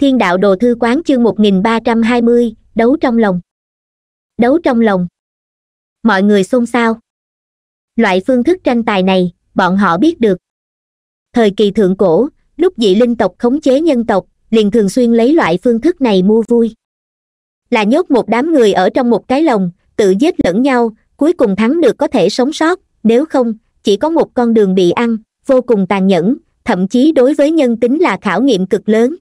thiên đạo đồ thư quán chương một nghìn ba trăm hai mươi đấu trong lòng đấu trong lòng mọi người xôn xao loại phương thức tranh tài này bọn họ biết được thời kỳ thượng cổ lúc dị linh tộc khống chế nhân tộc liền thường xuyên lấy loại phương thức này mua vui là nhốt một đám người ở trong một cái lồng tự giết lẫn nhau cuối cùng thắng được có thể sống sót nếu không chỉ có một con đường bị ăn vô cùng tàn nhẫn thậm chí đối với nhân tính là khảo nghiệm cực lớn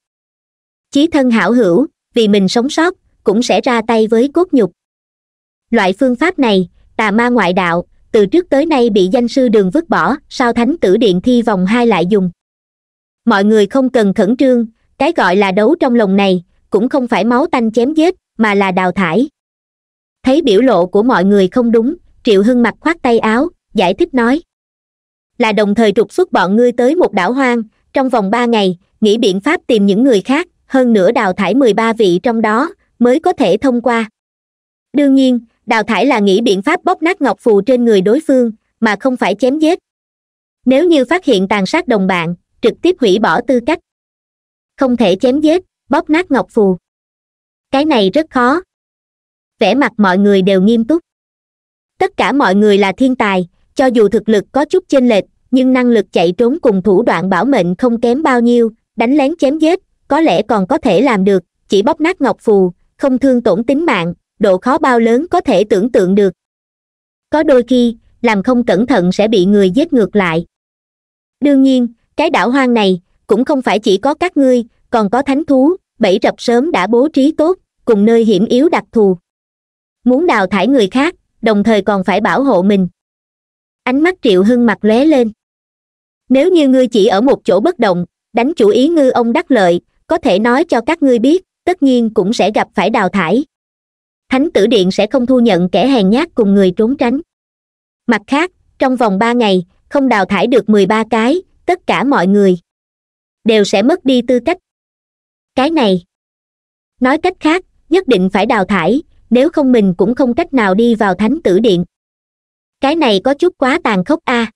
chí thân hảo hữu vì mình sống sót cũng sẽ ra tay với cốt nhục loại phương pháp này tà ma ngoại đạo từ trước tới nay bị danh sư đường vứt bỏ sao thánh tử điện thi vòng hai lại dùng mọi người không cần khẩn trương cái gọi là đấu trong lòng này cũng không phải máu tanh chém giết mà là đào thải thấy biểu lộ của mọi người không đúng triệu hưng mặt khoát tay áo giải thích nói là đồng thời trục xuất bọn ngươi tới một đảo hoang trong vòng ba ngày nghĩ biện pháp tìm những người khác hơn nữa đào thải mười ba vị trong đó mới có thể thông qua đương nhiên đào thải là nghĩ biện pháp bóc nát ngọc phù trên người đối phương mà không phải chém giết nếu như phát hiện tàn sát đồng bạn trực tiếp hủy bỏ tư cách không thể chém giết bóp nát ngọc phù cái này rất khó vẻ mặt mọi người đều nghiêm túc tất cả mọi người là thiên tài cho dù thực lực có chút chênh lệch nhưng năng lực chạy trốn cùng thủ đoạn bảo mệnh không kém bao nhiêu đánh lén chém giết có lẽ còn có thể làm được chỉ bóp nát ngọc phù không thương tổn tính mạng độ khó bao lớn có thể tưởng tượng được có đôi khi làm không cẩn thận sẽ bị người giết ngược lại đương nhiên cái đảo hoang này cũng không phải chỉ có các ngươi còn có thánh thú bẫy rập sớm đã bố trí tốt cùng nơi hiểm yếu đặc thù muốn đào thải người khác đồng thời còn phải bảo hộ mình ánh mắt triệu hưng mặt lóe lên nếu như ngươi chỉ ở một chỗ bất động đánh chủ ý ngư ông đắc lợi có thể nói cho các ngươi biết tất nhiên cũng sẽ gặp phải đào thải thánh tử điện sẽ không thu nhận kẻ hèn nhát cùng người trốn tránh mặt khác trong vòng ba ngày không đào thải được mười ba cái tất cả mọi người đều sẽ mất đi tư cách cái này nói cách khác nhất định phải đào thải nếu không mình cũng không cách nào đi vào thánh tử điện cái này có chút quá tàn khốc a à.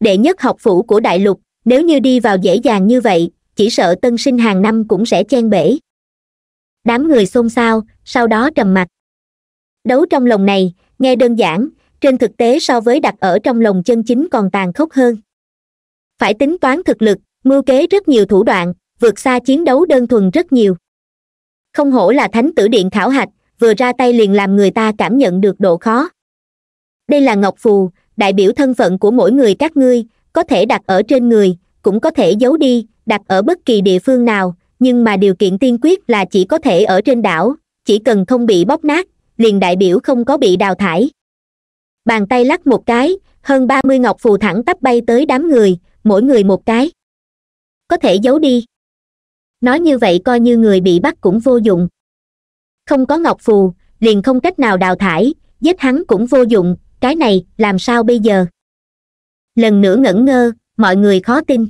đệ nhất học phủ của đại lục nếu như đi vào dễ dàng như vậy chỉ sợ tân sinh hàng năm cũng sẽ chen bể đám người xôn xao sau đó trầm mặc đấu trong lồng này nghe đơn giản trên thực tế so với đặt ở trong lồng chân chính còn tàn khốc hơn phải tính toán thực lực mưu kế rất nhiều thủ đoạn vượt xa chiến đấu đơn thuần rất nhiều không hổ là thánh tử điện khảo hạch vừa ra tay liền làm người ta cảm nhận được độ khó đây là ngọc phù đại biểu thân phận của mỗi người các ngươi có thể đặt ở trên người cũng có thể giấu đi đặt ở bất kỳ địa phương nào nhưng mà điều kiện tiên quyết là chỉ có thể ở trên đảo chỉ cần không bị bóp nát liền đại biểu không có bị đào thải bàn tay lắc một cái hơn ba mươi ngọc phù thẳng tắp bay tới đám người mỗi người một cái có thể giấu đi nói như vậy coi như người bị bắt cũng vô dụng không có ngọc phù liền không cách nào đào thải giết hắn cũng vô dụng cái này làm sao bây giờ lần nữa ngẩn ngơ mọi người khó tin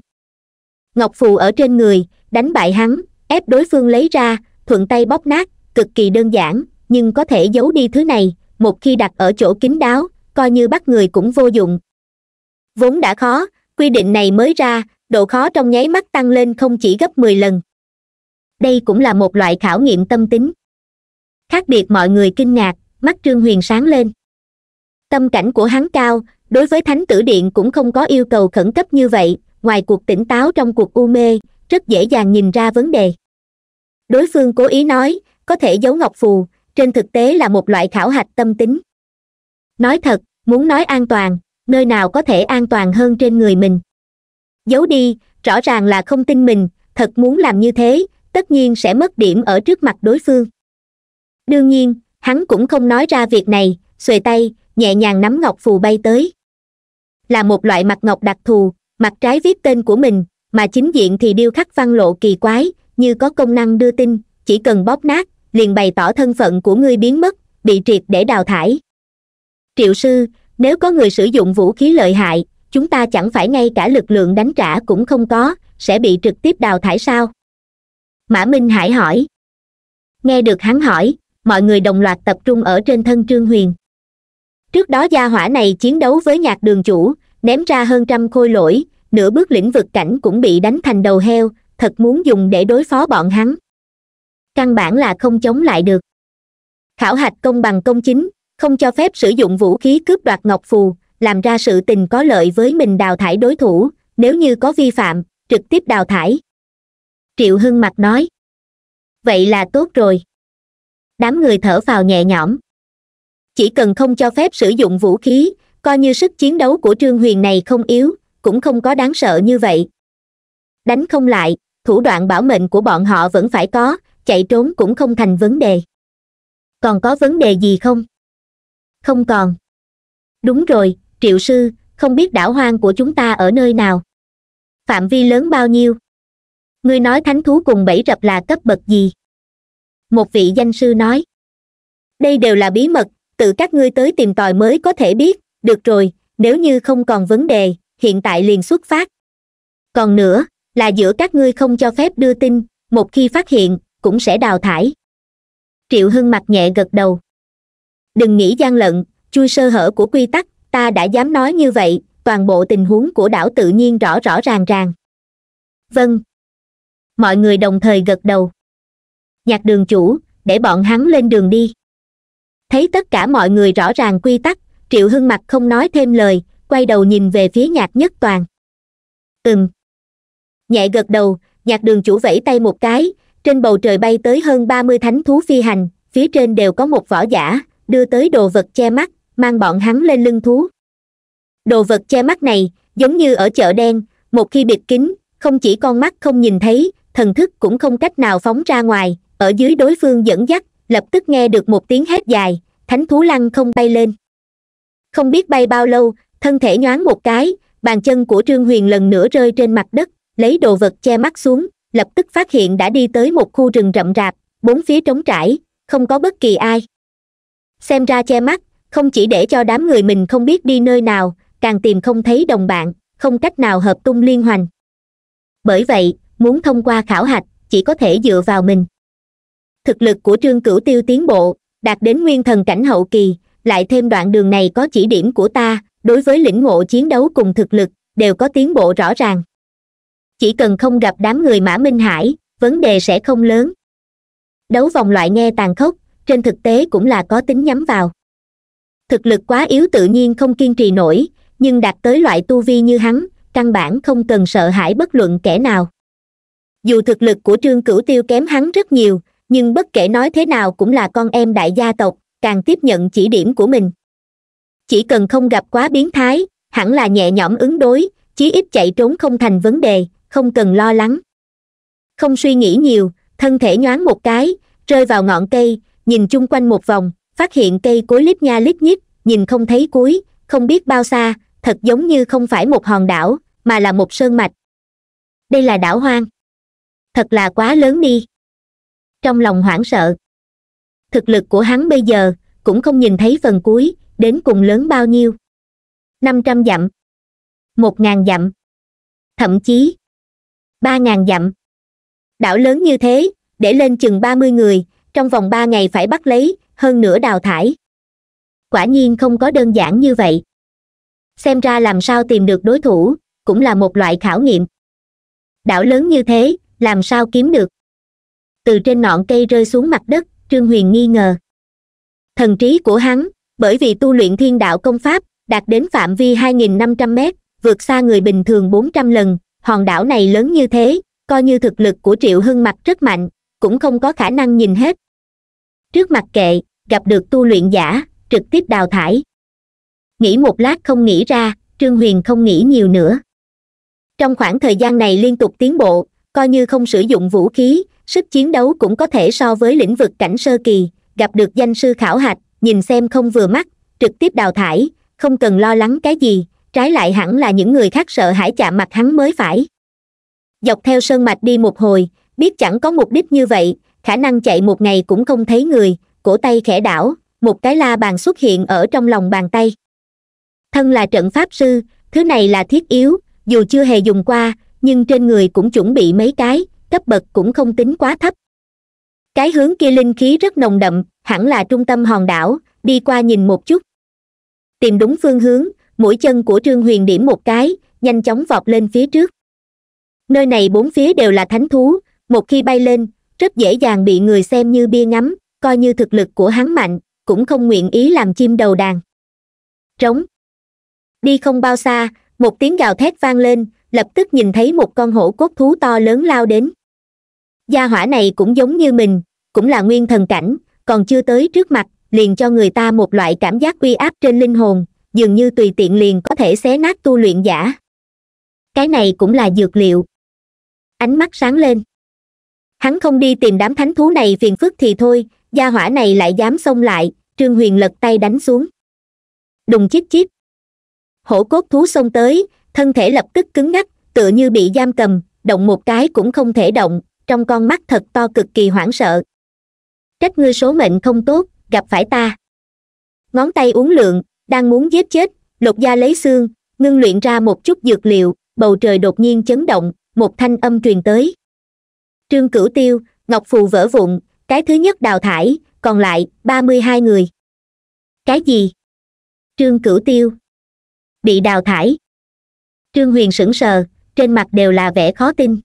ngọc phù ở trên người đánh bại hắn ép đối phương lấy ra thuận tay bóp nát cực kỳ đơn giản nhưng có thể giấu đi thứ này một khi đặt ở chỗ kín đáo coi như bắt người cũng vô dụng vốn đã khó quy định này mới ra độ khó trong nháy mắt tăng lên không chỉ gấp mười lần đây cũng là một loại khảo nghiệm tâm tính khác biệt mọi người kinh ngạc mắt trương huyền sáng lên tâm cảnh của hắn cao đối với thánh tử điện cũng không có yêu cầu khẩn cấp như vậy ngoài cuộc tỉnh táo trong cuộc u mê rất dễ dàng nhìn ra vấn đề đối phương cố ý nói có thể giấu ngọc phù trên thực tế là một loại khảo hạch tâm tính nói thật muốn nói an toàn nơi nào có thể an toàn hơn trên người mình giấu đi rõ ràng là không tin mình thật muốn làm như thế tất nhiên sẽ mất điểm ở trước mặt đối phương đương nhiên hắn cũng không nói ra việc này xuề tay nhẹ nhàng nắm ngọc phù bay tới là một loại mặt ngọc đặc thù mặt trái viết tên của mình mà chính diện thì điêu khắc văn lộ kỳ quái như có công năng đưa tin chỉ cần bóp nát liền bày tỏ thân phận của ngươi biến mất bị triệt để đào thải triệu sư nếu có người sử dụng vũ khí lợi hại chúng ta chẳng phải ngay cả lực lượng đánh trả cũng không có sẽ bị trực tiếp đào thải sao mã minh hải hỏi nghe được hắn hỏi mọi người đồng loạt tập trung ở trên thân trương huyền trước đó gia hỏa này chiến đấu với nhạc đường chủ ném ra hơn trăm khôi lỗi nửa bước lĩnh vực cảnh cũng bị đánh thành đầu heo thật muốn dùng để đối phó bọn hắn căn bản là không chống lại được khảo hạch công bằng công chính không cho phép sử dụng vũ khí cướp đoạt ngọc phù làm ra sự tình có lợi với mình đào thải đối thủ nếu như có vi phạm trực tiếp đào thải triệu hưng mặt nói vậy là tốt rồi đám người thở vào nhẹ nhõm chỉ cần không cho phép sử dụng vũ khí coi như sức chiến đấu của trương huyền này không yếu cũng không có đáng sợ như vậy đánh không lại thủ đoạn bảo mệnh của bọn họ vẫn phải có chạy trốn cũng không thành vấn đề còn có vấn đề gì không không còn đúng rồi triệu sư không biết đảo hoang của chúng ta ở nơi nào phạm vi lớn bao nhiêu ngươi nói thánh thú cùng bảy rập là cấp bậc gì một vị danh sư nói đây đều là bí mật tự các ngươi tới tìm tòi mới có thể biết được rồi nếu như không còn vấn đề hiện tại liền xuất phát còn nữa là giữa các ngươi không cho phép đưa tin một khi phát hiện cũng sẽ đào thải triệu hưng mặt nhẹ gật đầu đừng nghĩ gian lận chui sơ hở của quy tắc ta đã dám nói như vậy toàn bộ tình huống của đảo tự nhiên rõ rõ ràng ràng vâng mọi người đồng thời gật đầu nhạc đường chủ để bọn hắn lên đường đi thấy tất cả mọi người rõ ràng quy tắc triệu hưng mặt không nói thêm lời quay đầu nhìn về phía nhạc nhất toàn ừm nhẹ gật đầu nhạc đường chủ vẫy tay một cái trên bầu trời bay tới hơn ba mươi thánh thú phi hành phía trên đều có một vỏ giả đưa tới đồ vật che mắt mang bọn hắn lên lưng thú đồ vật che mắt này giống như ở chợ đen một khi bịt kín không chỉ con mắt không nhìn thấy thần thức cũng không cách nào phóng ra ngoài ở dưới đối phương dẫn dắt lập tức nghe được một tiếng hét dài thánh thú lăng không bay lên không biết bay bao lâu thân thể nhoáng một cái bàn chân của trương huyền lần nữa rơi trên mặt đất lấy đồ vật che mắt xuống lập tức phát hiện đã đi tới một khu rừng rậm rạp bốn phía trống trải không có bất kỳ ai xem ra che mắt không chỉ để cho đám người mình không biết đi nơi nào càng tìm không thấy đồng bạn không cách nào hợp tung liên hoành bởi vậy muốn thông qua khảo hạch chỉ có thể dựa vào mình thực lực của trương cửu tiêu tiến bộ đạt đến nguyên thần cảnh hậu kỳ lại thêm đoạn đường này có chỉ điểm của ta đối với lĩnh ngộ chiến đấu cùng thực lực đều có tiến bộ rõ ràng chỉ cần không gặp đám người mã minh hải vấn đề sẽ không lớn đấu vòng loại nghe tàn khốc trên thực tế cũng là có tính nhắm vào thực lực quá yếu tự nhiên không kiên trì nổi nhưng đạt tới loại tu vi như hắn căn bản không cần sợ hãi bất luận kẻ nào dù thực lực của trương cửu tiêu kém hắn rất nhiều nhưng bất kể nói thế nào cũng là con em đại gia tộc càng tiếp nhận chỉ điểm của mình chỉ cần không gặp quá biến thái hẳn là nhẹ nhõm ứng đối chí ít chạy trốn không thành vấn đề không cần lo lắng không suy nghĩ nhiều thân thể nhoáng một cái rơi vào ngọn cây nhìn chung quanh một vòng phát hiện cây cối lít nha lít nhít nhìn không thấy cuối không biết bao xa thật giống như không phải một hòn đảo mà là một sơn mạch đây là đảo hoang thật là quá lớn đi trong lòng hoảng sợ thực lực của hắn bây giờ cũng không nhìn thấy phần cuối đến cùng lớn bao nhiêu năm trăm dặm một ngàn dặm thậm chí ba ngàn dặm đảo lớn như thế để lên chừng ba mươi người trong vòng ba ngày phải bắt lấy hơn nửa đào thải quả nhiên không có đơn giản như vậy xem ra làm sao tìm được đối thủ cũng là một loại khảo nghiệm đảo lớn như thế làm sao kiếm được từ trên ngọn cây rơi xuống mặt đất trương huyền nghi ngờ thần trí của hắn bởi vì tu luyện thiên đạo công pháp đạt đến phạm vi 2.500 mét, vượt xa người bình thường 400 lần hòn đảo này lớn như thế coi như thực lực của triệu hưng mặt rất mạnh cũng không có khả năng nhìn hết trước mặt kệ gặp được tu luyện giả trực tiếp đào thải nghĩ một lát không nghĩ ra trương huyền không nghĩ nhiều nữa trong khoảng thời gian này liên tục tiến bộ coi như không sử dụng vũ khí sức chiến đấu cũng có thể so với lĩnh vực cảnh sơ kỳ gặp được danh sư khảo hạch nhìn xem không vừa mắt trực tiếp đào thải không cần lo lắng cái gì trái lại hẳn là những người khác sợ hãi chạm mặt hắn mới phải dọc theo sơn mạch đi một hồi biết chẳng có mục đích như vậy khả năng chạy một ngày cũng không thấy người cổ tay khẽ đảo một cái la bàn xuất hiện ở trong lòng bàn tay thân là trận pháp sư thứ này là thiết yếu dù chưa hề dùng qua nhưng trên người cũng chuẩn bị mấy cái cấp bậc cũng không tính quá thấp cái hướng kia linh khí rất nồng đậm hẳn là trung tâm hòn đảo đi qua nhìn một chút tìm đúng phương hướng mũi chân của trương huyền điểm một cái nhanh chóng vọt lên phía trước nơi này bốn phía đều là thánh thú một khi bay lên rất dễ dàng bị người xem như bia ngắm coi như thực lực của hắn mạnh cũng không nguyện ý làm chim đầu đàn trống đi không bao xa một tiếng gào thét vang lên lập tức nhìn thấy một con hổ cốt thú to lớn lao đến gia hỏa này cũng giống như mình cũng là nguyên thần cảnh còn chưa tới trước mặt liền cho người ta một loại cảm giác uy áp trên linh hồn dường như tùy tiện liền có thể xé nát tu luyện giả cái này cũng là dược liệu ánh mắt sáng lên hắn không đi tìm đám thánh thú này phiền phức thì thôi gia hỏa này lại dám xông lại trương huyền lật tay đánh xuống đùng chít chít hổ cốt thú xông tới thân thể lập tức cứng ngắc tựa như bị giam cầm động một cái cũng không thể động trong con mắt thật to cực kỳ hoảng sợ trách ngươi số mệnh không tốt gặp phải ta ngón tay uống lượng đang muốn giết chết lột da lấy xương ngưng luyện ra một chút dược liệu bầu trời đột nhiên chấn động một thanh âm truyền tới trương cửu tiêu ngọc phù vỡ vụn cái thứ nhất đào thải còn lại ba mươi hai người cái gì trương cửu tiêu bị đào thải trương huyền sững sờ trên mặt đều là vẻ khó tin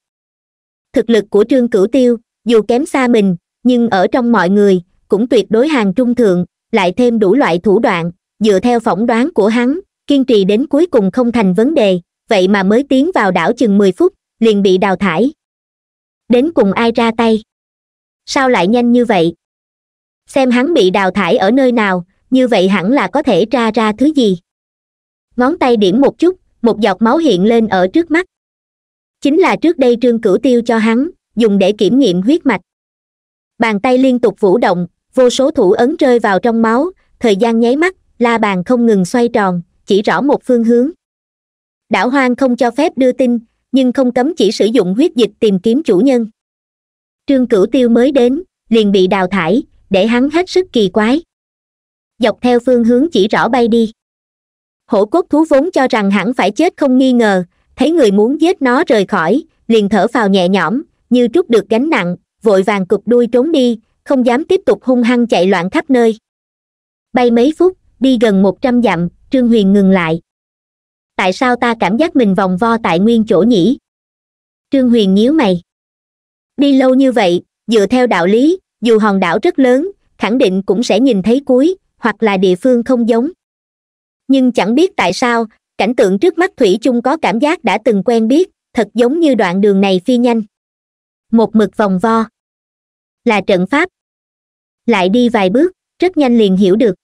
thực lực của trương cửu tiêu dù kém xa mình nhưng ở trong mọi người cũng tuyệt đối hàng trung thượng lại thêm đủ loại thủ đoạn dựa theo phỏng đoán của hắn kiên trì đến cuối cùng không thành vấn đề vậy mà mới tiến vào đảo chừng mười phút liền bị đào thải đến cùng ai ra tay sao lại nhanh như vậy xem hắn bị đào thải ở nơi nào như vậy hẳn là có thể tra ra thứ gì ngón tay điểm một chút một giọt máu hiện lên ở trước mắt chính là trước đây trương cửu tiêu cho hắn dùng để kiểm nghiệm huyết mạch bàn tay liên tục vũ động vô số thủ ấn rơi vào trong máu thời gian nháy mắt la bàn không ngừng xoay tròn chỉ rõ một phương hướng đảo hoang không cho phép đưa tin nhưng không cấm chỉ sử dụng huyết dịch tìm kiếm chủ nhân trương cửu tiêu mới đến liền bị đào thải để hắn hết sức kỳ quái dọc theo phương hướng chỉ rõ bay đi hổ cốt thú vốn cho rằng hẳn phải chết không nghi ngờ thấy người muốn giết nó rời khỏi liền thở phào nhẹ nhõm như trút được gánh nặng vội vàng cụp đuôi trốn đi không dám tiếp tục hung hăng chạy loạn khắp nơi bay mấy phút đi gần một trăm dặm trương huyền ngừng lại tại sao ta cảm giác mình vòng vo tại nguyên chỗ nhỉ trương huyền nhíu mày đi lâu như vậy dựa theo đạo lý dù hòn đảo rất lớn khẳng định cũng sẽ nhìn thấy cuối hoặc là địa phương không giống nhưng chẳng biết tại sao cảnh tượng trước mắt thủy chung có cảm giác đã từng quen biết thật giống như đoạn đường này phi nhanh một mực vòng vo là trận pháp lại đi vài bước rất nhanh liền hiểu được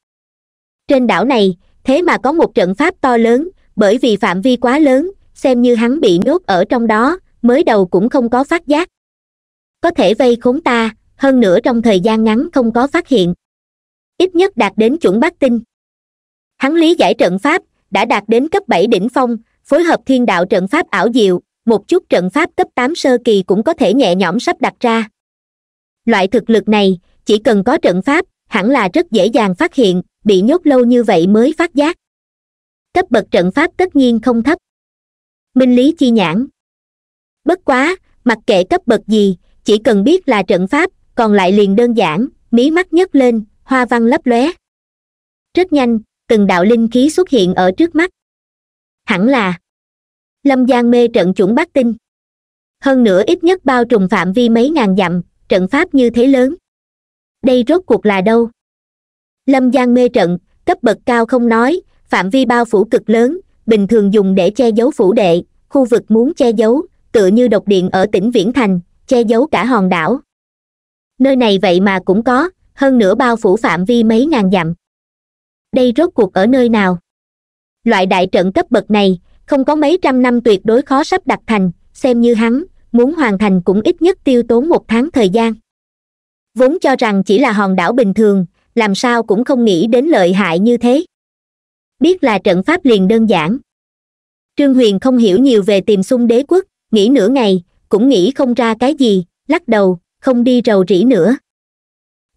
trên đảo này thế mà có một trận pháp to lớn bởi vì phạm vi quá lớn xem như hắn bị nhốt ở trong đó mới đầu cũng không có phát giác có thể vây khốn ta hơn nữa trong thời gian ngắn không có phát hiện ít nhất đạt đến chuẩn bát tinh hắn lý giải trận pháp đã đạt đến cấp bảy đỉnh phong phối hợp thiên đạo trận pháp ảo diệu một chút trận pháp cấp tám sơ kỳ cũng có thể nhẹ nhõm sắp đặt ra loại thực lực này chỉ cần có trận pháp hẳn là rất dễ dàng phát hiện bị nhốt lâu như vậy mới phát giác cấp bậc trận pháp tất nhiên không thấp minh lý chi nhãn bất quá mặc kệ cấp bậc gì chỉ cần biết là trận pháp còn lại liền đơn giản mí mắt nhấc lên hoa văn lấp lóe rất nhanh từng đạo linh khí xuất hiện ở trước mắt hẳn là lâm giang mê trận chuẩn bát tinh hơn nữa ít nhất bao trùng phạm vi mấy ngàn dặm trận pháp như thế lớn đây rốt cuộc là đâu lâm giang mê trận cấp bậc cao không nói phạm vi bao phủ cực lớn bình thường dùng để che giấu phủ đệ khu vực muốn che giấu tựa như độc điện ở tỉnh viễn thành che giấu cả hòn đảo nơi này vậy mà cũng có hơn nữa bao phủ phạm vi mấy ngàn dặm đây rốt cuộc ở nơi nào loại đại trận cấp bậc này không có mấy trăm năm tuyệt đối khó sắp đặt thành xem như hắn muốn hoàn thành cũng ít nhất tiêu tốn một tháng thời gian vốn cho rằng chỉ là hòn đảo bình thường làm sao cũng không nghĩ đến lợi hại như thế biết là trận pháp liền đơn giản trương huyền không hiểu nhiều về tìm xung đế quốc nghĩ nửa ngày cũng nghĩ không ra cái gì lắc đầu không đi rầu rĩ nữa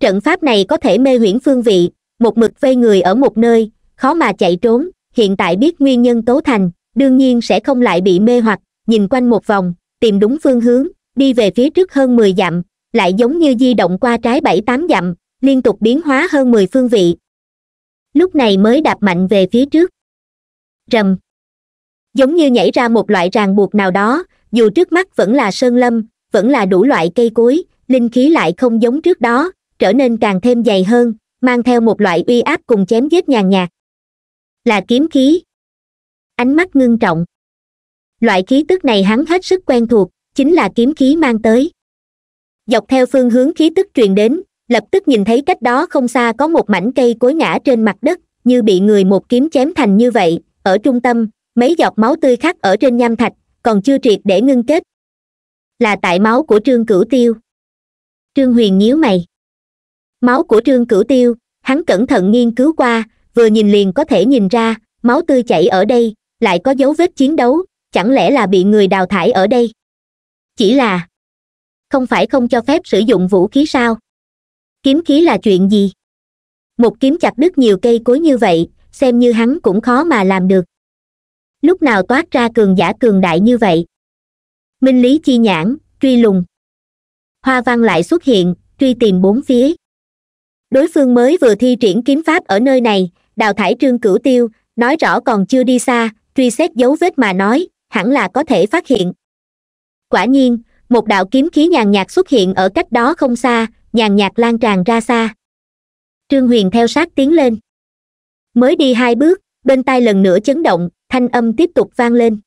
trận pháp này có thể mê huyễn phương vị một mực vây người ở một nơi khó mà chạy trốn hiện tại biết nguyên nhân tố thành đương nhiên sẽ không lại bị mê hoặc nhìn quanh một vòng tìm đúng phương hướng đi về phía trước hơn mười dặm lại giống như di động qua trái bảy tám dặm liên tục biến hóa hơn mười phương vị lúc này mới đạp mạnh về phía trước rầm giống như nhảy ra một loại ràng buộc nào đó dù trước mắt vẫn là sơn lâm vẫn là đủ loại cây cối linh khí lại không giống trước đó trở nên càng thêm dày hơn mang theo một loại uy áp cùng chém giết nhàn nhạt là kiếm khí ánh mắt ngưng trọng loại khí tức này hắn hết sức quen thuộc chính là kiếm khí mang tới dọc theo phương hướng khí tức truyền đến lập tức nhìn thấy cách đó không xa có một mảnh cây cối ngã trên mặt đất như bị người một kiếm chém thành như vậy ở trung tâm mấy giọt máu tươi khắc ở trên nham thạch còn chưa triệt để ngưng kết là tại máu của trương cửu tiêu trương huyền nhíu mày máu của trương cửu tiêu hắn cẩn thận nghiên cứu qua vừa nhìn liền có thể nhìn ra máu tươi chảy ở đây lại có dấu vết chiến đấu chẳng lẽ là bị người đào thải ở đây chỉ là không phải không cho phép sử dụng vũ khí sao kiếm khí là chuyện gì một kiếm chặt đứt nhiều cây cối như vậy xem như hắn cũng khó mà làm được lúc nào toát ra cường giả cường đại như vậy minh lý chi nhãn truy lùng hoa văn lại xuất hiện truy tìm bốn phía đối phương mới vừa thi triển kiếm pháp ở nơi này đào thải trương cửu tiêu nói rõ còn chưa đi xa truy xét dấu vết mà nói hẳn là có thể phát hiện quả nhiên một đạo kiếm khí nhàn nhạt xuất hiện ở cách đó không xa nhàn nhạt lan tràn ra xa trương huyền theo sát tiến lên mới đi hai bước bên tai lần nữa chấn động thanh âm tiếp tục vang lên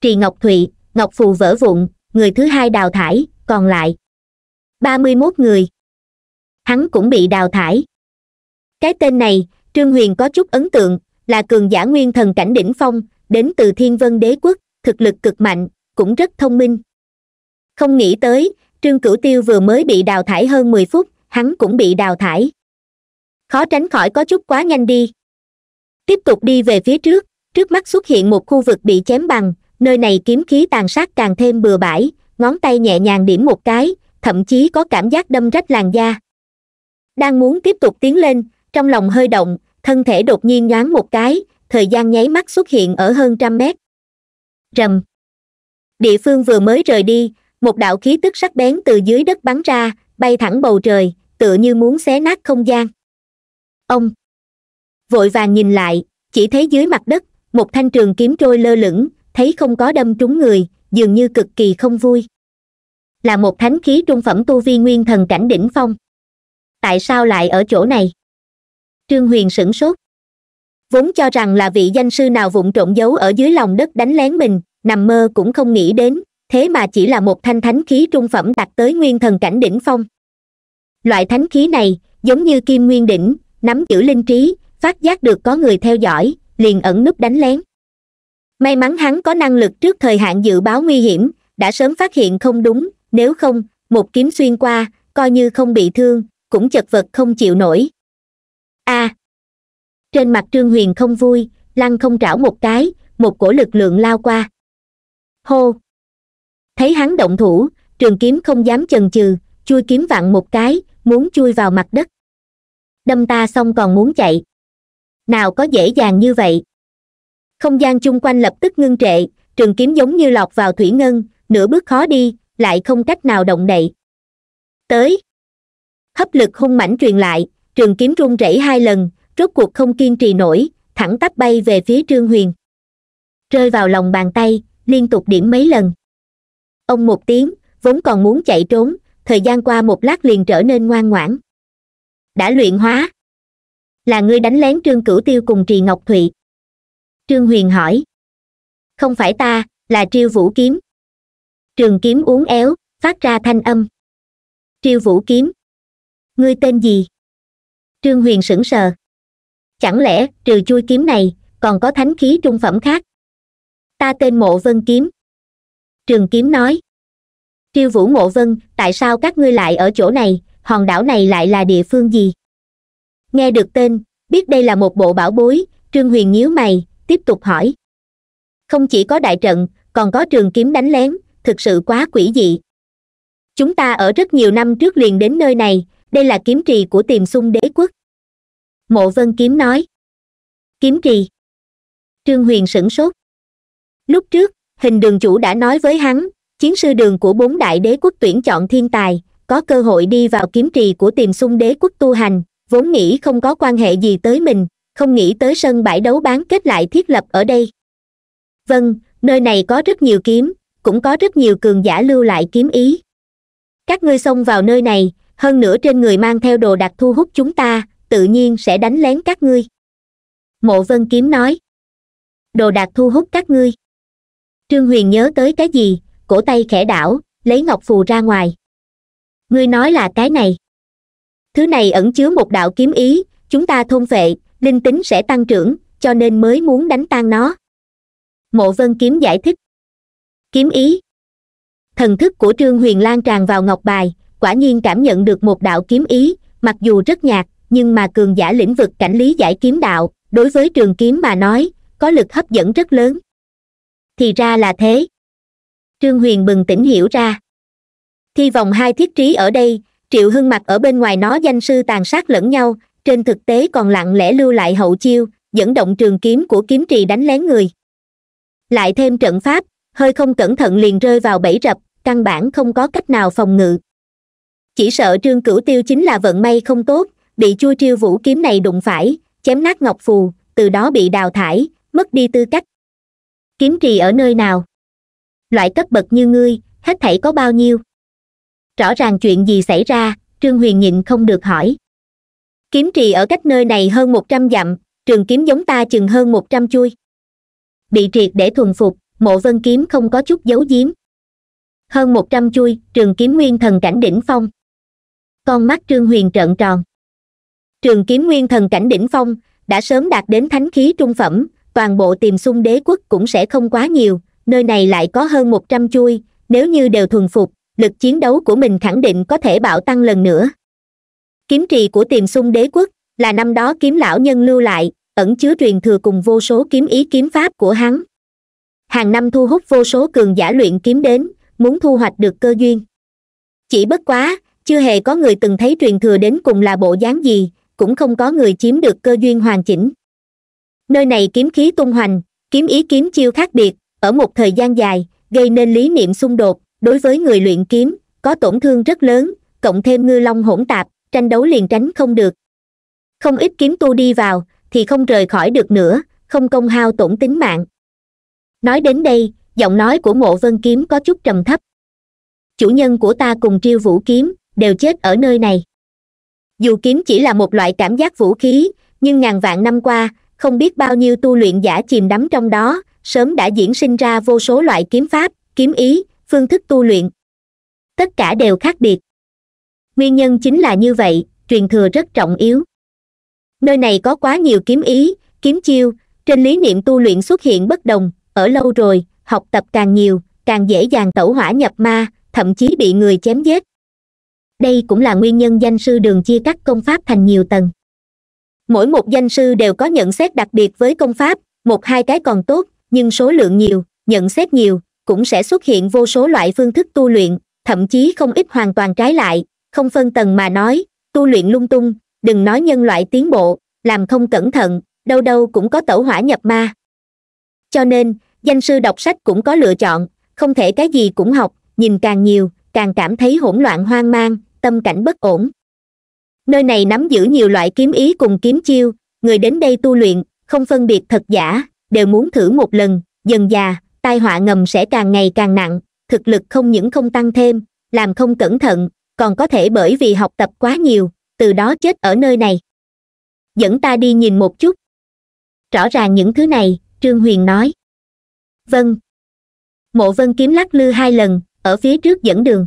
trì ngọc thụy ngọc phù vỡ vụn người thứ hai đào thải còn lại ba mươi mốt người hắn cũng bị đào thải cái tên này trương huyền có chút ấn tượng là cường giả nguyên thần cảnh đỉnh phong đến từ thiên vân đế quốc thực lực cực mạnh cũng rất thông minh không nghĩ tới trương cửu tiêu vừa mới bị đào thải hơn mười phút hắn cũng bị đào thải khó tránh khỏi có chút quá nhanh đi tiếp tục đi về phía trước trước mắt xuất hiện một khu vực bị chém bằng nơi này kiếm khí tàn sát càng thêm bừa bãi ngón tay nhẹ nhàng điểm một cái thậm chí có cảm giác đâm rách làn da đang muốn tiếp tục tiến lên trong lòng hơi động thân thể đột nhiên nhoáng một cái thời gian nháy mắt xuất hiện ở hơn trăm mét rầm địa phương vừa mới rời đi một đạo khí tức sắc bén từ dưới đất bắn ra bay thẳng bầu trời tựa như muốn xé nát không gian ông vội vàng nhìn lại chỉ thấy dưới mặt đất một thanh trường kiếm trôi lơ lửng thấy không có đâm trúng người dường như cực kỳ không vui là một thánh khí trung phẩm tu vi nguyên thần cảnh đỉnh phong tại sao lại ở chỗ này trương huyền sửng sốt vốn cho rằng là vị danh sư nào vụng trộn giấu ở dưới lòng đất đánh lén mình nằm mơ cũng không nghĩ đến thế mà chỉ là một thanh thánh khí trung phẩm đạt tới nguyên thần cảnh đỉnh phong loại thánh khí này giống như kim nguyên đỉnh nắm giữ linh trí phát giác được có người theo dõi liền ẩn núp đánh lén may mắn hắn có năng lực trước thời hạn dự báo nguy hiểm đã sớm phát hiện không đúng nếu không một kiếm xuyên qua coi như không bị thương cũng chật vật không chịu nổi a à. trên mặt trương huyền không vui lăng không trảo một cái một cổ lực lượng lao qua hô thấy hắn động thủ trường kiếm không dám chần chừ chui kiếm vặn một cái muốn chui vào mặt đất đâm ta xong còn muốn chạy nào có dễ dàng như vậy không gian chung quanh lập tức ngưng trệ trường kiếm giống như lọt vào thủy ngân nửa bước khó đi lại không cách nào động đậy tới hấp lực hung mãnh truyền lại trường kiếm rung rẩy hai lần rốt cuộc không kiên trì nổi thẳng tắp bay về phía trương huyền rơi vào lòng bàn tay liên tục điểm mấy lần ông một tiếng vốn còn muốn chạy trốn thời gian qua một lát liền trở nên ngoan ngoãn đã luyện hóa là ngươi đánh lén trương cửu tiêu cùng trì ngọc thụy trương huyền hỏi không phải ta là triêu vũ kiếm trường kiếm uốn éo phát ra thanh âm triêu vũ kiếm ngươi tên gì trương huyền sững sờ chẳng lẽ trừ chui kiếm này còn có thánh khí trung phẩm khác ta tên mộ vân kiếm trường kiếm nói triêu vũ mộ vân tại sao các ngươi lại ở chỗ này hòn đảo này lại là địa phương gì nghe được tên biết đây là một bộ bảo bối trương huyền nhíu mày tiếp tục hỏi không chỉ có đại trận còn có trường kiếm đánh lén thực sự quá quỷ dị chúng ta ở rất nhiều năm trước liền đến nơi này đây là kiếm trì của tiềm xung đế quốc mộ vân kiếm nói kiếm trì trương huyền sửng sốt lúc trước hình đường chủ đã nói với hắn chiến sư đường của bốn đại đế quốc tuyển chọn thiên tài có cơ hội đi vào kiếm trì của tiềm xung đế quốc tu hành vốn nghĩ không có quan hệ gì tới mình không nghĩ tới sân bãi đấu bán kết lại thiết lập ở đây vâng nơi này có rất nhiều kiếm cũng có rất nhiều cường giả lưu lại kiếm ý các ngươi xông vào nơi này hơn nữa trên người mang theo đồ đạc thu hút chúng ta tự nhiên sẽ đánh lén các ngươi mộ vân kiếm nói đồ đạc thu hút các ngươi trương huyền nhớ tới cái gì cổ tay khẽ đảo lấy ngọc phù ra ngoài ngươi nói là cái này thứ này ẩn chứa một đạo kiếm ý chúng ta thôn vệ linh tính sẽ tăng trưởng cho nên mới muốn đánh tan nó mộ vân kiếm giải thích kiếm ý thần thức của trương huyền lan tràn vào ngọc bài quả nhiên cảm nhận được một đạo kiếm ý mặc dù rất nhạt nhưng mà cường giả lĩnh vực cảnh lý giải kiếm đạo đối với trường kiếm mà nói có lực hấp dẫn rất lớn thì ra là thế trương huyền bừng tỉnh hiểu ra thi vòng hai thiết trí ở đây triệu hưng mặt ở bên ngoài nó danh sư tàn sát lẫn nhau trên thực tế còn lặng lẽ lưu lại hậu chiêu dẫn động trường kiếm của kiếm trì đánh lén người lại thêm trận pháp hơi không cẩn thận liền rơi vào bẫy rập căn bản không có cách nào phòng ngự chỉ sợ trương cửu tiêu chính là vận may không tốt bị chua triêu vũ kiếm này đụng phải chém nát ngọc phù từ đó bị đào thải mất đi tư cách kiếm trì ở nơi nào loại cấp bậc như ngươi hết thảy có bao nhiêu rõ ràng chuyện gì xảy ra trương huyền nhịn không được hỏi kiếm trì ở cách nơi này hơn một trăm dặm trường kiếm giống ta chừng hơn một trăm chui bị triệt để thuần phục mộ vân kiếm không có chút giấu giếm hơn một trăm chui trường kiếm nguyên thần cảnh đỉnh phong con mắt trương huyền trợn tròn trường kiếm nguyên thần cảnh đỉnh phong đã sớm đạt đến thánh khí trung phẩm toàn bộ tiềm xung đế quốc cũng sẽ không quá nhiều nơi này lại có hơn một trăm chui nếu như đều thuần phục lực chiến đấu của mình khẳng định có thể bạo tăng lần nữa kiếm trì của tiềm xung đế quốc là năm đó kiếm lão nhân lưu lại ẩn chứa truyền thừa cùng vô số kiếm ý kiếm pháp của hắn hàng năm thu hút vô số cường giả luyện kiếm đến muốn thu hoạch được cơ duyên chỉ bất quá chưa hề có người từng thấy truyền thừa đến cùng là bộ dáng gì cũng không có người chiếm được cơ duyên hoàn chỉnh nơi này kiếm khí tung hoành kiếm ý kiếm chiêu khác biệt ở một thời gian dài gây nên lý niệm xung đột đối với người luyện kiếm có tổn thương rất lớn cộng thêm ngư long hỗn tạp tranh đấu liền tránh không được không ít kiếm tu đi vào thì không rời khỏi được nữa không công hao tổn tính mạng nói đến đây giọng nói của mộ vân kiếm có chút trầm thấp chủ nhân của ta cùng triêu vũ kiếm đều chết ở nơi này dù kiếm chỉ là một loại cảm giác vũ khí nhưng ngàn vạn năm qua không biết bao nhiêu tu luyện giả chìm đắm trong đó sớm đã diễn sinh ra vô số loại kiếm pháp kiếm ý phương thức tu luyện tất cả đều khác biệt nguyên nhân chính là như vậy truyền thừa rất trọng yếu nơi này có quá nhiều kiếm ý kiếm chiêu trên lý niệm tu luyện xuất hiện bất đồng ở lâu rồi học tập càng nhiều càng dễ dàng tẩu hỏa nhập ma thậm chí bị người chém giết đây cũng là nguyên nhân danh sư đường chia các công pháp thành nhiều tầng mỗi một danh sư đều có nhận xét đặc biệt với công pháp một hai cái còn tốt nhưng số lượng nhiều nhận xét nhiều cũng sẽ xuất hiện vô số loại phương thức tu luyện thậm chí không ít hoàn toàn trái lại không phân tầng mà nói tu luyện lung tung đừng nói nhân loại tiến bộ làm không cẩn thận đâu đâu cũng có tẩu hỏa nhập ma cho nên danh sư đọc sách cũng có lựa chọn không thể cái gì cũng học nhìn càng nhiều càng cảm thấy hỗn loạn hoang mang tâm cảnh bất ổn nơi này nắm giữ nhiều loại kiếm ý cùng kiếm chiêu người đến đây tu luyện không phân biệt thật giả đều muốn thử một lần dần già tai họa ngầm sẽ càng ngày càng nặng thực lực không những không tăng thêm làm không cẩn thận còn có thể bởi vì học tập quá nhiều từ đó chết ở nơi này dẫn ta đi nhìn một chút rõ ràng những thứ này trương huyền nói vâng mộ vân kiếm lắc lư hai lần ở phía trước dẫn đường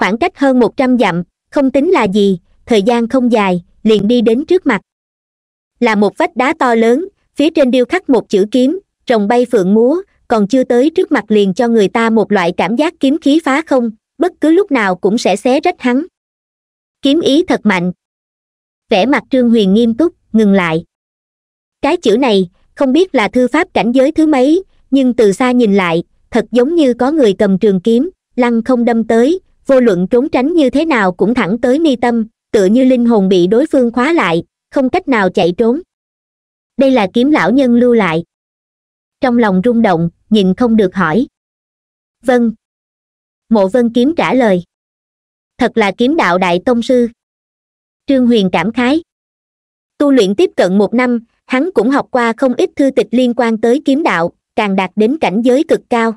khoảng cách hơn một trăm dặm không tính là gì thời gian không dài liền đi đến trước mặt là một vách đá to lớn phía trên điêu khắc một chữ kiếm rồng bay phượng múa còn chưa tới trước mặt liền cho người ta một loại cảm giác kiếm khí phá không bất cứ lúc nào cũng sẽ xé rách hắn kiếm ý thật mạnh vẻ mặt trương huyền nghiêm túc ngừng lại cái chữ này không biết là thư pháp cảnh giới thứ mấy nhưng từ xa nhìn lại thật giống như có người cầm trường kiếm lăng không đâm tới vô luận trốn tránh như thế nào cũng thẳng tới mi tâm tựa như linh hồn bị đối phương khóa lại không cách nào chạy trốn đây là kiếm lão nhân lưu lại trong lòng rung động nhìn không được hỏi vâng mộ vân kiếm trả lời thật là kiếm đạo đại tông sư trương huyền cảm khái tu luyện tiếp cận một năm hắn cũng học qua không ít thư tịch liên quan tới kiếm đạo càng đạt đến cảnh giới cực cao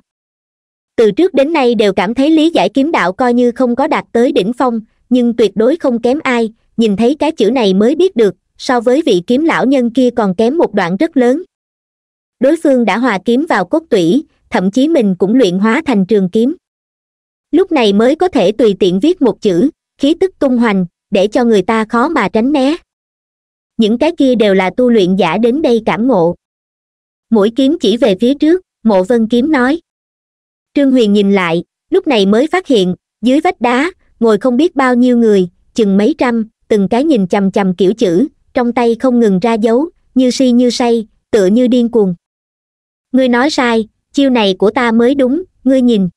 từ trước đến nay đều cảm thấy lý giải kiếm đạo coi như không có đạt tới đỉnh phong nhưng tuyệt đối không kém ai nhìn thấy cái chữ này mới biết được so với vị kiếm lão nhân kia còn kém một đoạn rất lớn đối phương đã hòa kiếm vào cốt tủy thậm chí mình cũng luyện hóa thành trường kiếm lúc này mới có thể tùy tiện viết một chữ khí tức tung hoành để cho người ta khó mà tránh né những cái kia đều là tu luyện giả đến đây cảm ngộ mũi kiếm chỉ về phía trước mộ vân kiếm nói trương huyền nhìn lại lúc này mới phát hiện dưới vách đá ngồi không biết bao nhiêu người chừng mấy trăm từng cái nhìn chằm chằm kiểu chữ trong tay không ngừng ra dấu như si như say tựa như điên cuồng ngươi nói sai chiêu này của ta mới đúng ngươi nhìn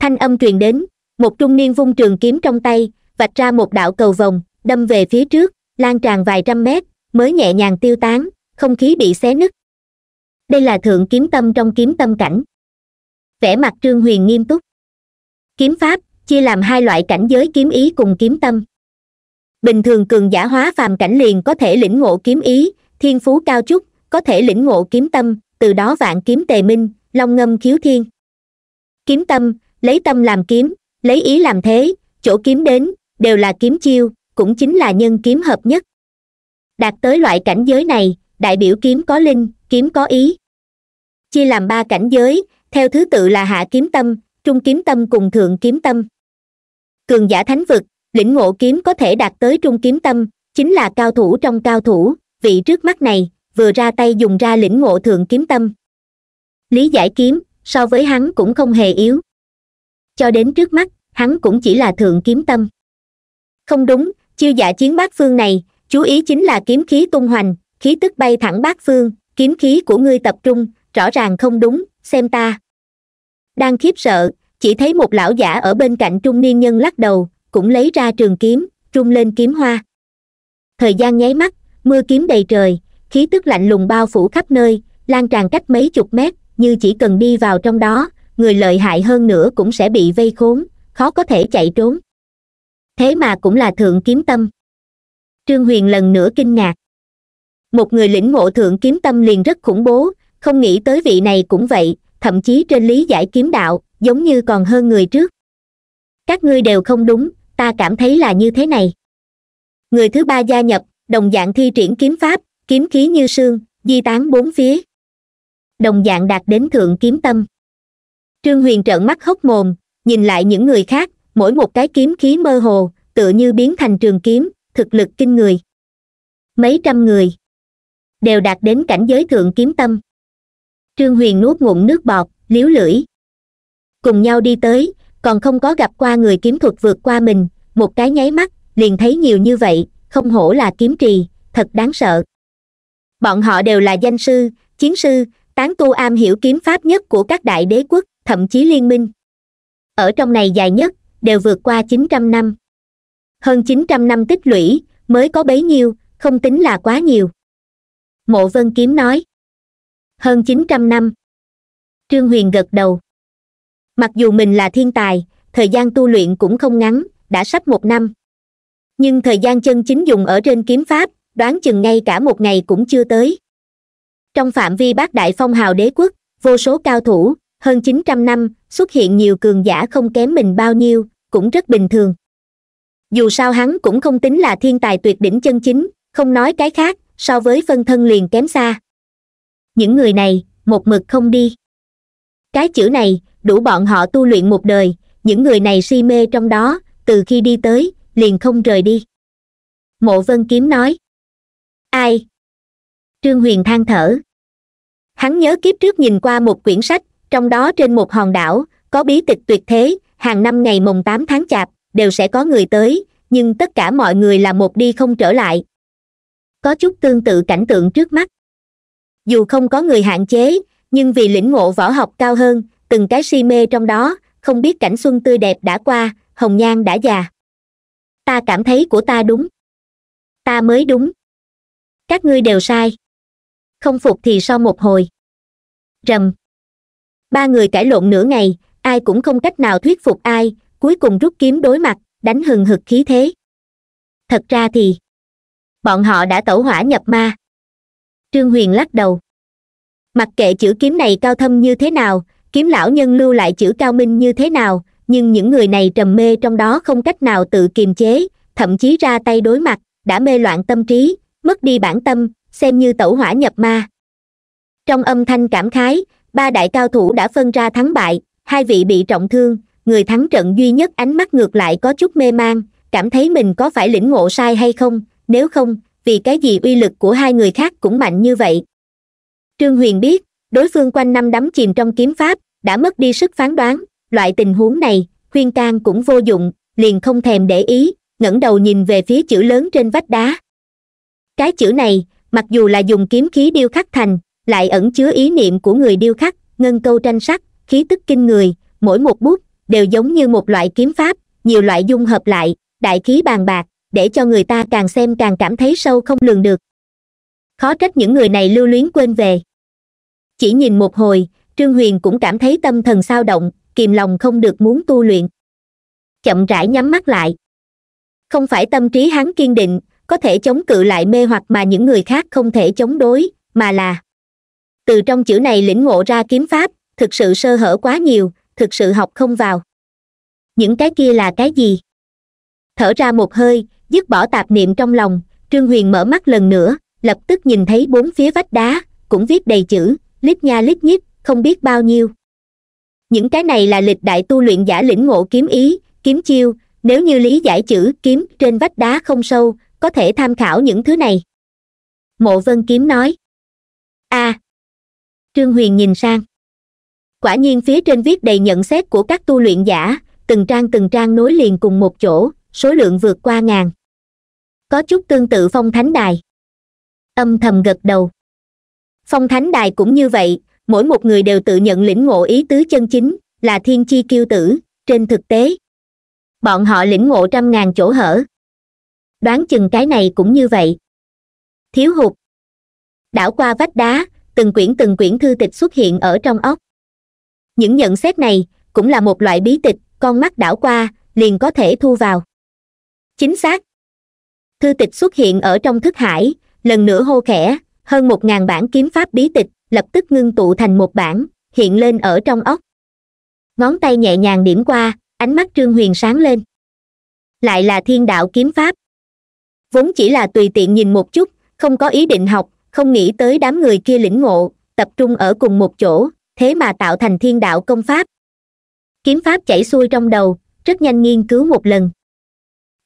thanh âm truyền đến một trung niên vung trường kiếm trong tay vạch ra một đạo cầu vòng đâm về phía trước lan tràn vài trăm mét mới nhẹ nhàng tiêu tán không khí bị xé nứt đây là thượng kiếm tâm trong kiếm tâm cảnh vẻ mặt trương huyền nghiêm túc kiếm pháp chia làm hai loại cảnh giới kiếm ý cùng kiếm tâm bình thường cường giả hóa phàm cảnh liền có thể lĩnh ngộ kiếm ý thiên phú cao trúc có thể lĩnh ngộ kiếm tâm từ đó vạn kiếm tề minh long ngâm khiếu thiên kiếm tâm lấy tâm làm kiếm lấy ý làm thế chỗ kiếm đến đều là kiếm chiêu cũng chính là nhân kiếm hợp nhất đạt tới loại cảnh giới này đại biểu kiếm có linh kiếm có ý chia làm ba cảnh giới theo thứ tự là hạ kiếm tâm trung kiếm tâm cùng thượng kiếm tâm cường giả thánh vực lĩnh ngộ kiếm có thể đạt tới trung kiếm tâm chính là cao thủ trong cao thủ vị trước mắt này vừa ra tay dùng ra lĩnh ngộ thượng kiếm tâm lý giải kiếm so với hắn cũng không hề yếu cho đến trước mắt hắn cũng chỉ là thượng kiếm tâm không đúng chiêu giả chiến bát phương này chú ý chính là kiếm khí tung hoành khí tức bay thẳng bát phương kiếm khí của ngươi tập trung rõ ràng không đúng xem ta đang khiếp sợ chỉ thấy một lão giả ở bên cạnh trung niên nhân lắc đầu cũng lấy ra trường kiếm trung lên kiếm hoa thời gian nháy mắt mưa kiếm đầy trời khí tức lạnh lùng bao phủ khắp nơi lan tràn cách mấy chục mét như chỉ cần đi vào trong đó người lợi hại hơn nữa cũng sẽ bị vây khốn khó có thể chạy trốn thế mà cũng là thượng kiếm tâm trương huyền lần nữa kinh ngạc một người lĩnh ngộ thượng kiếm tâm liền rất khủng bố không nghĩ tới vị này cũng vậy thậm chí trên lý giải kiếm đạo giống như còn hơn người trước các ngươi đều không đúng ta cảm thấy là như thế này người thứ ba gia nhập đồng dạng thi triển kiếm pháp kiếm khí như sương di tán bốn phía đồng dạng đạt đến thượng kiếm tâm trương huyền trợn mắt hốc mồm nhìn lại những người khác mỗi một cái kiếm khí mơ hồ tựa như biến thành trường kiếm thực lực kinh người mấy trăm người đều đạt đến cảnh giới thượng kiếm tâm trương huyền nuốt ngụm nước bọt liếu lưỡi cùng nhau đi tới còn không có gặp qua người kiếm thuật vượt qua mình một cái nháy mắt liền thấy nhiều như vậy không hổ là kiếm trì thật đáng sợ bọn họ đều là danh sư chiến sư tán tu am hiểu kiếm pháp nhất của các đại đế quốc thậm chí liên minh ở trong này dài nhất đều vượt qua chín trăm năm hơn chín trăm năm tích lũy mới có bấy nhiêu không tính là quá nhiều mộ vân kiếm nói hơn chín trăm năm trương huyền gật đầu mặc dù mình là thiên tài thời gian tu luyện cũng không ngắn đã sắp một năm nhưng thời gian chân chính dùng ở trên kiếm pháp đoán chừng ngay cả một ngày cũng chưa tới trong phạm vi bát đại phong hào đế quốc vô số cao thủ hơn chín trăm năm xuất hiện nhiều cường giả không kém mình bao nhiêu cũng rất bình thường dù sao hắn cũng không tính là thiên tài tuyệt đỉnh chân chính không nói cái khác so với phân thân liền kém xa những người này một mực không đi cái chữ này đủ bọn họ tu luyện một đời những người này si mê trong đó từ khi đi tới liền không rời đi mộ vân kiếm nói ai trương huyền than thở hắn nhớ kiếp trước nhìn qua một quyển sách trong đó trên một hòn đảo có bí tịch tuyệt thế hàng năm ngày mùng tám tháng chạp đều sẽ có người tới nhưng tất cả mọi người là một đi không trở lại có chút tương tự cảnh tượng trước mắt dù không có người hạn chế nhưng vì lĩnh ngộ võ học cao hơn từng cái si mê trong đó không biết cảnh xuân tươi đẹp đã qua hồng nhan đã già ta cảm thấy của ta đúng ta mới đúng các ngươi đều sai không phục thì sau một hồi rầm ba người cãi lộn nửa ngày ai cũng không cách nào thuyết phục ai cuối cùng rút kiếm đối mặt đánh hừng hực khí thế thật ra thì bọn họ đã tẩu hỏa nhập ma trương huyền lắc đầu mặc kệ chữ kiếm này cao thâm như thế nào kiếm lão nhân lưu lại chữ cao minh như thế nào nhưng những người này trầm mê trong đó không cách nào tự kiềm chế thậm chí ra tay đối mặt đã mê loạn tâm trí mất đi bản tâm xem như tẩu hỏa nhập ma trong âm thanh cảm khái ba đại cao thủ đã phân ra thắng bại hai vị bị trọng thương người thắng trận duy nhất ánh mắt ngược lại có chút mê man cảm thấy mình có phải lĩnh ngộ sai hay không nếu không vì cái gì uy lực của hai người khác cũng mạnh như vậy trương huyền biết đối phương quanh năm đắm chìm trong kiếm pháp đã mất đi sức phán đoán loại tình huống này khuyên can cũng vô dụng liền không thèm để ý ngẩng đầu nhìn về phía chữ lớn trên vách đá cái chữ này mặc dù là dùng kiếm khí điêu khắc thành lại ẩn chứa ý niệm của người điêu khắc ngân câu tranh sắc khí tức kinh người mỗi một bút đều giống như một loại kiếm pháp nhiều loại dung hợp lại đại khí bàn bạc để cho người ta càng xem càng cảm thấy sâu không lường được khó trách những người này lưu luyến quên về chỉ nhìn một hồi trương huyền cũng cảm thấy tâm thần sao động kìm lòng không được muốn tu luyện chậm rãi nhắm mắt lại không phải tâm trí hắn kiên định có thể chống cự lại mê hoặc mà những người khác không thể chống đối mà là từ trong chữ này lĩnh ngộ ra kiếm pháp thực sự sơ hở quá nhiều thực sự học không vào những cái kia là cái gì thở ra một hơi dứt bỏ tạp niệm trong lòng trương huyền mở mắt lần nữa lập tức nhìn thấy bốn phía vách đá cũng viết đầy chữ lít nha lít nhít không biết bao nhiêu những cái này là lịch đại tu luyện giả lĩnh ngộ kiếm ý kiếm chiêu nếu như lý giải chữ kiếm trên vách đá không sâu có thể tham khảo những thứ này mộ vân kiếm nói a à, trương huyền nhìn sang quả nhiên phía trên viết đầy nhận xét của các tu luyện giả từng trang từng trang nối liền cùng một chỗ số lượng vượt qua ngàn có chút tương tự phong thánh đài âm thầm gật đầu phong thánh đài cũng như vậy mỗi một người đều tự nhận lĩnh ngộ ý tứ chân chính là thiên chi kiêu tử trên thực tế bọn họ lĩnh ngộ trăm ngàn chỗ hở đoán chừng cái này cũng như vậy thiếu hụt đảo qua vách đá từng quyển từng quyển thư tịch xuất hiện ở trong ốc những nhận xét này cũng là một loại bí tịch con mắt đảo qua liền có thể thu vào chính xác thư tịch xuất hiện ở trong thức hải lần nữa hô khẽ hơn một ngàn bản kiếm pháp bí tịch lập tức ngưng tụ thành một bản hiện lên ở trong ốc ngón tay nhẹ nhàng điểm qua ánh mắt trương huyền sáng lên lại là thiên đạo kiếm pháp vốn chỉ là tùy tiện nhìn một chút không có ý định học không nghĩ tới đám người kia lĩnh ngộ tập trung ở cùng một chỗ thế mà tạo thành thiên đạo công pháp kiếm pháp chảy xuôi trong đầu rất nhanh nghiên cứu một lần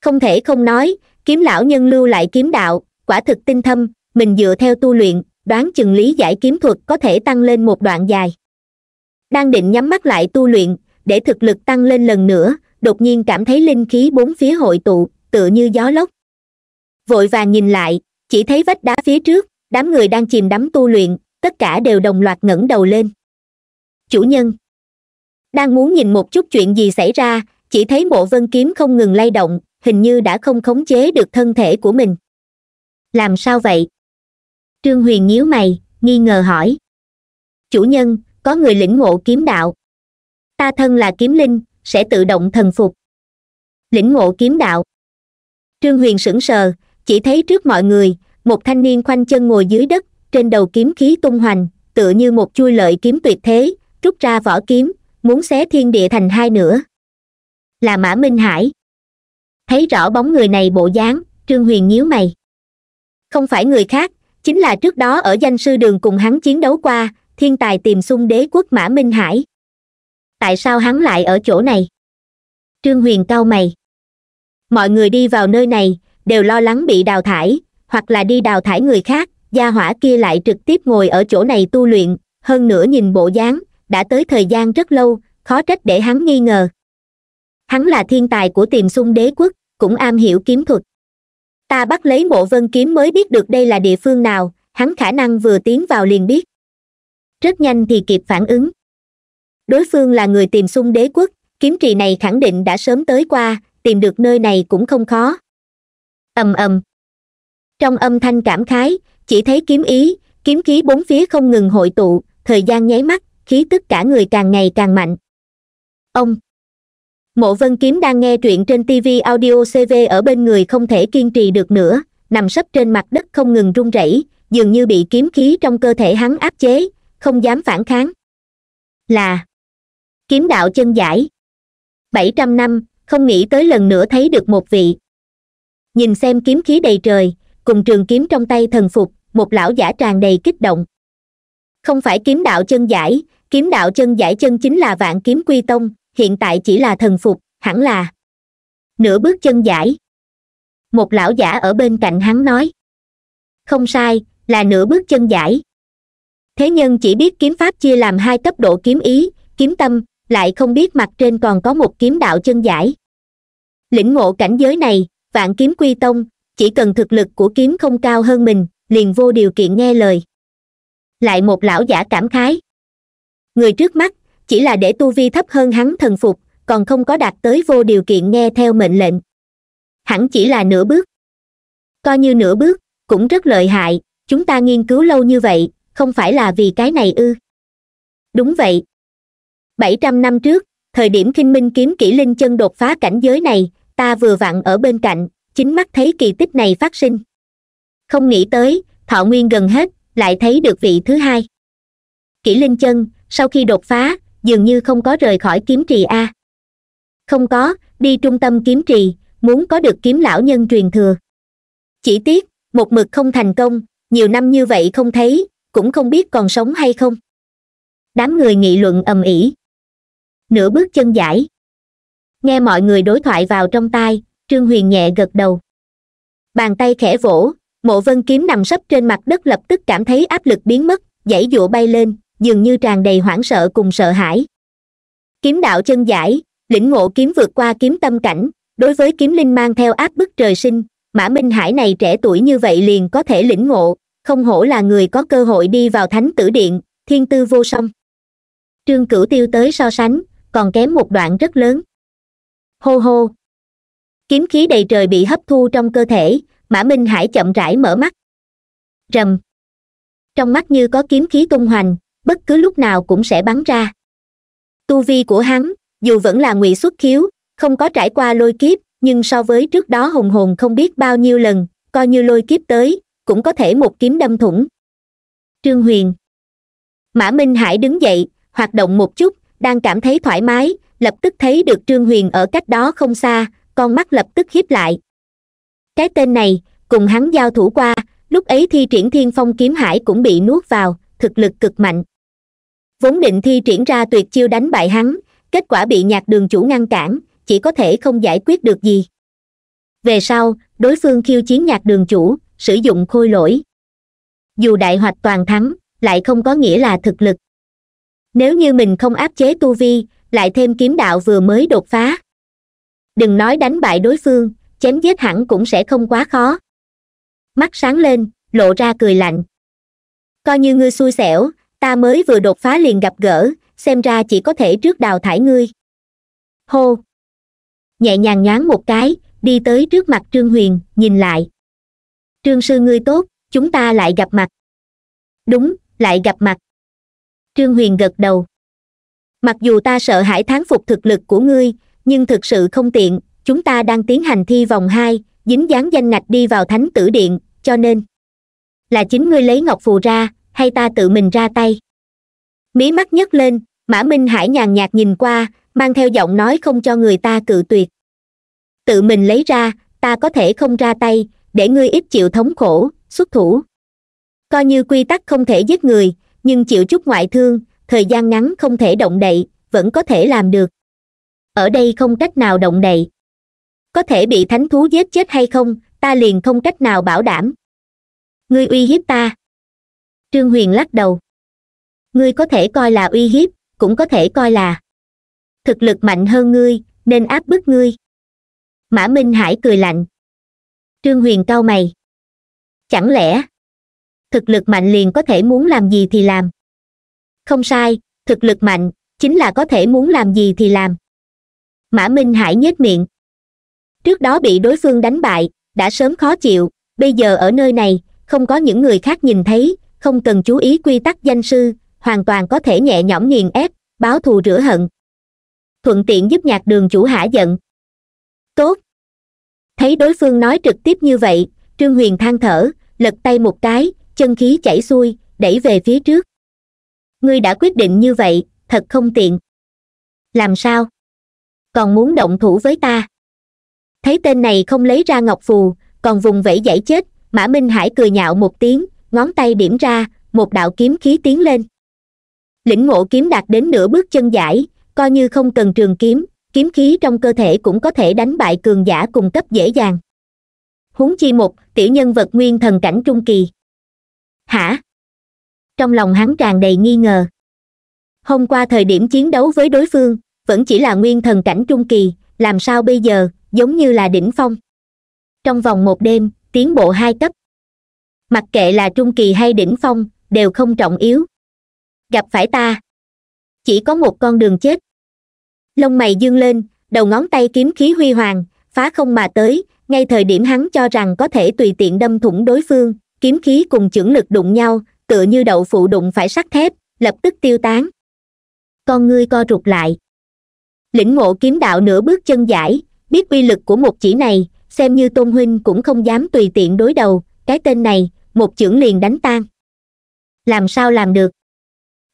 không thể không nói kiếm lão nhân lưu lại kiếm đạo quả thực tinh thâm mình dựa theo tu luyện đoán chừng lý giải kiếm thuật có thể tăng lên một đoạn dài đang định nhắm mắt lại tu luyện để thực lực tăng lên lần nữa đột nhiên cảm thấy linh khí bốn phía hội tụ tựa như gió lốc vội vàng nhìn lại chỉ thấy vách đá phía trước đám người đang chìm đắm tu luyện tất cả đều đồng loạt ngẩng đầu lên chủ nhân đang muốn nhìn một chút chuyện gì xảy ra chỉ thấy mộ vân kiếm không ngừng lay động hình như đã không khống chế được thân thể của mình làm sao vậy trương huyền nhíu mày nghi ngờ hỏi chủ nhân có người lĩnh ngộ kiếm đạo ta thân là kiếm linh sẽ tự động thần phục lĩnh ngộ kiếm đạo trương huyền sững sờ chỉ thấy trước mọi người một thanh niên khoanh chân ngồi dưới đất trên đầu kiếm khí tung hoành tựa như một chui lợi kiếm tuyệt thế rút ra vỏ kiếm muốn xé thiên địa thành hai nửa là mã minh hải thấy rõ bóng người này bộ dáng trương huyền nhíu mày không phải người khác chính là trước đó ở danh sư đường cùng hắn chiến đấu qua thiên tài tìm xung đế quốc mã minh hải tại sao hắn lại ở chỗ này trương huyền cau mày mọi người đi vào nơi này đều lo lắng bị đào thải hoặc là đi đào thải người khác gia hỏa kia lại trực tiếp ngồi ở chỗ này tu luyện hơn nữa nhìn bộ dáng đã tới thời gian rất lâu khó trách để hắn nghi ngờ hắn là thiên tài của tiềm xung đế quốc cũng am hiểu kiếm thuật ta bắt lấy mộ vân kiếm mới biết được đây là địa phương nào hắn khả năng vừa tiến vào liền biết rất nhanh thì kịp phản ứng đối phương là người tìm xung đế quốc kiếm trì này khẳng định đã sớm tới qua tìm được nơi này cũng không khó ầm ầm trong âm thanh cảm khái chỉ thấy kiếm ý kiếm khí bốn phía không ngừng hội tụ thời gian nháy mắt khí tức cả người càng ngày càng mạnh ông mộ vân kiếm đang nghe truyện trên tv audio cv ở bên người không thể kiên trì được nữa nằm sấp trên mặt đất không ngừng run rẩy dường như bị kiếm khí trong cơ thể hắn áp chế không dám phản kháng là kiếm đạo chân giải bảy trăm năm không nghĩ tới lần nữa thấy được một vị nhìn xem kiếm khí đầy trời cùng trường kiếm trong tay thần phục một lão giả tràn đầy kích động không phải kiếm đạo chân giải kiếm đạo chân giải chân chính là vạn kiếm quy tông hiện tại chỉ là thần phục hẳn là nửa bước chân giải một lão giả ở bên cạnh hắn nói không sai là nửa bước chân giải thế nhân chỉ biết kiếm pháp chia làm hai cấp độ kiếm ý kiếm tâm lại không biết mặt trên còn có một kiếm đạo chân giải lĩnh ngộ cảnh giới này vạn kiếm quy tông chỉ cần thực lực của kiếm không cao hơn mình liền vô điều kiện nghe lời lại một lão giả cảm khái người trước mắt chỉ là để tu vi thấp hơn hắn thần phục còn không có đạt tới vô điều kiện nghe theo mệnh lệnh hẳn chỉ là nửa bước coi như nửa bước cũng rất lợi hại chúng ta nghiên cứu lâu như vậy không phải là vì cái này ư đúng vậy bảy trăm năm trước thời điểm khinh minh kiếm kỹ linh chân đột phá cảnh giới này ta vừa vặn ở bên cạnh chính mắt thấy kỳ tích này phát sinh không nghĩ tới thọ nguyên gần hết lại thấy được vị thứ hai kỷ linh chân sau khi đột phá dường như không có rời khỏi kiếm trì a à. không có đi trung tâm kiếm trì muốn có được kiếm lão nhân truyền thừa chỉ tiếc một mực không thành công nhiều năm như vậy không thấy cũng không biết còn sống hay không đám người nghị luận ầm ĩ nửa bước chân giải nghe mọi người đối thoại vào trong tai trương huyền nhẹ gật đầu bàn tay khẽ vỗ mộ vân kiếm nằm sấp trên mặt đất lập tức cảm thấy áp lực biến mất dãy dụa bay lên dường như tràn đầy hoảng sợ cùng sợ hãi kiếm đạo chân giải lĩnh ngộ kiếm vượt qua kiếm tâm cảnh đối với kiếm linh mang theo áp bức trời sinh mã minh hải này trẻ tuổi như vậy liền có thể lĩnh ngộ không hổ là người có cơ hội đi vào thánh tử điện thiên tư vô song trương cửu tiêu tới so sánh còn kém một đoạn rất lớn hô hô kiếm khí đầy trời bị hấp thu trong cơ thể mã minh hải chậm rãi mở mắt rầm trong mắt như có kiếm khí tung hoành bất cứ lúc nào cũng sẽ bắn ra tu vi của hắn dù vẫn là ngụy xuất khiếu không có trải qua lôi kiếp nhưng so với trước đó hùng hồn không biết bao nhiêu lần coi như lôi kiếp tới cũng có thể một kiếm đâm thủng trương huyền mã minh hải đứng dậy hoạt động một chút đang cảm thấy thoải mái lập tức thấy được trương huyền ở cách đó không xa con mắt lập tức hiếp lại cái tên này cùng hắn giao thủ qua lúc ấy thi triển thiên phong kiếm hải cũng bị nuốt vào thực lực cực mạnh vốn định thi triển ra tuyệt chiêu đánh bại hắn kết quả bị nhạc đường chủ ngăn cản chỉ có thể không giải quyết được gì về sau đối phương khiêu chiến nhạc đường chủ sử dụng khôi lỗi dù đại hoạch toàn thắng lại không có nghĩa là thực lực nếu như mình không áp chế tu vi lại thêm kiếm đạo vừa mới đột phá đừng nói đánh bại đối phương chém giết hẳn cũng sẽ không quá khó mắt sáng lên lộ ra cười lạnh coi như ngươi xui xẻo ta mới vừa đột phá liền gặp gỡ xem ra chỉ có thể trước đào thải ngươi hô nhẹ nhàng nhoáng một cái đi tới trước mặt trương huyền nhìn lại trương sư ngươi tốt chúng ta lại gặp mặt đúng lại gặp mặt trương huyền gật đầu mặc dù ta sợ hãi thán phục thực lực của ngươi nhưng thực sự không tiện chúng ta đang tiến hành thi vòng hai dính dáng danh ngạch đi vào thánh tử điện cho nên là chính ngươi lấy ngọc phù ra hay ta tự mình ra tay mí mắt nhấc lên mã minh hải nhàn nhạt nhìn qua mang theo giọng nói không cho người ta cự tuyệt tự mình lấy ra ta có thể không ra tay để ngươi ít chịu thống khổ xuất thủ coi như quy tắc không thể giết người nhưng chịu chút ngoại thương thời gian ngắn không thể động đậy vẫn có thể làm được ở đây không cách nào động đậy có thể bị thánh thú giết chết hay không ta liền không cách nào bảo đảm ngươi uy hiếp ta trương huyền lắc đầu ngươi có thể coi là uy hiếp cũng có thể coi là thực lực mạnh hơn ngươi nên áp bức ngươi mã minh hải cười lạnh trương huyền cau mày chẳng lẽ thực lực mạnh liền có thể muốn làm gì thì làm không sai thực lực mạnh chính là có thể muốn làm gì thì làm mã minh hải nhếch miệng trước đó bị đối phương đánh bại đã sớm khó chịu bây giờ ở nơi này không có những người khác nhìn thấy không cần chú ý quy tắc danh sư hoàn toàn có thể nhẹ nhõm nghiền ép báo thù rửa hận thuận tiện giúp nhạc đường chủ hả giận tốt thấy đối phương nói trực tiếp như vậy trương huyền than thở lật tay một cái chân khí chảy xuôi đẩy về phía trước ngươi đã quyết định như vậy thật không tiện làm sao còn muốn động thủ với ta thấy tên này không lấy ra ngọc phù còn vùng vẫy giải chết mã minh hải cười nhạo một tiếng ngón tay điểm ra một đạo kiếm khí tiến lên lĩnh ngộ kiếm đạt đến nửa bước chân giải coi như không cần trường kiếm kiếm khí trong cơ thể cũng có thể đánh bại cường giả cùng cấp dễ dàng huống chi một tiểu nhân vật nguyên thần cảnh trung kỳ hả trong lòng hắn tràn đầy nghi ngờ hôm qua thời điểm chiến đấu với đối phương vẫn chỉ là nguyên thần cảnh trung kỳ làm sao bây giờ giống như là đỉnh phong trong vòng một đêm tiến bộ hai cấp mặc kệ là trung kỳ hay đỉnh phong đều không trọng yếu gặp phải ta chỉ có một con đường chết lông mày dương lên đầu ngón tay kiếm khí huy hoàng phá không mà tới ngay thời điểm hắn cho rằng có thể tùy tiện đâm thủng đối phương kiếm khí cùng chưởng lực đụng nhau tựa như đậu phụ đụng phải sắt thép lập tức tiêu tán con ngươi co rụt lại lĩnh ngộ kiếm đạo nửa bước chân giải biết uy lực của một chỉ này xem như tôn huynh cũng không dám tùy tiện đối đầu cái tên này một chưởng liền đánh tan làm sao làm được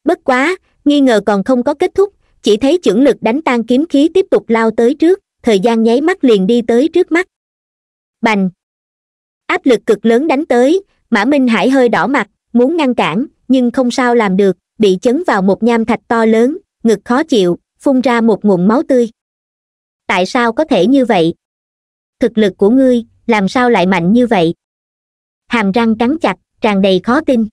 bất quá nghi ngờ còn không có kết thúc chỉ thấy chưởng lực đánh tan kiếm khí tiếp tục lao tới trước thời gian nháy mắt liền đi tới trước mắt bành áp lực cực lớn đánh tới mã minh hải hơi đỏ mặt muốn ngăn cản nhưng không sao làm được bị chấn vào một nham thạch to lớn ngực khó chịu phun ra một nguồn máu tươi tại sao có thể như vậy thực lực của ngươi làm sao lại mạnh như vậy hàm răng cắn chặt tràn đầy khó tin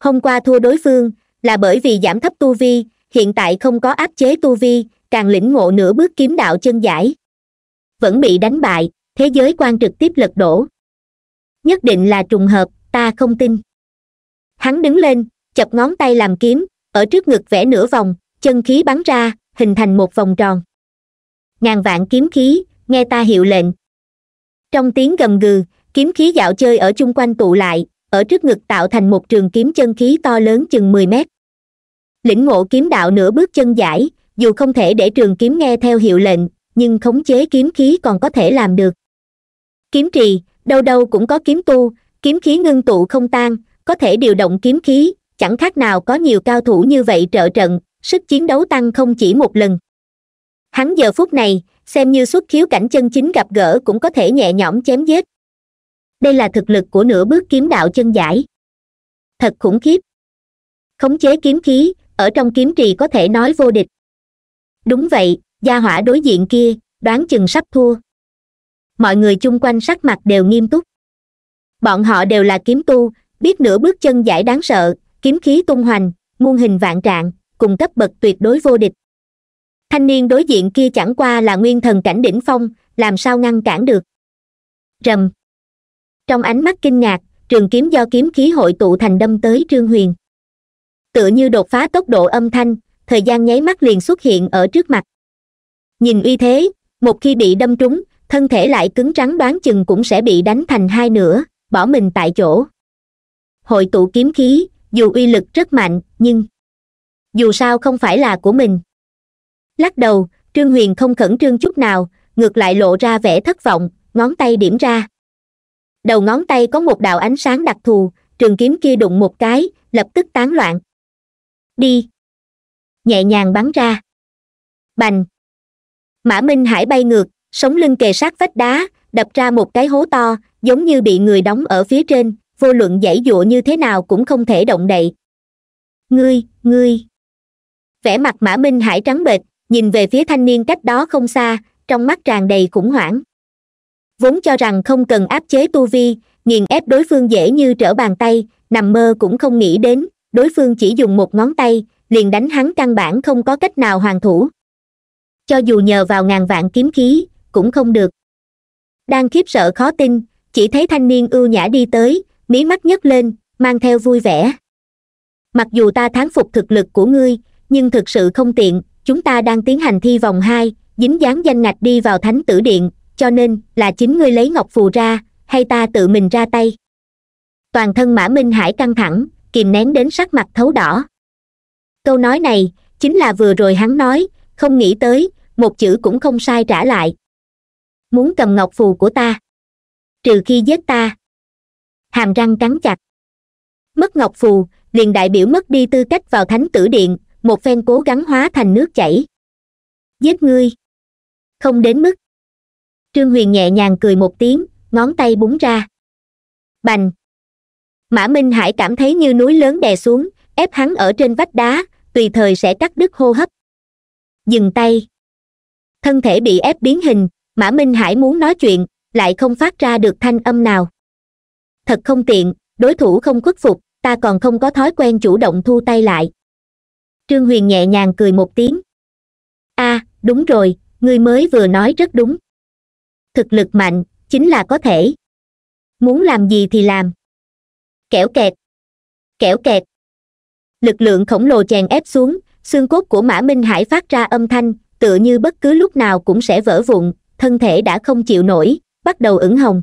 hôm qua thua đối phương là bởi vì giảm thấp tu vi hiện tại không có áp chế tu vi càng lĩnh ngộ nửa bước kiếm đạo chân giải vẫn bị đánh bại thế giới quan trực tiếp lật đổ nhất định là trùng hợp ta không tin hắn đứng lên chập ngón tay làm kiếm ở trước ngực vẽ nửa vòng chân khí bắn ra hình thành một vòng tròn ngàn vạn kiếm khí nghe ta hiệu lệnh trong tiếng gầm gừ kiếm khí dạo chơi ở chung quanh tụ lại ở trước ngực tạo thành một trường kiếm chân khí to lớn chừng mười mét lĩnh ngộ kiếm đạo nửa bước chân giải dù không thể để trường kiếm nghe theo hiệu lệnh nhưng khống chế kiếm khí còn có thể làm được kiếm trì đâu đâu cũng có kiếm tu kiếm khí ngưng tụ không tan có thể điều động kiếm khí chẳng khác nào có nhiều cao thủ như vậy trợ trận sức chiến đấu tăng không chỉ một lần hắn giờ phút này xem như xuất khiếu cảnh chân chính gặp gỡ cũng có thể nhẹ nhõm chém giết đây là thực lực của nửa bước kiếm đạo chân giải thật khủng khiếp khống chế kiếm khí ở trong kiếm trì có thể nói vô địch đúng vậy gia hỏa đối diện kia đoán chừng sắp thua mọi người chung quanh sắc mặt đều nghiêm túc bọn họ đều là kiếm tu biết nửa bước chân giải đáng sợ kiếm khí tung hoành muôn hình vạn trạng cùng cấp bậc tuyệt đối vô địch thanh niên đối diện kia chẳng qua là nguyên thần cảnh đỉnh phong làm sao ngăn cản được rầm trong ánh mắt kinh ngạc trường kiếm do kiếm khí hội tụ thành đâm tới trương huyền tựa như đột phá tốc độ âm thanh thời gian nháy mắt liền xuất hiện ở trước mặt nhìn uy thế một khi bị đâm trúng thân thể lại cứng trắng đoán chừng cũng sẽ bị đánh thành hai nửa bỏ mình tại chỗ hội tụ kiếm khí dù uy lực rất mạnh nhưng dù sao không phải là của mình lắc đầu trương huyền không khẩn trương chút nào ngược lại lộ ra vẻ thất vọng ngón tay điểm ra đầu ngón tay có một đạo ánh sáng đặc thù trường kiếm kia đụng một cái lập tức tán loạn đi nhẹ nhàng bắn ra bành mã minh hải bay ngược sống lưng kề sát vách đá đập ra một cái hố to giống như bị người đóng ở phía trên vô luận dãy dụa như thế nào cũng không thể động đậy ngươi ngươi vẻ mặt mã minh hải trắng bệch nhìn về phía thanh niên cách đó không xa trong mắt tràn đầy khủng hoảng vốn cho rằng không cần áp chế tu vi nghiền ép đối phương dễ như trở bàn tay nằm mơ cũng không nghĩ đến đối phương chỉ dùng một ngón tay liền đánh hắn căn bản không có cách nào hoàn thủ cho dù nhờ vào ngàn vạn kiếm khí cũng không được đang khiếp sợ khó tin chỉ thấy thanh niên ưu nhã đi tới mí mắt nhấc lên mang theo vui vẻ mặc dù ta thán phục thực lực của ngươi nhưng thực sự không tiện chúng ta đang tiến hành thi vòng hai dính dáng danh ngạch đi vào thánh tử điện cho nên là chính ngươi lấy ngọc phù ra hay ta tự mình ra tay toàn thân mã minh hải căng thẳng kìm nén đến sắc mặt thấu đỏ câu nói này chính là vừa rồi hắn nói không nghĩ tới một chữ cũng không sai trả lại muốn cầm ngọc phù của ta trừ khi giết ta hàm răng cắn chặt mất ngọc phù liền đại biểu mất đi tư cách vào thánh tử điện một phen cố gắng hóa thành nước chảy giết ngươi không đến mức trương huyền nhẹ nhàng cười một tiếng ngón tay búng ra bành mã minh hải cảm thấy như núi lớn đè xuống ép hắn ở trên vách đá tùy thời sẽ cắt đứt hô hấp dừng tay thân thể bị ép biến hình mã minh hải muốn nói chuyện lại không phát ra được thanh âm nào thật không tiện đối thủ không khuất phục ta còn không có thói quen chủ động thu tay lại trương huyền nhẹ nhàng cười một tiếng a à, đúng rồi ngươi mới vừa nói rất đúng thực lực mạnh chính là có thể muốn làm gì thì làm kẻo kẹt kẻo kẹt lực lượng khổng lồ chèn ép xuống xương cốt của mã minh hải phát ra âm thanh tựa như bất cứ lúc nào cũng sẽ vỡ vụn thân thể đã không chịu nổi bắt đầu ửng hồng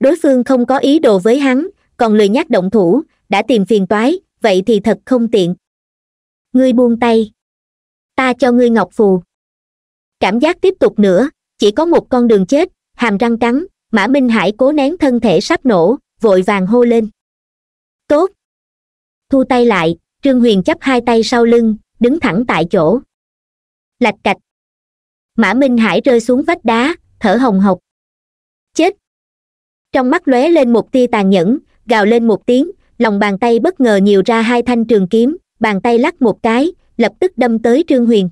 đối phương không có ý đồ với hắn còn lười nhắc động thủ đã tìm phiền toái vậy thì thật không tiện ngươi buông tay ta cho ngươi ngọc phù cảm giác tiếp tục nữa chỉ có một con đường chết hàm răng cắn mã minh hải cố nén thân thể sắp nổ vội vàng hô lên tốt thu tay lại trương huyền chắp hai tay sau lưng đứng thẳng tại chỗ lạch cạch mã minh hải rơi xuống vách đá thở hồng hộc chết trong mắt lóe lên một tia tàn nhẫn gào lên một tiếng lòng bàn tay bất ngờ nhiều ra hai thanh trường kiếm bàn tay lắc một cái lập tức đâm tới trương huyền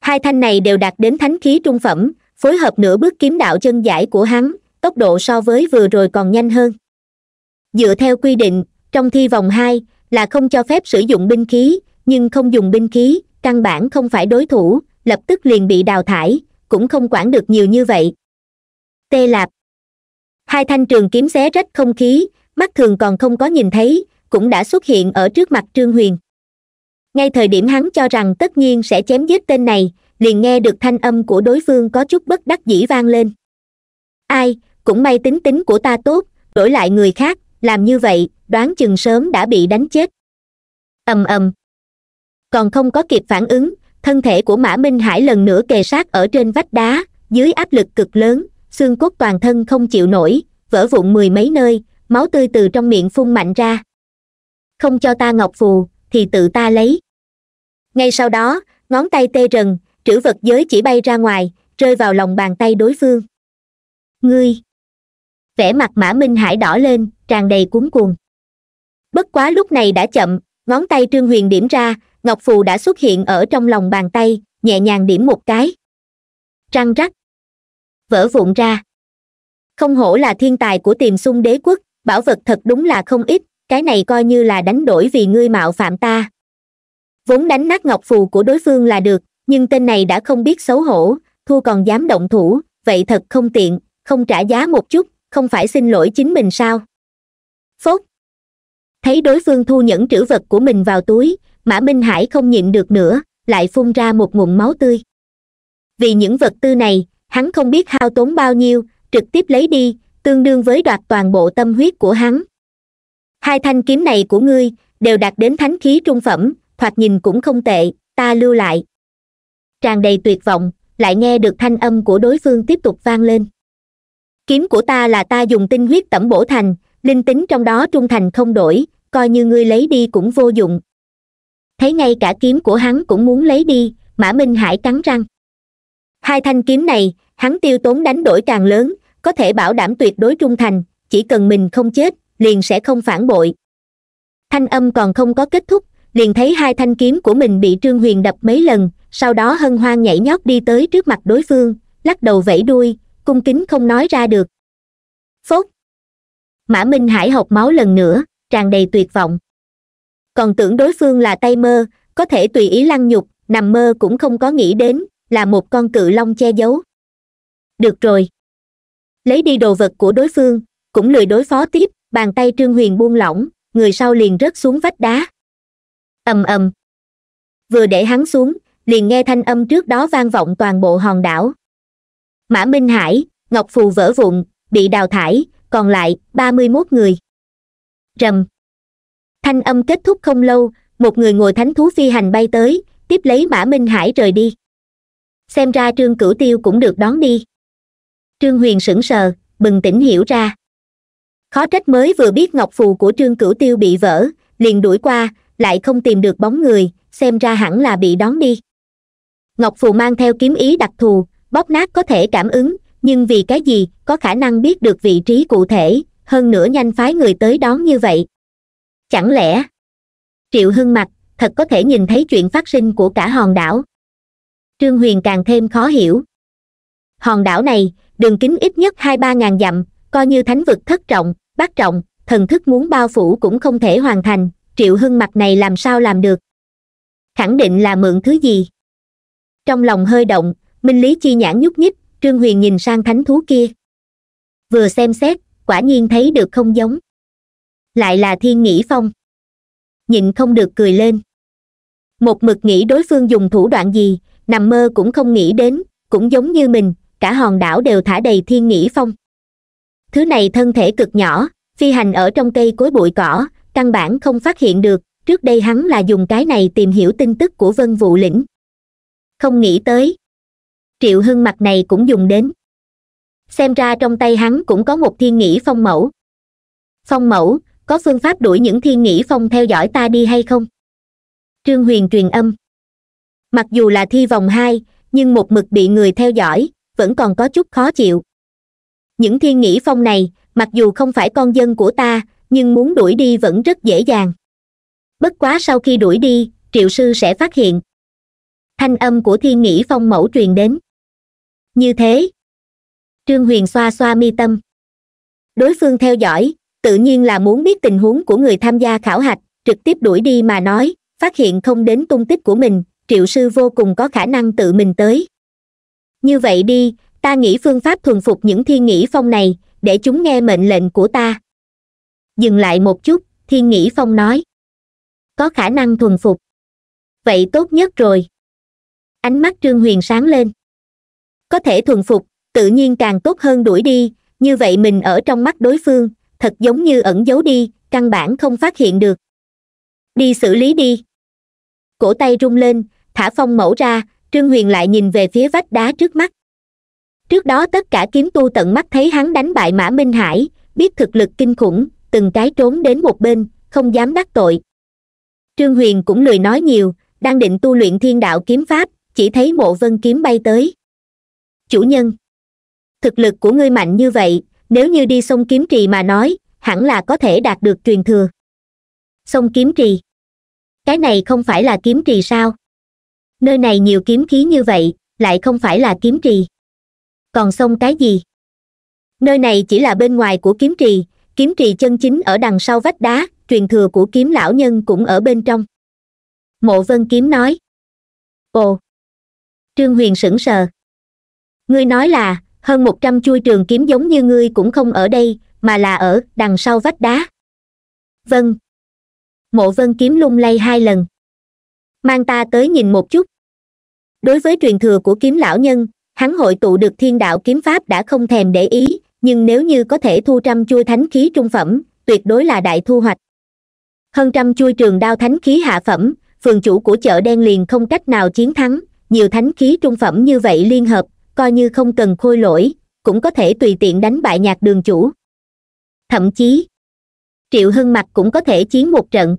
hai thanh này đều đạt đến thánh khí trung phẩm phối hợp nửa bước kiếm đạo chân giải của hắn tốc độ so với vừa rồi còn nhanh hơn dựa theo quy định trong thi vòng hai là không cho phép sử dụng binh khí nhưng không dùng binh khí căn bản không phải đối thủ lập tức liền bị đào thải cũng không quản được nhiều như vậy tê lạp hai thanh trường kiếm xé rách không khí mắt thường còn không có nhìn thấy cũng đã xuất hiện ở trước mặt trương huyền ngay thời điểm hắn cho rằng tất nhiên sẽ chém giết tên này liền nghe được thanh âm của đối phương có chút bất đắc dĩ vang lên ai cũng may tính tính của ta tốt đổi lại người khác làm như vậy đoán chừng sớm đã bị đánh chết ầm ầm còn không có kịp phản ứng thân thể của mã minh hải lần nữa kề sát ở trên vách đá dưới áp lực cực lớn xương cốt toàn thân không chịu nổi vỡ vụn mười mấy nơi máu tươi từ trong miệng phun mạnh ra không cho ta ngọc phù thì tự ta lấy ngay sau đó ngón tay tê rần trữ vật giới chỉ bay ra ngoài rơi vào lòng bàn tay đối phương ngươi vẻ mặt mã minh hải đỏ lên tràn đầy cuống cuồng bất quá lúc này đã chậm ngón tay trương huyền điểm ra ngọc phù đã xuất hiện ở trong lòng bàn tay nhẹ nhàng điểm một cái trăng rắc vỡ vụn ra không hổ là thiên tài của tiềm sung đế quốc bảo vật thật đúng là không ít cái này coi như là đánh đổi vì ngươi mạo phạm ta vốn đánh nát ngọc phù của đối phương là được nhưng tên này đã không biết xấu hổ thua còn dám động thủ vậy thật không tiện không trả giá một chút không phải xin lỗi chính mình sao phốt thấy đối phương thu nhẫn trữ vật của mình vào túi mã minh hải không nhịn được nữa lại phun ra một ngụm máu tươi vì những vật tư này hắn không biết hao tốn bao nhiêu trực tiếp lấy đi tương đương với đoạt toàn bộ tâm huyết của hắn hai thanh kiếm này của ngươi đều đạt đến thánh khí trung phẩm thoạt nhìn cũng không tệ ta lưu lại tràn đầy tuyệt vọng lại nghe được thanh âm của đối phương tiếp tục vang lên kiếm của ta là ta dùng tinh huyết tẩm bổ thành linh tính trong đó trung thành không đổi coi như ngươi lấy đi cũng vô dụng thấy ngay cả kiếm của hắn cũng muốn lấy đi mã minh hải cắn răng hai thanh kiếm này hắn tiêu tốn đánh đổi càng lớn có thể bảo đảm tuyệt đối trung thành chỉ cần mình không chết liền sẽ không phản bội thanh âm còn không có kết thúc liền thấy hai thanh kiếm của mình bị trương huyền đập mấy lần sau đó hân hoan nhảy nhót đi tới trước mặt đối phương lắc đầu vẫy đuôi cung kính không nói ra được phốt mã minh hải học máu lần nữa tràn đầy tuyệt vọng còn tưởng đối phương là tay mơ có thể tùy ý lăng nhục nằm mơ cũng không có nghĩ đến là một con cự long che giấu được rồi lấy đi đồ vật của đối phương cũng lười đối phó tiếp bàn tay trương huyền buông lỏng người sau liền rớt xuống vách đá ầm ầm vừa để hắn xuống liền nghe thanh âm trước đó vang vọng toàn bộ hòn đảo mã minh hải ngọc phù vỡ vụn bị đào thải còn lại ba mươi mốt người rầm thanh âm kết thúc không lâu một người ngồi thánh thú phi hành bay tới tiếp lấy mã minh hải rời đi xem ra trương cửu tiêu cũng được đón đi trương huyền sững sờ bừng tỉnh hiểu ra khó trách mới vừa biết ngọc phù của trương cửu tiêu bị vỡ liền đuổi qua lại không tìm được bóng người xem ra hẳn là bị đón đi ngọc phù mang theo kiếm ý đặc thù bóp nát có thể cảm ứng nhưng vì cái gì có khả năng biết được vị trí cụ thể hơn nữa nhanh phái người tới đón như vậy chẳng lẽ triệu hưng mặt thật có thể nhìn thấy chuyện phát sinh của cả hòn đảo trương huyền càng thêm khó hiểu hòn đảo này đường kính ít nhất hai ba ngàn dặm coi như thánh vực thất trọng bát trọng thần thức muốn bao phủ cũng không thể hoàn thành triệu hưng mặt này làm sao làm được khẳng định là mượn thứ gì trong lòng hơi động minh lý chi nhãn nhúc nhích trương huyền nhìn sang thánh thú kia vừa xem xét quả nhiên thấy được không giống lại là thiên nghĩ phong nhịn không được cười lên một mực nghĩ đối phương dùng thủ đoạn gì nằm mơ cũng không nghĩ đến cũng giống như mình cả hòn đảo đều thả đầy thiên nghĩ phong thứ này thân thể cực nhỏ phi hành ở trong cây cối bụi cỏ căn bản không phát hiện được trước đây hắn là dùng cái này tìm hiểu tin tức của vân vụ lĩnh không nghĩ tới triệu hưng mặt này cũng dùng đến xem ra trong tay hắn cũng có một thiên nghĩ phong mẫu phong mẫu có phương pháp đuổi những thiên nghĩ phong theo dõi ta đi hay không trương huyền truyền âm mặc dù là thi vòng hai nhưng một mực bị người theo dõi vẫn còn có chút khó chịu những thiên nghĩ phong này mặc dù không phải con dân của ta nhưng muốn đuổi đi vẫn rất dễ dàng bất quá sau khi đuổi đi triệu sư sẽ phát hiện thanh âm của thiên nghĩ phong mẫu truyền đến như thế trương huyền xoa xoa mi tâm đối phương theo dõi tự nhiên là muốn biết tình huống của người tham gia khảo hạch trực tiếp đuổi đi mà nói phát hiện không đến tung tích của mình triệu sư vô cùng có khả năng tự mình tới như vậy đi ta nghĩ phương pháp thuần phục những thiên nghĩ phong này để chúng nghe mệnh lệnh của ta dừng lại một chút thiên nghĩ phong nói có khả năng thuần phục vậy tốt nhất rồi ánh mắt trương huyền sáng lên có thể thuần phục tự nhiên càng tốt hơn đuổi đi như vậy mình ở trong mắt đối phương thật giống như ẩn giấu đi căn bản không phát hiện được đi xử lý đi cổ tay rung lên thả phong mẫu ra trương huyền lại nhìn về phía vách đá trước mắt trước đó tất cả kiếm tu tận mắt thấy hắn đánh bại mã minh hải biết thực lực kinh khủng từng cái trốn đến một bên không dám đắc tội trương huyền cũng lười nói nhiều đang định tu luyện thiên đạo kiếm pháp chỉ thấy mộ vân kiếm bay tới chủ nhân thực lực của ngươi mạnh như vậy nếu như đi sông kiếm trì mà nói hẳn là có thể đạt được truyền thừa sông kiếm trì cái này không phải là kiếm trì sao nơi này nhiều kiếm khí như vậy lại không phải là kiếm trì còn sông cái gì nơi này chỉ là bên ngoài của kiếm trì kiếm trì chân chính ở đằng sau vách đá truyền thừa của kiếm lão nhân cũng ở bên trong mộ vân kiếm nói ồ trương huyền sững sờ ngươi nói là hơn một trăm chuôi trường kiếm giống như ngươi cũng không ở đây mà là ở đằng sau vách đá vâng mộ vân kiếm lung lay hai lần mang ta tới nhìn một chút đối với truyền thừa của kiếm lão nhân hắn hội tụ được thiên đạo kiếm pháp đã không thèm để ý nhưng nếu như có thể thu trăm chuôi thánh khí trung phẩm tuyệt đối là đại thu hoạch hơn trăm chuôi trường đao thánh khí hạ phẩm phường chủ của chợ đen liền không cách nào chiến thắng nhiều thánh khí trung phẩm như vậy liên hợp coi như không cần khôi lỗi cũng có thể tùy tiện đánh bại nhạc đường chủ thậm chí triệu hưng mặt cũng có thể chiến một trận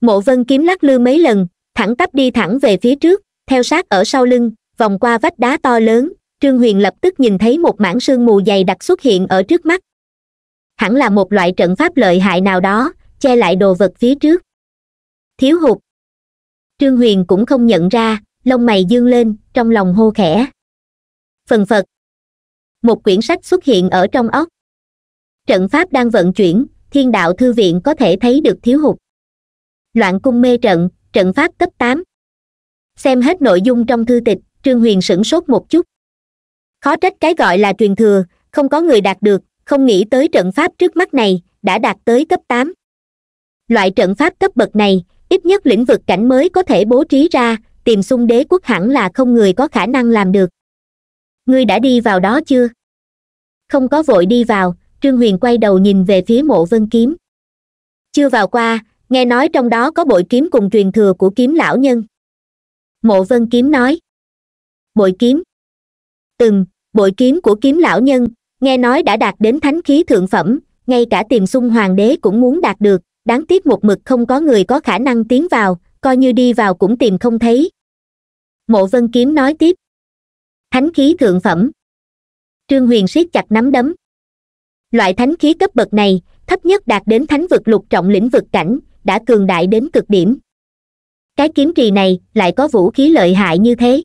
mộ vân kiếm lắc lư mấy lần thẳng tắp đi thẳng về phía trước theo sát ở sau lưng vòng qua vách đá to lớn trương huyền lập tức nhìn thấy một mảng sương mù dày đặc xuất hiện ở trước mắt hẳn là một loại trận pháp lợi hại nào đó che lại đồ vật phía trước thiếu hụt trương huyền cũng không nhận ra lông mày dương lên trong lòng hô khẽ phần phật một quyển sách xuất hiện ở trong ốc. trận pháp đang vận chuyển thiên đạo thư viện có thể thấy được thiếu hụt loạn cung mê trận trận pháp cấp tám xem hết nội dung trong thư tịch trương huyền sửng sốt một chút khó trách cái gọi là truyền thừa không có người đạt được không nghĩ tới trận pháp trước mắt này đã đạt tới cấp tám loại trận pháp cấp bậc này ít nhất lĩnh vực cảnh mới có thể bố trí ra tìm xung đế quốc hẳn là không người có khả năng làm được ngươi đã đi vào đó chưa không có vội đi vào trương huyền quay đầu nhìn về phía mộ vân kiếm chưa vào qua nghe nói trong đó có bội kiếm cùng truyền thừa của kiếm lão nhân mộ vân kiếm nói bội kiếm từng bội kiếm của kiếm lão nhân nghe nói đã đạt đến thánh khí thượng phẩm ngay cả Tiềm xung hoàng đế cũng muốn đạt được đáng tiếc một mực không có người có khả năng tiến vào coi như đi vào cũng tìm không thấy mộ vân kiếm nói tiếp thánh khí thượng phẩm trương huyền siết chặt nắm đấm loại thánh khí cấp bậc này thấp nhất đạt đến thánh vực lục trọng lĩnh vực cảnh đã cường đại đến cực điểm cái kiếm trì này lại có vũ khí lợi hại như thế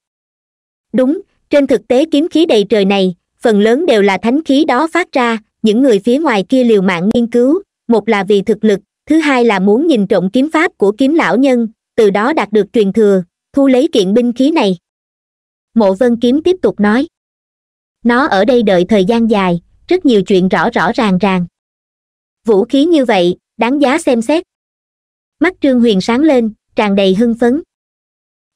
đúng trên thực tế kiếm khí đầy trời này phần lớn đều là thánh khí đó phát ra những người phía ngoài kia liều mạng nghiên cứu một là vì thực lực thứ hai là muốn nhìn trộm kiếm pháp của kiếm lão nhân từ đó đạt được truyền thừa thu lấy kiện binh khí này mộ vân kiếm tiếp tục nói nó ở đây đợi thời gian dài rất nhiều chuyện rõ rõ ràng ràng vũ khí như vậy đáng giá xem xét mắt trương huyền sáng lên tràn đầy hưng phấn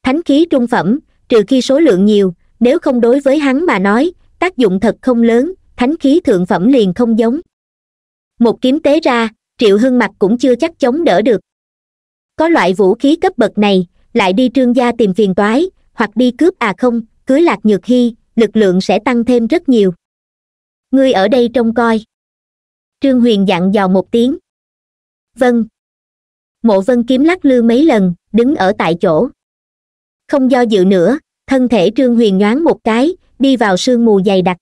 thánh khí trung phẩm trừ khi số lượng nhiều nếu không đối với hắn mà nói tác dụng thật không lớn thánh khí thượng phẩm liền không giống một kiếm tế ra triệu hưng mặt cũng chưa chắc chống đỡ được có loại vũ khí cấp bậc này lại đi trương gia tìm phiền toái hoặc đi cướp à không cưới lạc nhược hy lực lượng sẽ tăng thêm rất nhiều ngươi ở đây trông coi trương huyền dặn dò một tiếng vâng mộ vân kiếm lắc lư mấy lần đứng ở tại chỗ không do dự nữa thân thể trương huyền nhoáng một cái đi vào sương mù dày đặc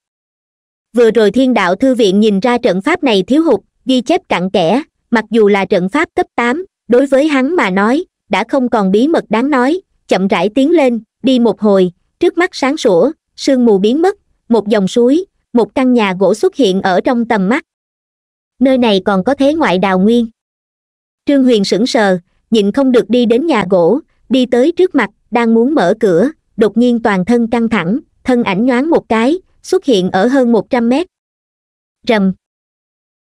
vừa rồi thiên đạo thư viện nhìn ra trận pháp này thiếu hụt ghi chép cặn kẽ mặc dù là trận pháp cấp tám đối với hắn mà nói đã không còn bí mật đáng nói chậm rãi tiến lên đi một hồi trước mắt sáng sủa sương mù biến mất một dòng suối một căn nhà gỗ xuất hiện ở trong tầm mắt nơi này còn có thế ngoại đào nguyên trương huyền sững sờ nhịn không được đi đến nhà gỗ đi tới trước mặt đang muốn mở cửa đột nhiên toàn thân căng thẳng thân ảnh nhoáng một cái xuất hiện ở hơn một trăm mét rầm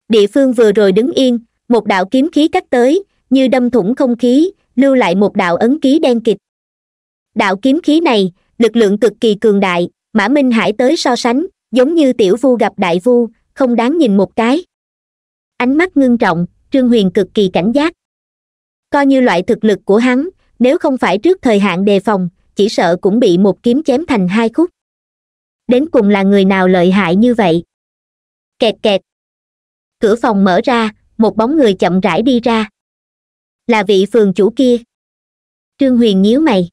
địa phương vừa rồi đứng yên một đạo kiếm khí cắt tới như đâm thủng không khí lưu lại một đạo ấn ký đen kịch đạo kiếm khí này lực lượng cực kỳ cường đại mã minh hải tới so sánh giống như tiểu vu gặp đại vu không đáng nhìn một cái ánh mắt ngưng trọng trương huyền cực kỳ cảnh giác coi như loại thực lực của hắn nếu không phải trước thời hạn đề phòng chỉ sợ cũng bị một kiếm chém thành hai khúc đến cùng là người nào lợi hại như vậy kẹt kẹt cửa phòng mở ra một bóng người chậm rãi đi ra là vị phường chủ kia trương huyền nhíu mày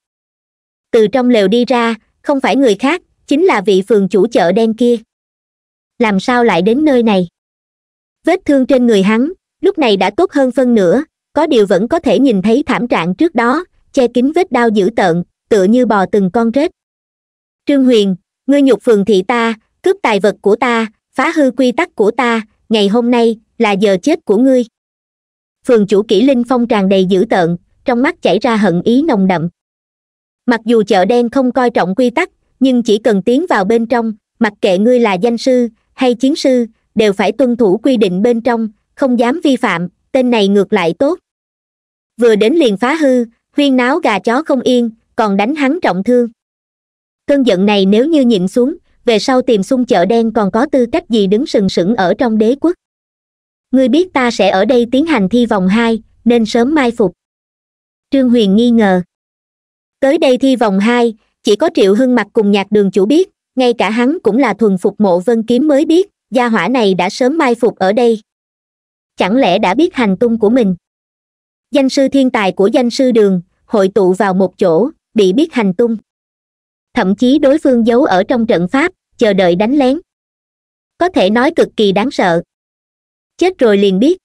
từ trong lều đi ra không phải người khác chính là vị phường chủ chợ đen kia làm sao lại đến nơi này vết thương trên người hắn lúc này đã tốt hơn phân nữa có điều vẫn có thể nhìn thấy thảm trạng trước đó che kín vết đau dữ tợn tựa như bò từng con rết trương huyền ngươi nhục phường thị ta cướp tài vật của ta phá hư quy tắc của ta ngày hôm nay là giờ chết của ngươi phường chủ kỷ linh phong tràn đầy dữ tợn trong mắt chảy ra hận ý nồng đậm mặc dù chợ đen không coi trọng quy tắc nhưng chỉ cần tiến vào bên trong mặc kệ ngươi là danh sư hay chiến sư đều phải tuân thủ quy định bên trong không dám vi phạm tên này ngược lại tốt vừa đến liền phá hư huyên náo gà chó không yên còn đánh hắn trọng thương cơn giận này nếu như nhịn xuống về sau tìm xung chợ đen còn có tư cách gì đứng sừng sững ở trong đế quốc ngươi biết ta sẽ ở đây tiến hành thi vòng hai nên sớm mai phục trương huyền nghi ngờ tới đây thi vòng hai chỉ có triệu hưng mặt cùng nhạc đường chủ biết ngay cả hắn cũng là thuần phục mộ vân kiếm mới biết gia hỏa này đã sớm mai phục ở đây chẳng lẽ đã biết hành tung của mình danh sư thiên tài của danh sư đường hội tụ vào một chỗ bị biết hành tung thậm chí đối phương giấu ở trong trận pháp chờ đợi đánh lén có thể nói cực kỳ đáng sợ chết rồi liền biết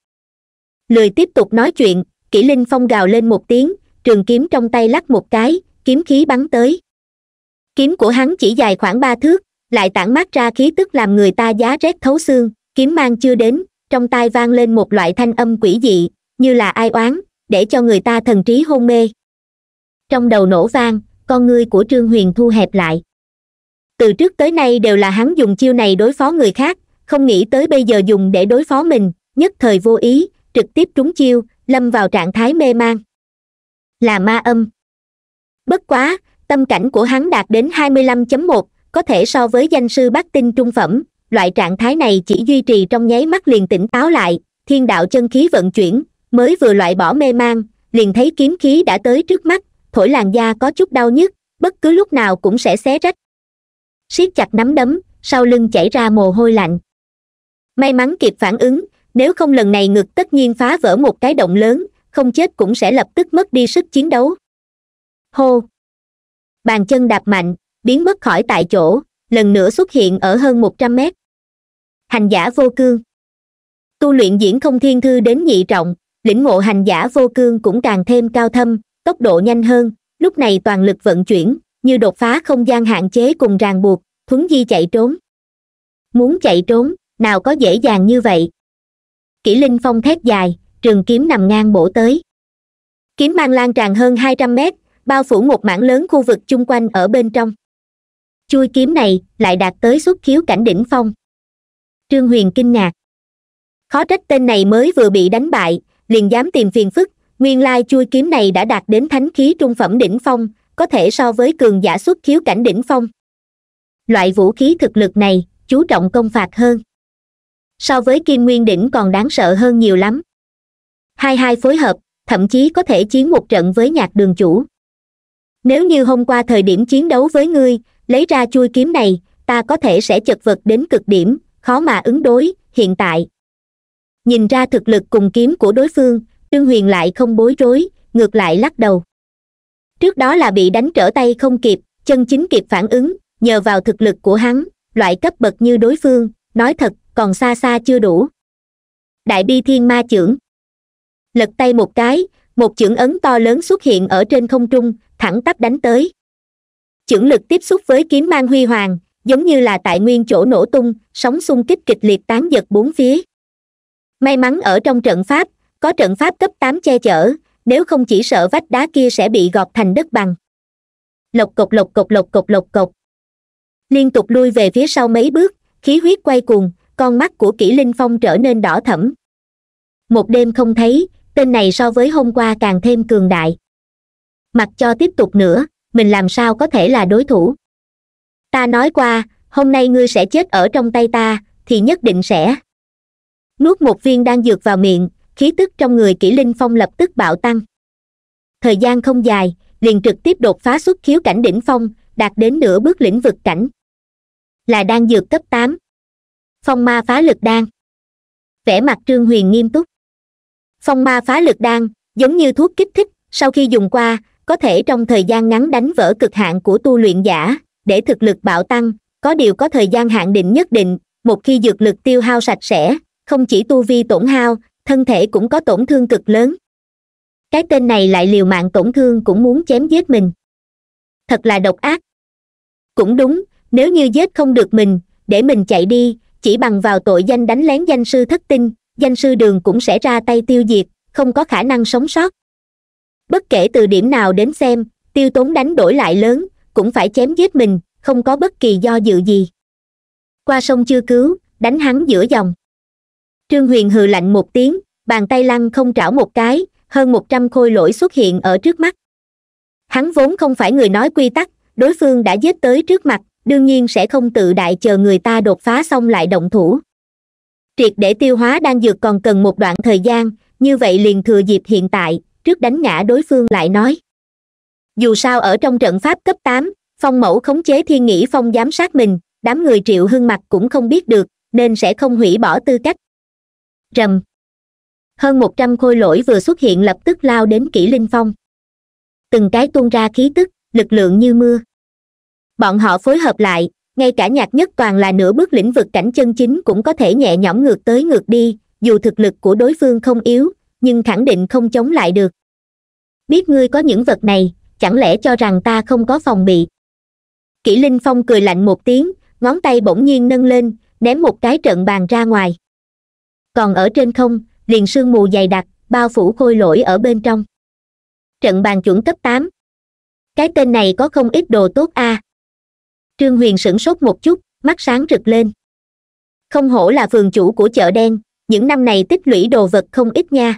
lười tiếp tục nói chuyện kỷ linh phong gào lên một tiếng trường kiếm trong tay lắc một cái kiếm khí bắn tới kiếm của hắn chỉ dài khoảng ba thước lại tản mát ra khí tức làm người ta giá rét thấu xương kiếm mang chưa đến trong tai vang lên một loại thanh âm quỷ dị như là ai oán để cho người ta thần trí hôn mê trong đầu nổ vang con ngươi của trương huyền thu hẹp lại từ trước tới nay đều là hắn dùng chiêu này đối phó người khác không nghĩ tới bây giờ dùng để đối phó mình nhất thời vô ý trực tiếp trúng chiêu lâm vào trạng thái mê man là ma âm bất quá tâm cảnh của hắn đạt đến 25.1, có thể so với danh sư bát tinh trung phẩm loại trạng thái này chỉ duy trì trong nháy mắt liền tỉnh táo lại thiên đạo chân khí vận chuyển mới vừa loại bỏ mê man liền thấy kiếm khí đã tới trước mắt thổi làn da có chút đau nhức bất cứ lúc nào cũng sẽ xé rách siết chặt nắm đấm sau lưng chảy ra mồ hôi lạnh may mắn kịp phản ứng nếu không lần này ngực tất nhiên phá vỡ một cái động lớn không chết cũng sẽ lập tức mất đi sức chiến đấu hô bàn chân đạp mạnh biến mất khỏi tại chỗ lần nữa xuất hiện ở hơn một trăm mét hành giả vô cương tu luyện diễn không thiên thư đến nhị trọng lĩnh ngộ hành giả vô cương cũng càng thêm cao thâm tốc độ nhanh hơn lúc này toàn lực vận chuyển như đột phá không gian hạn chế cùng ràng buộc thuấn di chạy trốn muốn chạy trốn nào có dễ dàng như vậy kỷ linh phong thét dài trường kiếm nằm ngang bổ tới kiếm mang lan tràn hơn hai trăm mét bao phủ một mảng lớn khu vực chung quanh ở bên trong chui kiếm này lại đạt tới xuất khiếu cảnh đỉnh phong trương huyền kinh ngạc khó trách tên này mới vừa bị đánh bại liền dám tìm phiền phức nguyên lai chui kiếm này đã đạt đến thánh khí trung phẩm đỉnh phong có thể so với cường giả xuất khiếu cảnh đỉnh phong loại vũ khí thực lực này chú trọng công phạt hơn so với kim nguyên đỉnh còn đáng sợ hơn nhiều lắm hai hai phối hợp thậm chí có thể chiến một trận với nhạc đường chủ nếu như hôm qua thời điểm chiến đấu với ngươi lấy ra chui kiếm này ta có thể sẽ chật vật đến cực điểm khó mà ứng đối hiện tại nhìn ra thực lực cùng kiếm của đối phương trương huyền lại không bối rối ngược lại lắc đầu trước đó là bị đánh trở tay không kịp chân chính kịp phản ứng nhờ vào thực lực của hắn loại cấp bậc như đối phương nói thật còn xa xa chưa đủ đại bi thiên ma chưởng lật tay một cái một chưởng ấn to lớn xuất hiện ở trên không trung thẳng tắp đánh tới chưởng lực tiếp xúc với kiếm mang huy hoàng giống như là tại nguyên chỗ nổ tung sóng xung kích kịch liệt tán giật bốn phía may mắn ở trong trận pháp có trận pháp cấp tám che chở nếu không chỉ sợ vách đá kia sẽ bị gọt thành đất bằng lộc cộc lộc cộc lộc cộc lộc cộc liên tục lui về phía sau mấy bước khí huyết quay cuồng con mắt của kỷ linh phong trở nên đỏ thẫm một đêm không thấy tên này so với hôm qua càng thêm cường đại mặc cho tiếp tục nữa mình làm sao có thể là đối thủ ta nói qua hôm nay ngươi sẽ chết ở trong tay ta thì nhất định sẽ nuốt một viên đan dược vào miệng khí tức trong người kỷ linh phong lập tức bạo tăng thời gian không dài liền trực tiếp đột phá xuất khiếu cảnh đỉnh phong đạt đến nửa bước lĩnh vực cảnh là đang dược cấp tám phong ma phá lực đan vẻ mặt trương huyền nghiêm túc phong ma phá lực đan giống như thuốc kích thích sau khi dùng qua có thể trong thời gian ngắn đánh vỡ cực hạn của tu luyện giả để thực lực bạo tăng có điều có thời gian hạn định nhất định một khi dược lực tiêu hao sạch sẽ không chỉ tu vi tổn hao thân thể cũng có tổn thương cực lớn cái tên này lại liều mạng tổn thương cũng muốn chém giết mình thật là độc ác cũng đúng nếu như giết không được mình để mình chạy đi chỉ bằng vào tội danh đánh lén danh sư thất tinh danh sư đường cũng sẽ ra tay tiêu diệt không có khả năng sống sót bất kể từ điểm nào đến xem tiêu tốn đánh đổi lại lớn cũng phải chém giết mình không có bất kỳ do dự gì qua sông chưa cứu đánh hắn giữa dòng trương huyền hừ lạnh một tiếng bàn tay lăn không trảo một cái hơn một trăm khôi lỗi xuất hiện ở trước mắt hắn vốn không phải người nói quy tắc đối phương đã giết tới trước mặt đương nhiên sẽ không tự đại chờ người ta đột phá xong lại động thủ triệt để tiêu hóa đang dược còn cần một đoạn thời gian như vậy liền thừa dịp hiện tại trước đánh ngã đối phương lại nói dù sao ở trong trận pháp cấp tám phong mẫu khống chế thiên nghĩ phong giám sát mình đám người triệu hưng mặt cũng không biết được nên sẽ không hủy bỏ tư cách rầm hơn một trăm khôi lỗi vừa xuất hiện lập tức lao đến kỷ linh phong từng cái tuôn ra khí tức lực lượng như mưa bọn họ phối hợp lại ngay cả nhạc nhất toàn là nửa bước lĩnh vực cảnh chân chính cũng có thể nhẹ nhõm ngược tới ngược đi dù thực lực của đối phương không yếu nhưng khẳng định không chống lại được biết ngươi có những vật này chẳng lẽ cho rằng ta không có phòng bị kỷ linh phong cười lạnh một tiếng ngón tay bỗng nhiên nâng lên ném một cái trận bàn ra ngoài còn ở trên không liền sương mù dày đặc bao phủ khôi lỗi ở bên trong trận bàn chuẩn cấp tám cái tên này có không ít đồ tốt a à. trương huyền sửng sốt một chút mắt sáng rực lên không hổ là phường chủ của chợ đen những năm này tích lũy đồ vật không ít nha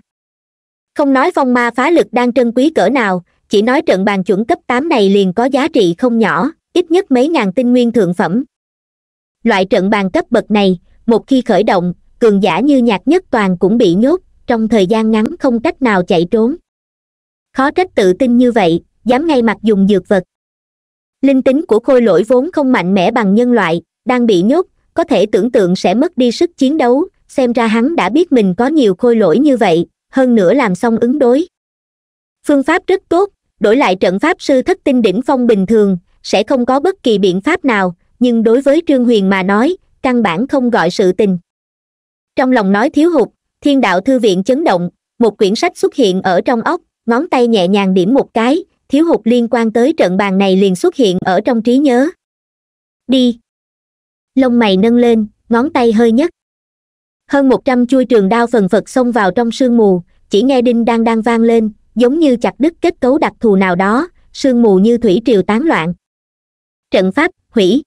không nói phong ma phá lực đang trân quý cỡ nào chỉ nói trận bàn chuẩn cấp tám này liền có giá trị không nhỏ ít nhất mấy ngàn tinh nguyên thượng phẩm loại trận bàn cấp bậc này một khi khởi động cường giả như nhạc nhất toàn cũng bị nhốt trong thời gian ngắn không cách nào chạy trốn khó trách tự tin như vậy dám ngay mặt dùng dược vật linh tính của khôi lỗi vốn không mạnh mẽ bằng nhân loại đang bị nhốt có thể tưởng tượng sẽ mất đi sức chiến đấu xem ra hắn đã biết mình có nhiều khôi lỗi như vậy hơn nữa làm xong ứng đối phương pháp rất tốt đổi lại trận pháp sư thất tinh đỉnh phong bình thường sẽ không có bất kỳ biện pháp nào nhưng đối với trương huyền mà nói căn bản không gọi sự tình trong lòng nói thiếu hụt thiên đạo thư viện chấn động một quyển sách xuất hiện ở trong óc ngón tay nhẹ nhàng điểm một cái thiếu hụt liên quan tới trận bàn này liền xuất hiện ở trong trí nhớ đi lông mày nâng lên ngón tay hơi nhấc hơn một trăm chui trường đao phần phật xông vào trong sương mù chỉ nghe đinh đang đang vang lên giống như chặt đứt kết cấu đặc thù nào đó sương mù như thủy triều tán loạn trận pháp hủy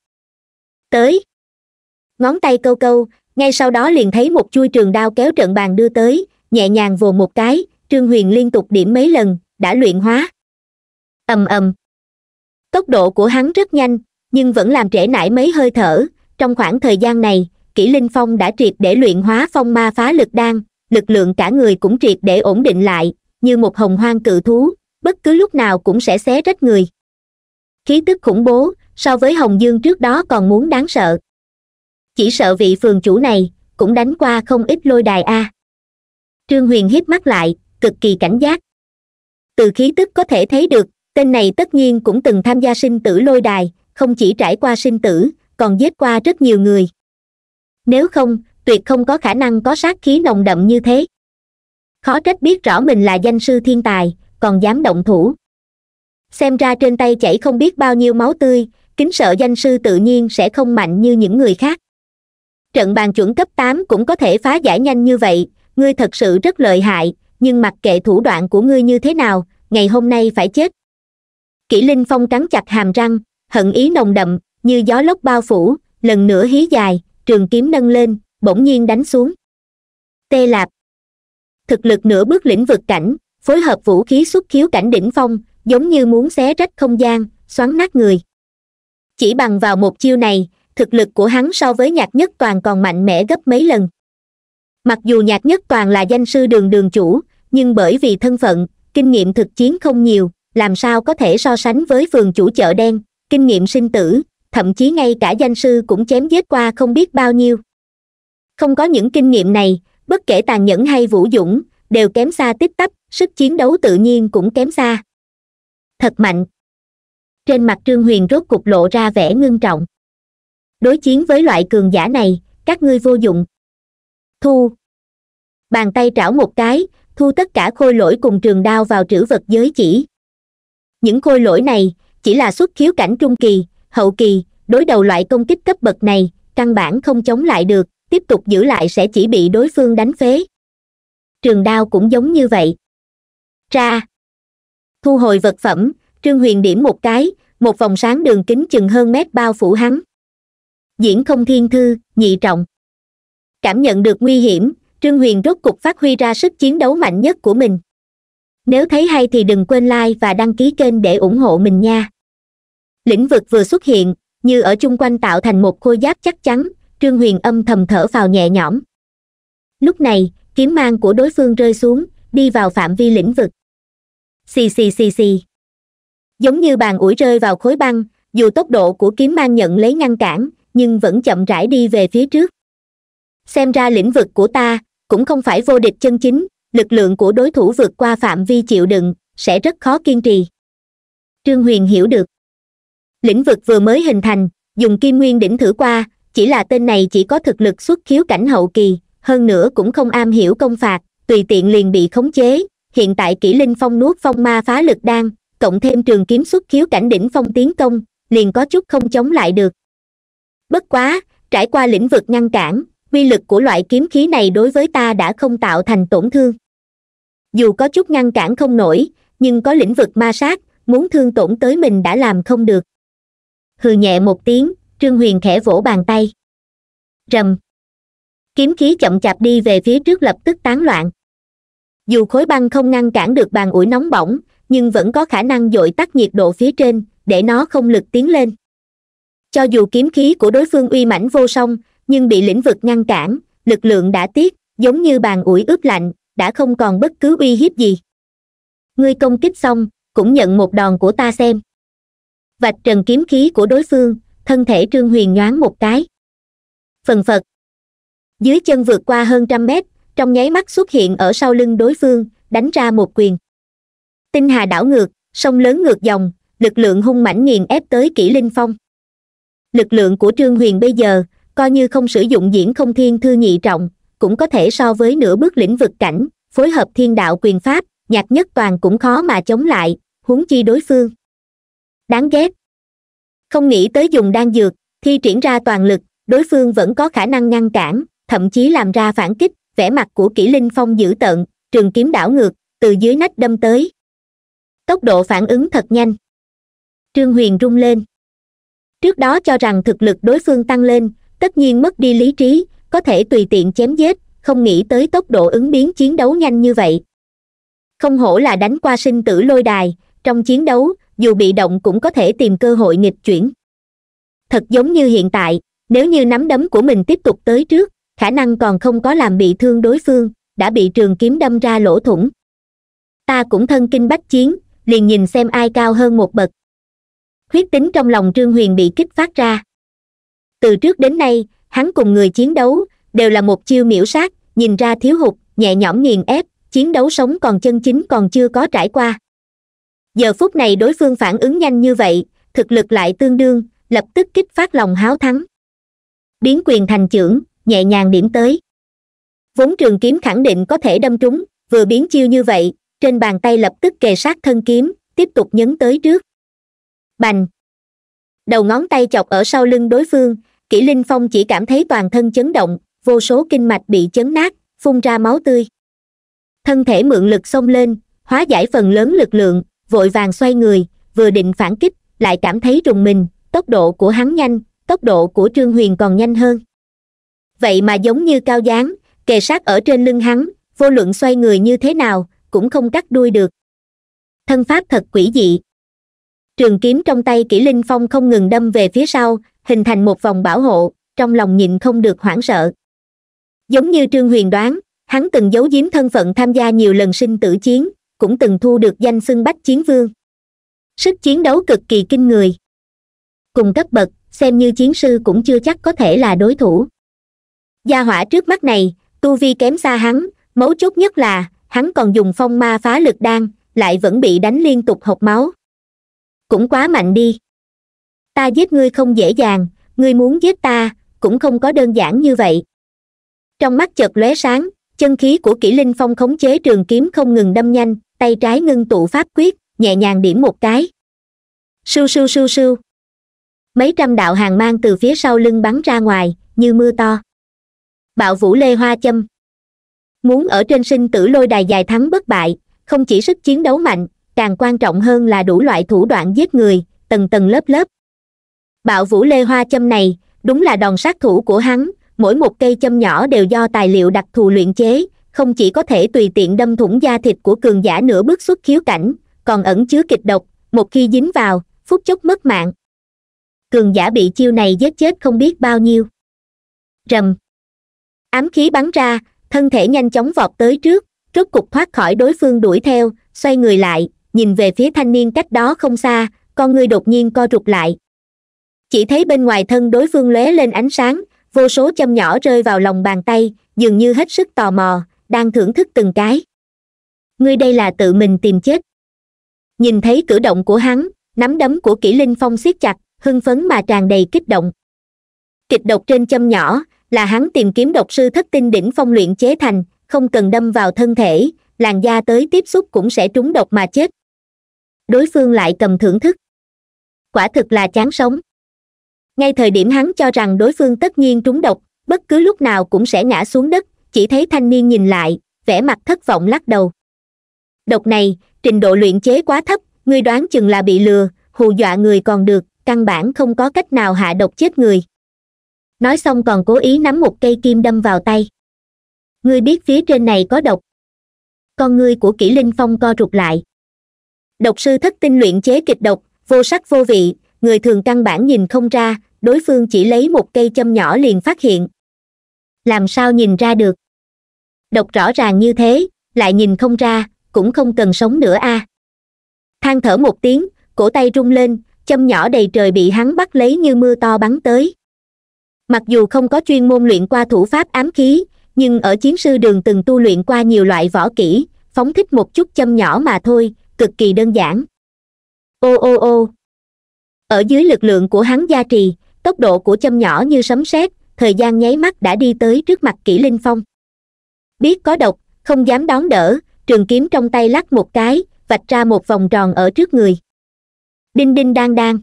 tới ngón tay câu câu ngay sau đó liền thấy một chui trường đao kéo trận bàn đưa tới nhẹ nhàng vồ một cái trương huyền liên tục điểm mấy lần đã luyện hóa ầm ầm tốc độ của hắn rất nhanh nhưng vẫn làm trễ nải mấy hơi thở trong khoảng thời gian này kỷ linh phong đã triệt để luyện hóa phong ma phá lực đan lực lượng cả người cũng triệt để ổn định lại như một hồng hoang cự thú bất cứ lúc nào cũng sẽ xé rách người khí tức khủng bố so với hồng dương trước đó còn muốn đáng sợ chỉ sợ vị phường chủ này cũng đánh qua không ít lôi đài a trương huyền hiếp mắt lại cực kỳ cảnh giác từ khí tức có thể thấy được tên này tất nhiên cũng từng tham gia sinh tử lôi đài không chỉ trải qua sinh tử còn giết qua rất nhiều người nếu không tuyệt không có khả năng có sát khí nồng đậm như thế khó trách biết rõ mình là danh sư thiên tài còn dám động thủ xem ra trên tay chảy không biết bao nhiêu máu tươi kính sợ danh sư tự nhiên sẽ không mạnh như những người khác trận bàn chuẩn cấp tám cũng có thể phá giải nhanh như vậy ngươi thật sự rất lợi hại nhưng mặc kệ thủ đoạn của ngươi như thế nào ngày hôm nay phải chết kỷ linh phong cắn chặt hàm răng hận ý nồng đậm như gió lốc bao phủ lần nữa hí dài trường kiếm nâng lên bỗng nhiên đánh xuống tê lạp thực lực nửa bước lĩnh vực cảnh phối hợp vũ khí xuất khiếu cảnh đỉnh phong giống như muốn xé rách không gian xoắn nát người chỉ bằng vào một chiêu này thực lực của hắn so với nhạc nhất toàn còn mạnh mẽ gấp mấy lần mặc dù nhạc nhất toàn là danh sư đường đường chủ nhưng bởi vì thân phận kinh nghiệm thực chiến không nhiều làm sao có thể so sánh với phường chủ chợ đen kinh nghiệm sinh tử thậm chí ngay cả danh sư cũng chém giết qua không biết bao nhiêu không có những kinh nghiệm này bất kể tàn nhẫn hay vũ dũng đều kém xa tích tắp sức chiến đấu tự nhiên cũng kém xa thật mạnh trên mặt trương huyền rốt cục lộ ra vẻ ngưng trọng đối chiến với loại cường giả này các ngươi vô dụng thu bàn tay trảo một cái thu tất cả khôi lỗi cùng trường đao vào trữ vật giới chỉ những khôi lỗi này chỉ là xuất khiếu cảnh trung kỳ hậu kỳ đối đầu loại công kích cấp bậc này căn bản không chống lại được tiếp tục giữ lại sẽ chỉ bị đối phương đánh phế trường đao cũng giống như vậy ra thu hồi vật phẩm trương huyền điểm một cái một vòng sáng đường kính chừng hơn mét bao phủ hắn diễn không thiên thư nhị trọng cảm nhận được nguy hiểm trương huyền rốt cục phát huy ra sức chiến đấu mạnh nhất của mình nếu thấy hay thì đừng quên like và đăng ký kênh để ủng hộ mình nha lĩnh vực vừa xuất hiện như ở chung quanh tạo thành một khôi giáp chắc chắn trương huyền âm thầm thở vào nhẹ nhõm lúc này kiếm mang của đối phương rơi xuống đi vào phạm vi lĩnh vực xì xì xì xì giống như bàn ủi rơi vào khối băng dù tốc độ của kiếm mang nhận lấy ngăn cản nhưng vẫn chậm rãi đi về phía trước xem ra lĩnh vực của ta cũng không phải vô địch chân chính lực lượng của đối thủ vượt qua phạm vi chịu đựng sẽ rất khó kiên trì trương huyền hiểu được lĩnh vực vừa mới hình thành dùng kim nguyên đỉnh thử qua chỉ là tên này chỉ có thực lực xuất khiếu cảnh hậu kỳ hơn nữa cũng không am hiểu công phạt tùy tiện liền bị khống chế hiện tại kỹ linh phong nuốt phong ma phá lực đang cộng thêm trường kiếm xuất khiếu cảnh đỉnh phong tiến công liền có chút không chống lại được bất quá trải qua lĩnh vực ngăn cản uy lực của loại kiếm khí này đối với ta đã không tạo thành tổn thương dù có chút ngăn cản không nổi nhưng có lĩnh vực ma sát muốn thương tổn tới mình đã làm không được hừ nhẹ một tiếng trương huyền khẽ vỗ bàn tay rầm kiếm khí chậm chạp đi về phía trước lập tức tán loạn dù khối băng không ngăn cản được bàn ủi nóng bỏng nhưng vẫn có khả năng dội tắt nhiệt độ phía trên để nó không lực tiến lên cho dù kiếm khí của đối phương uy mãnh vô song nhưng bị lĩnh vực ngăn cản lực lượng đã tiết giống như bàn ủi ướp lạnh đã không còn bất cứ uy hiếp gì ngươi công kích xong cũng nhận một đòn của ta xem vạch trần kiếm khí của đối phương thân thể trương huyền nhoáng một cái phần phật dưới chân vượt qua hơn trăm mét trong nháy mắt xuất hiện ở sau lưng đối phương đánh ra một quyền tinh hà đảo ngược sông lớn ngược dòng lực lượng hung mãnh nghiền ép tới kỷ linh phong lực lượng của trương huyền bây giờ coi như không sử dụng diễn không thiên thư nhị trọng cũng có thể so với nửa bước lĩnh vực cảnh phối hợp thiên đạo quyền pháp nhạc nhất toàn cũng khó mà chống lại huống chi đối phương đáng ghét không nghĩ tới dùng đan dược thi triển ra toàn lực đối phương vẫn có khả năng ngăn cản thậm chí làm ra phản kích vẻ mặt của kỷ linh phong dữ tợn trường kiếm đảo ngược từ dưới nách đâm tới tốc độ phản ứng thật nhanh trương huyền rung lên trước đó cho rằng thực lực đối phương tăng lên tất nhiên mất đi lý trí có thể tùy tiện chém giết không nghĩ tới tốc độ ứng biến chiến đấu nhanh như vậy không hổ là đánh qua sinh tử lôi đài trong chiến đấu dù bị động cũng có thể tìm cơ hội nghịch chuyển thật giống như hiện tại nếu như nắm đấm của mình tiếp tục tới trước khả năng còn không có làm bị thương đối phương đã bị trường kiếm đâm ra lỗ thủng ta cũng thân kinh bách chiến liền nhìn xem ai cao hơn một bậc huyết tính trong lòng trương huyền bị kích phát ra từ trước đến nay hắn cùng người chiến đấu đều là một chiêu miễu sát nhìn ra thiếu hụt nhẹ nhõm nghiền ép chiến đấu sống còn chân chính còn chưa có trải qua giờ phút này đối phương phản ứng nhanh như vậy thực lực lại tương đương lập tức kích phát lòng háo thắng biến quyền thành chưởng nhẹ nhàng điểm tới vốn trường kiếm khẳng định có thể đâm trúng vừa biến chiêu như vậy trên bàn tay lập tức kề sát thân kiếm tiếp tục nhấn tới trước bành đầu ngón tay chọc ở sau lưng đối phương kỷ linh phong chỉ cảm thấy toàn thân chấn động vô số kinh mạch bị chấn nát phun ra máu tươi thân thể mượn lực xông lên hóa giải phần lớn lực lượng vội vàng xoay người vừa định phản kích lại cảm thấy rùng mình tốc độ của hắn nhanh tốc độ của trương huyền còn nhanh hơn vậy mà giống như cao dáng kề sát ở trên lưng hắn vô luận xoay người như thế nào cũng không cắt đuôi được thân pháp thật quỷ dị trường kiếm trong tay kỷ linh phong không ngừng đâm về phía sau hình thành một vòng bảo hộ trong lòng nhịn không được hoảng sợ giống như trương huyền đoán hắn từng giấu giếm thân phận tham gia nhiều lần sinh tử chiến cũng từng thu được danh xưng bách chiến vương sức chiến đấu cực kỳ kinh người cùng cấp bậc xem như chiến sư cũng chưa chắc có thể là đối thủ gia hỏa trước mắt này tu vi kém xa hắn mấu chốt nhất là hắn còn dùng phong ma phá lực đan lại vẫn bị đánh liên tục hộc máu cũng quá mạnh đi ta giết ngươi không dễ dàng ngươi muốn giết ta cũng không có đơn giản như vậy trong mắt chợt lóe sáng chân khí của kỷ linh phong khống chế trường kiếm không ngừng đâm nhanh tay trái ngưng tụ pháp quyết nhẹ nhàng điểm một cái sưu sưu sưu sưu mấy trăm đạo hàng mang từ phía sau lưng bắn ra ngoài như mưa to bạo vũ lê hoa châm muốn ở trên sinh tử lôi đài dài thắng bất bại không chỉ sức chiến đấu mạnh càng quan trọng hơn là đủ loại thủ đoạn giết người tầng tầng lớp lớp bạo vũ lê hoa châm này đúng là đòn sát thủ của hắn mỗi một cây châm nhỏ đều do tài liệu đặc thù luyện chế không chỉ có thể tùy tiện đâm thủng da thịt của cường giả nửa bước xuất khiếu cảnh còn ẩn chứa kịch độc một khi dính vào phút chốc mất mạng cường giả bị chiêu này giết chết không biết bao nhiêu rầm ám khí bắn ra thân thể nhanh chóng vọt tới trước rốt cục thoát khỏi đối phương đuổi theo xoay người lại nhìn về phía thanh niên cách đó không xa con ngươi đột nhiên co rụt lại chỉ thấy bên ngoài thân đối phương lóe lên ánh sáng vô số châm nhỏ rơi vào lòng bàn tay dường như hết sức tò mò đang thưởng thức từng cái ngươi đây là tự mình tìm chết nhìn thấy cử động của hắn nắm đấm của kỷ linh phong siết chặt hưng phấn mà tràn đầy kích động kịch độc trên châm nhỏ là hắn tìm kiếm độc sư thất tinh đỉnh phong luyện chế thành không cần đâm vào thân thể làn da tới tiếp xúc cũng sẽ trúng độc mà chết đối phương lại cầm thưởng thức quả thực là chán sống ngay thời điểm hắn cho rằng đối phương tất nhiên trúng độc bất cứ lúc nào cũng sẽ ngã xuống đất chỉ thấy thanh niên nhìn lại vẻ mặt thất vọng lắc đầu độc này trình độ luyện chế quá thấp ngươi đoán chừng là bị lừa hù dọa người còn được căn bản không có cách nào hạ độc chết người nói xong còn cố ý nắm một cây kim đâm vào tay ngươi biết phía trên này có độc con ngươi của kỷ linh phong co rụt lại độc sư thất tinh luyện chế kịch độc vô sắc vô vị người thường căn bản nhìn không ra đối phương chỉ lấy một cây châm nhỏ liền phát hiện làm sao nhìn ra được độc rõ ràng như thế lại nhìn không ra cũng không cần sống nữa a à. than thở một tiếng cổ tay rung lên châm nhỏ đầy trời bị hắn bắt lấy như mưa to bắn tới mặc dù không có chuyên môn luyện qua thủ pháp ám khí nhưng ở chiến sư đường từng tu luyện qua nhiều loại võ kỹ phóng thích một chút châm nhỏ mà thôi cực kỳ đơn giản ô ô ô ở dưới lực lượng của hắn gia trì tốc độ của châm nhỏ như sấm sét thời gian nháy mắt đã đi tới trước mặt kỷ linh phong biết có độc không dám đón đỡ trường kiếm trong tay lắc một cái vạch ra một vòng tròn ở trước người đinh đinh đang đang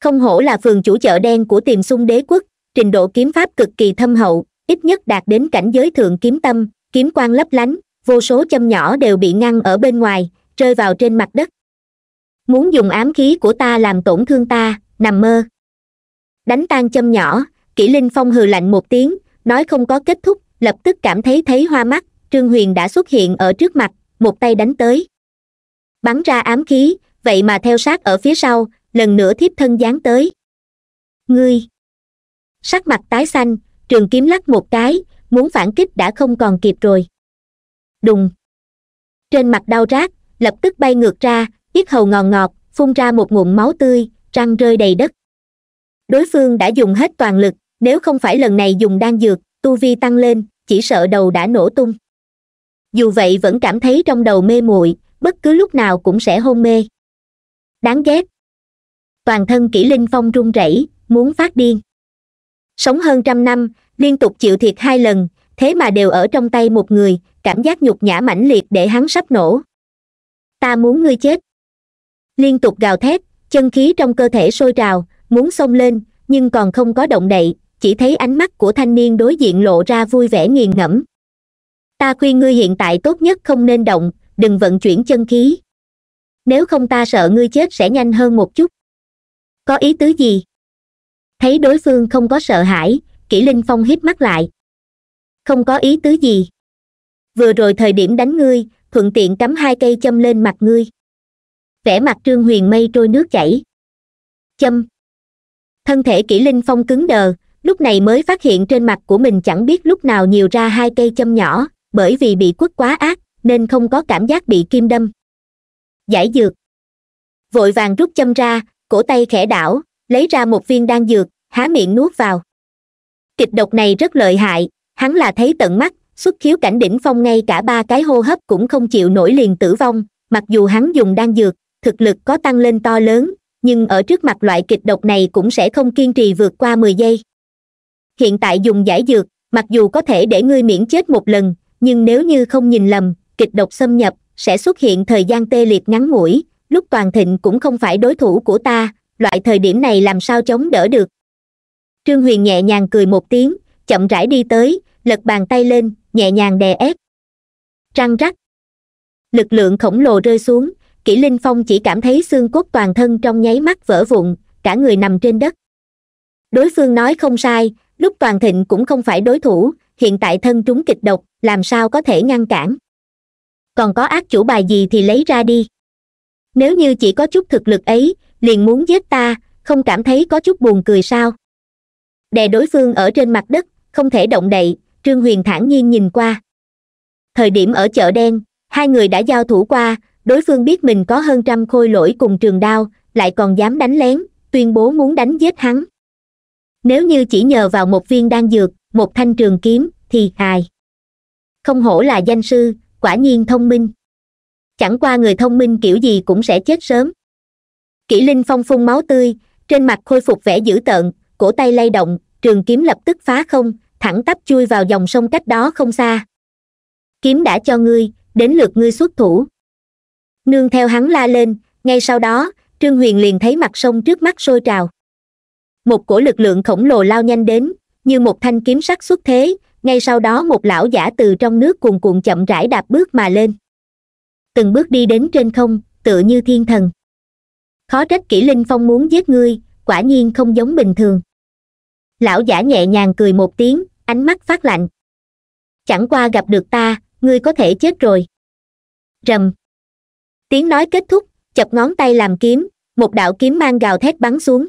không hổ là phường chủ chợ đen của tiềm sung đế quốc trình độ kiếm pháp cực kỳ thâm hậu ít nhất đạt đến cảnh giới thượng kiếm tâm kiếm quan lấp lánh vô số châm nhỏ đều bị ngăn ở bên ngoài rơi vào trên mặt đất muốn dùng ám khí của ta làm tổn thương ta nằm mơ đánh tan châm nhỏ kỷ linh phong hừ lạnh một tiếng nói không có kết thúc lập tức cảm thấy thấy hoa mắt trương huyền đã xuất hiện ở trước mặt một tay đánh tới bắn ra ám khí vậy mà theo sát ở phía sau lần nữa thiếp thân dán tới ngươi sắc mặt tái xanh trường kiếm lắc một cái muốn phản kích đã không còn kịp rồi đùng trên mặt đau rát lập tức bay ngược ra yết hầu ngòn ngọt, phun ra một ngụm máu tươi răng rơi đầy đất đối phương đã dùng hết toàn lực nếu không phải lần này dùng đan dược tu vi tăng lên chỉ sợ đầu đã nổ tung dù vậy vẫn cảm thấy trong đầu mê muội bất cứ lúc nào cũng sẽ hôn mê đáng ghét toàn thân kỹ linh phong run rẩy muốn phát điên sống hơn trăm năm liên tục chịu thiệt hai lần thế mà đều ở trong tay một người cảm giác nhục nhã mãnh liệt để hắn sắp nổ ta muốn ngươi chết liên tục gào thét chân khí trong cơ thể sôi trào muốn xông lên nhưng còn không có động đậy chỉ thấy ánh mắt của thanh niên đối diện lộ ra vui vẻ nghiền ngẫm ta khuyên ngươi hiện tại tốt nhất không nên động đừng vận chuyển chân khí nếu không ta sợ ngươi chết sẽ nhanh hơn một chút có ý tứ gì thấy đối phương không có sợ hãi kỷ linh phong hít mắt lại không có ý tứ gì vừa rồi thời điểm đánh ngươi thuận tiện cắm hai cây châm lên mặt ngươi vẻ mặt trương huyền mây trôi nước chảy châm thân thể kỷ linh phong cứng đờ lúc này mới phát hiện trên mặt của mình chẳng biết lúc nào nhiều ra hai cây châm nhỏ bởi vì bị quất quá ác nên không có cảm giác bị kim đâm giải dược vội vàng rút châm ra cổ tay khẽ đảo lấy ra một viên đan dược há miệng nuốt vào kịch độc này rất lợi hại hắn là thấy tận mắt xuất khiếu cảnh đỉnh phong ngay cả ba cái hô hấp cũng không chịu nổi liền tử vong mặc dù hắn dùng đan dược thực lực có tăng lên to lớn nhưng ở trước mặt loại kịch độc này cũng sẽ không kiên trì vượt qua mười giây hiện tại dùng giải dược mặc dù có thể để ngươi miễn chết một lần nhưng nếu như không nhìn lầm kịch độc xâm nhập sẽ xuất hiện thời gian tê liệt ngắn ngủi lúc toàn thịnh cũng không phải đối thủ của ta loại thời điểm này làm sao chống đỡ được trương huyền nhẹ nhàng cười một tiếng chậm rãi đi tới lật bàn tay lên nhẹ nhàng đè ép răng rắc lực lượng khổng lồ rơi xuống kỷ linh phong chỉ cảm thấy xương cốt toàn thân trong nháy mắt vỡ vụn cả người nằm trên đất đối phương nói không sai lúc toàn thịnh cũng không phải đối thủ hiện tại thân trúng kịch độc làm sao có thể ngăn cản còn có ác chủ bài gì thì lấy ra đi nếu như chỉ có chút thực lực ấy liền muốn giết ta không cảm thấy có chút buồn cười sao đè đối phương ở trên mặt đất không thể động đậy trương huyền thản nhiên nhìn qua thời điểm ở chợ đen hai người đã giao thủ qua đối phương biết mình có hơn trăm khôi lỗi cùng trường đao lại còn dám đánh lén tuyên bố muốn đánh giết hắn nếu như chỉ nhờ vào một viên đan dược một thanh trường kiếm thì hài không hổ là danh sư quả nhiên thông minh chẳng qua người thông minh kiểu gì cũng sẽ chết sớm kỷ linh phong phun máu tươi trên mặt khôi phục vẻ dữ tợn cổ tay lay động trường kiếm lập tức phá không thẳng tắp chui vào dòng sông cách đó không xa kiếm đã cho ngươi đến lượt ngươi xuất thủ nương theo hắn la lên ngay sau đó trương huyền liền thấy mặt sông trước mắt sôi trào một cổ lực lượng khổng lồ lao nhanh đến như một thanh kiếm sắc xuất thế ngay sau đó một lão giả từ trong nước cuồn cuộn chậm rãi đạp bước mà lên từng bước đi đến trên không tựa như thiên thần khó trách kỷ linh phong muốn giết ngươi quả nhiên không giống bình thường lão giả nhẹ nhàng cười một tiếng ánh mắt phát lạnh chẳng qua gặp được ta ngươi có thể chết rồi rầm tiếng nói kết thúc chập ngón tay làm kiếm một đạo kiếm mang gào thét bắn xuống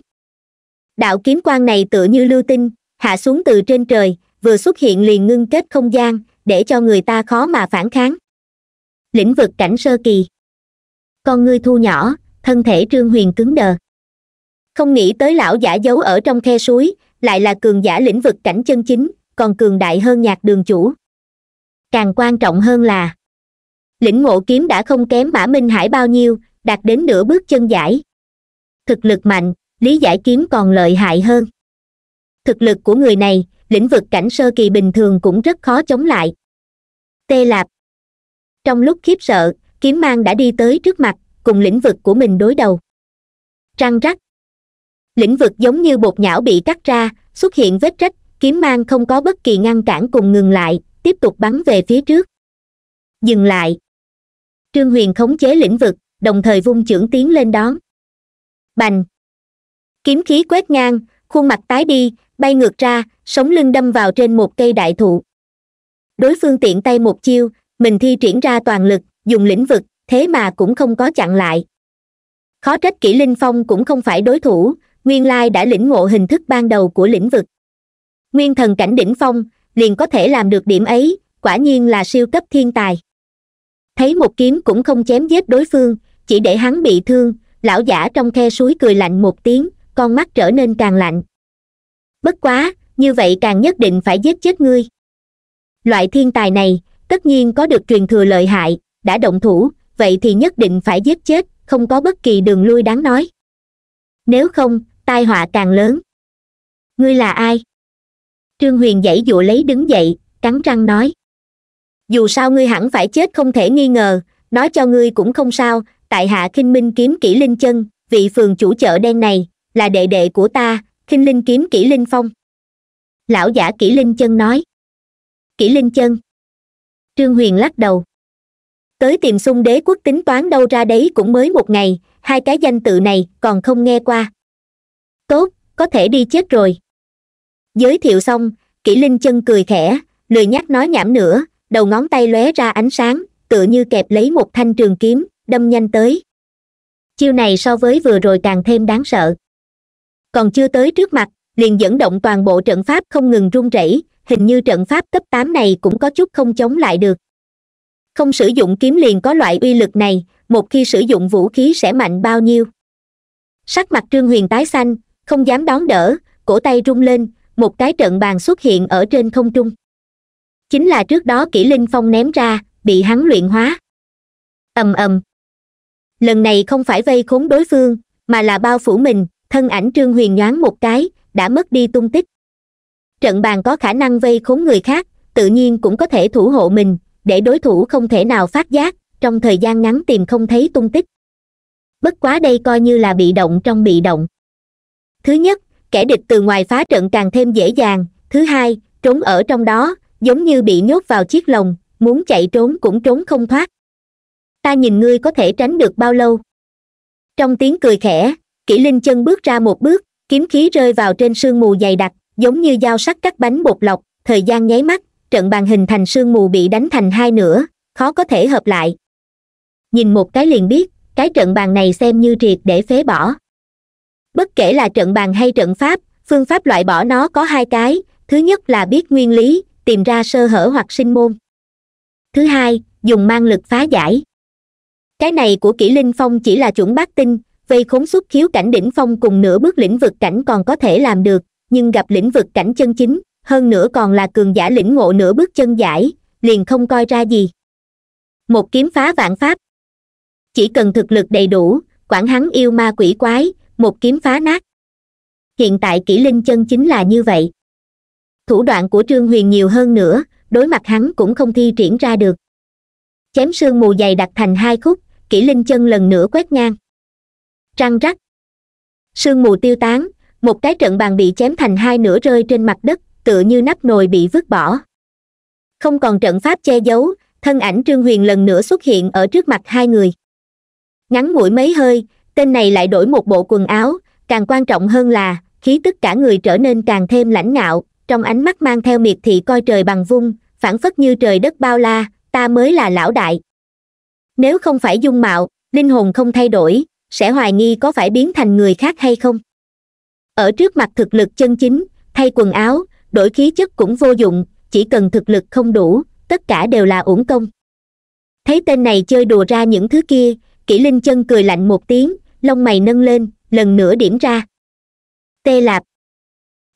đạo kiếm quan này tựa như lưu tinh hạ xuống từ trên trời vừa xuất hiện liền ngưng kết không gian để cho người ta khó mà phản kháng lĩnh vực cảnh sơ kỳ con ngươi thu nhỏ thân thể trương huyền cứng đờ không nghĩ tới lão giả giấu ở trong khe suối lại là cường giả lĩnh vực cảnh chân chính còn cường đại hơn nhạc đường chủ càng quan trọng hơn là lĩnh ngộ kiếm đã không kém mã minh hải bao nhiêu đạt đến nửa bước chân giải thực lực mạnh lý giải kiếm còn lợi hại hơn thực lực của người này lĩnh vực cảnh sơ kỳ bình thường cũng rất khó chống lại tê lạp trong lúc khiếp sợ kiếm mang đã đi tới trước mặt cùng lĩnh vực của mình đối đầu trăng rắc lĩnh vực giống như bột nhão bị cắt ra xuất hiện vết rách kiếm mang không có bất kỳ ngăn cản cùng ngừng lại tiếp tục bắn về phía trước dừng lại trương huyền khống chế lĩnh vực đồng thời vung chưởng tiến lên đón bành kiếm khí quét ngang khuôn mặt tái đi bay ngược ra sống lưng đâm vào trên một cây đại thụ đối phương tiện tay một chiêu mình thi triển ra toàn lực dùng lĩnh vực thế mà cũng không có chặn lại khó trách kỷ linh phong cũng không phải đối thủ nguyên lai đã lĩnh ngộ hình thức ban đầu của lĩnh vực nguyên thần cảnh đỉnh phong liền có thể làm được điểm ấy quả nhiên là siêu cấp thiên tài thấy một kiếm cũng không chém giết đối phương chỉ để hắn bị thương lão giả trong khe suối cười lạnh một tiếng con mắt trở nên càng lạnh bất quá như vậy càng nhất định phải giết chết ngươi loại thiên tài này tất nhiên có được truyền thừa lợi hại đã động thủ vậy thì nhất định phải giết chết không có bất kỳ đường lui đáng nói nếu không tai họa càng lớn ngươi là ai trương huyền dãy dụ lấy đứng dậy cắn răng nói dù sao ngươi hẳn phải chết không thể nghi ngờ nói cho ngươi cũng không sao tại hạ khinh minh kiếm kỹ linh chân vị phường chủ chợ đen này là đệ đệ của ta khinh linh kiếm kỹ linh phong lão giả kỹ linh chân nói kỹ linh chân trương huyền lắc đầu tới tìm xung đế quốc tính toán đâu ra đấy cũng mới một ngày hai cái danh tự này còn không nghe qua tốt có thể đi chết rồi giới thiệu xong kỷ linh chân cười khẽ lười nhắc nói nhảm nữa đầu ngón tay lóe ra ánh sáng tựa như kẹp lấy một thanh trường kiếm đâm nhanh tới chiêu này so với vừa rồi càng thêm đáng sợ còn chưa tới trước mặt liền dẫn động toàn bộ trận pháp không ngừng run rẩy hình như trận pháp cấp tám này cũng có chút không chống lại được không sử dụng kiếm liền có loại uy lực này một khi sử dụng vũ khí sẽ mạnh bao nhiêu sắc mặt trương huyền tái xanh không dám đón đỡ cổ tay rung lên một cái trận bàn xuất hiện ở trên không trung chính là trước đó kỷ linh phong ném ra bị hắn luyện hóa ầm ầm lần này không phải vây khốn đối phương mà là bao phủ mình thân ảnh trương huyền nhoáng một cái đã mất đi tung tích trận bàn có khả năng vây khốn người khác tự nhiên cũng có thể thủ hộ mình để đối thủ không thể nào phát giác trong thời gian ngắn tìm không thấy tung tích bất quá đây coi như là bị động trong bị động thứ nhất kẻ địch từ ngoài phá trận càng thêm dễ dàng thứ hai trốn ở trong đó giống như bị nhốt vào chiếc lồng muốn chạy trốn cũng trốn không thoát ta nhìn ngươi có thể tránh được bao lâu trong tiếng cười khẽ kỷ linh chân bước ra một bước kiếm khí rơi vào trên sương mù dày đặc giống như dao sắt cắt bánh bột lọc thời gian nháy mắt trận bàn hình thành sương mù bị đánh thành hai nửa khó có thể hợp lại nhìn một cái liền biết cái trận bàn này xem như triệt để phế bỏ bất kể là trận bàn hay trận pháp phương pháp loại bỏ nó có hai cái thứ nhất là biết nguyên lý tìm ra sơ hở hoặc sinh môn thứ hai dùng mang lực phá giải cái này của kỷ linh phong chỉ là chuẩn bát tinh vây khốn xuất khiếu cảnh đỉnh phong cùng nửa bước lĩnh vực cảnh còn có thể làm được nhưng gặp lĩnh vực cảnh chân chính hơn nữa còn là cường giả lĩnh ngộ nửa bước chân giải liền không coi ra gì một kiếm phá vạn pháp chỉ cần thực lực đầy đủ quản hắn yêu ma quỷ quái một kiếm phá nát hiện tại kỹ linh chân chính là như vậy thủ đoạn của trương huyền nhiều hơn nữa đối mặt hắn cũng không thi triển ra được chém sương mù dày đặt thành hai khúc kỹ linh chân lần nữa quét ngang trăng rắc sương mù tiêu tán một cái trận bàn bị chém thành hai nửa rơi trên mặt đất tựa như nắp nồi bị vứt bỏ không còn trận pháp che giấu thân ảnh trương huyền lần nữa xuất hiện ở trước mặt hai người ngắn mũi mấy hơi tên này lại đổi một bộ quần áo càng quan trọng hơn là khí tức cả người trở nên càng thêm lãnh ngạo trong ánh mắt mang theo miệt thị coi trời bằng vung phản phất như trời đất bao la ta mới là lão đại nếu không phải dung mạo linh hồn không thay đổi sẽ hoài nghi có phải biến thành người khác hay không ở trước mặt thực lực chân chính thay quần áo đổi khí chất cũng vô dụng chỉ cần thực lực không đủ tất cả đều là uổng công thấy tên này chơi đùa ra những thứ kia kỷ linh chân cười lạnh một tiếng lông mày nâng lên lần nữa điểm ra tê lạp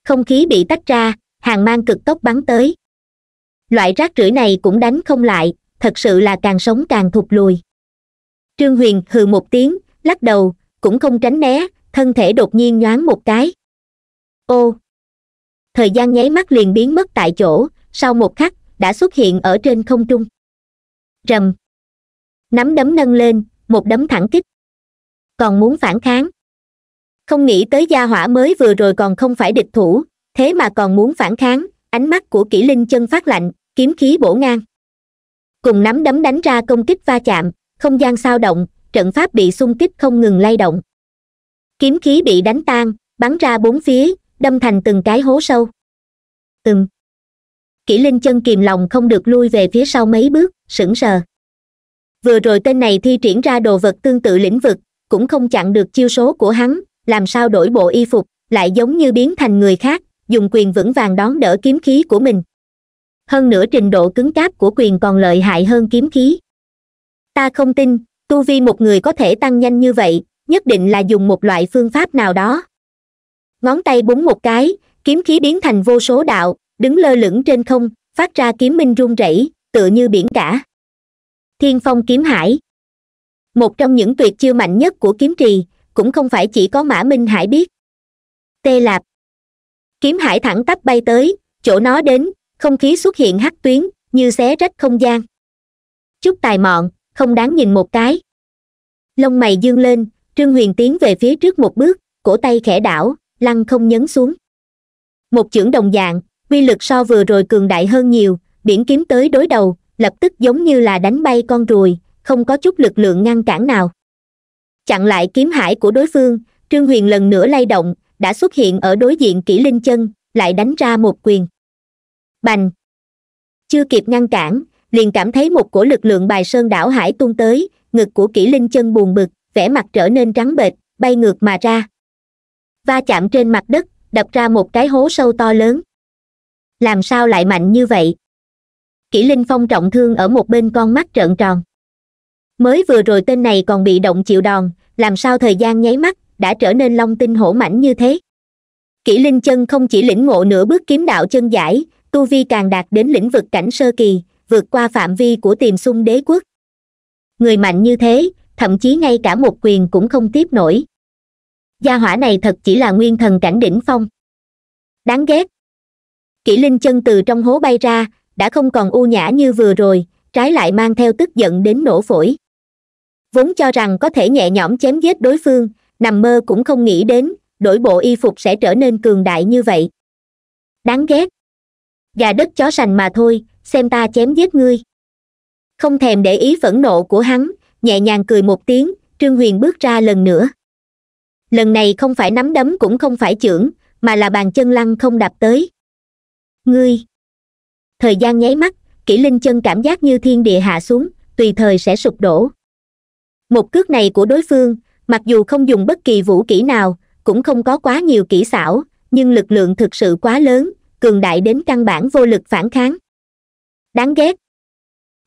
không khí bị tách ra hàng mang cực tốc bắn tới loại rác rưởi này cũng đánh không lại thật sự là càng sống càng thụt lùi trương huyền hừ một tiếng lắc đầu cũng không tránh né thân thể đột nhiên nhoáng một cái ô thời gian nháy mắt liền biến mất tại chỗ sau một khắc đã xuất hiện ở trên không trung rầm nắm đấm nâng lên một đấm thẳng kích còn muốn phản kháng không nghĩ tới gia hỏa mới vừa rồi còn không phải địch thủ thế mà còn muốn phản kháng ánh mắt của kỷ linh chân phát lạnh kiếm khí bổ ngang cùng nắm đấm đánh ra công kích va chạm không gian sao động trận pháp bị xung kích không ngừng lay động kiếm khí bị đánh tan bắn ra bốn phía đâm thành từng cái hố sâu từng kỷ linh chân kìm lòng không được lui về phía sau mấy bước sững sờ vừa rồi tên này thi triển ra đồ vật tương tự lĩnh vực cũng không chặn được chiêu số của hắn làm sao đổi bộ y phục lại giống như biến thành người khác dùng quyền vững vàng đón đỡ kiếm khí của mình hơn nữa trình độ cứng cáp của quyền còn lợi hại hơn kiếm khí ta không tin tu vi một người có thể tăng nhanh như vậy nhất định là dùng một loại phương pháp nào đó ngón tay búng một cái kiếm khí biến thành vô số đạo đứng lơ lửng trên không phát ra kiếm minh rung rẩy tựa như biển cả thiên phong kiếm hải một trong những tuyệt chiêu mạnh nhất của kiếm trì cũng không phải chỉ có mã minh hải biết tê lạp kiếm hải thẳng tắp bay tới chỗ nó đến không khí xuất hiện hắt tuyến như xé rách không gian chút tài mọn không đáng nhìn một cái lông mày dương lên trương huyền tiến về phía trước một bước cổ tay khẽ đảo lăng không nhấn xuống một chưởng đồng dạng uy lực so vừa rồi cường đại hơn nhiều biển kiếm tới đối đầu lập tức giống như là đánh bay con ruồi không có chút lực lượng ngăn cản nào chặn lại kiếm hải của đối phương trương huyền lần nữa lay động đã xuất hiện ở đối diện kỷ linh chân lại đánh ra một quyền bành chưa kịp ngăn cản liền cảm thấy một cổ lực lượng bài sơn đảo hải tung tới ngực của kỷ linh chân buồn bực vẻ mặt trở nên trắng bệch bay ngược mà ra va chạm trên mặt đất đập ra một cái hố sâu to lớn làm sao lại mạnh như vậy kỷ linh phong trọng thương ở một bên con mắt trợn tròn mới vừa rồi tên này còn bị động chịu đòn làm sao thời gian nháy mắt đã trở nên long tinh hổ mãnh như thế kỷ linh chân không chỉ lĩnh ngộ nửa bước kiếm đạo chân giải tu vi càng đạt đến lĩnh vực cảnh sơ kỳ vượt qua phạm vi của tiềm xung đế quốc người mạnh như thế thậm chí ngay cả một quyền cũng không tiếp nổi gia hỏa này thật chỉ là nguyên thần cảnh đỉnh phong đáng ghét kỷ linh chân từ trong hố bay ra đã không còn u nhã như vừa rồi trái lại mang theo tức giận đến nổ phổi vốn cho rằng có thể nhẹ nhõm chém giết đối phương nằm mơ cũng không nghĩ đến đổi bộ y phục sẽ trở nên cường đại như vậy đáng ghét gà đất chó sành mà thôi xem ta chém giết ngươi không thèm để ý phẫn nộ của hắn nhẹ nhàng cười một tiếng trương huyền bước ra lần nữa lần này không phải nắm đấm cũng không phải chưởng mà là bàn chân lăn không đạp tới ngươi thời gian nháy mắt kỷ linh chân cảm giác như thiên địa hạ xuống tùy thời sẽ sụp đổ một cước này của đối phương mặc dù không dùng bất kỳ vũ kỹ nào cũng không có quá nhiều kỹ xảo nhưng lực lượng thực sự quá lớn cường đại đến căn bản vô lực phản kháng đáng ghét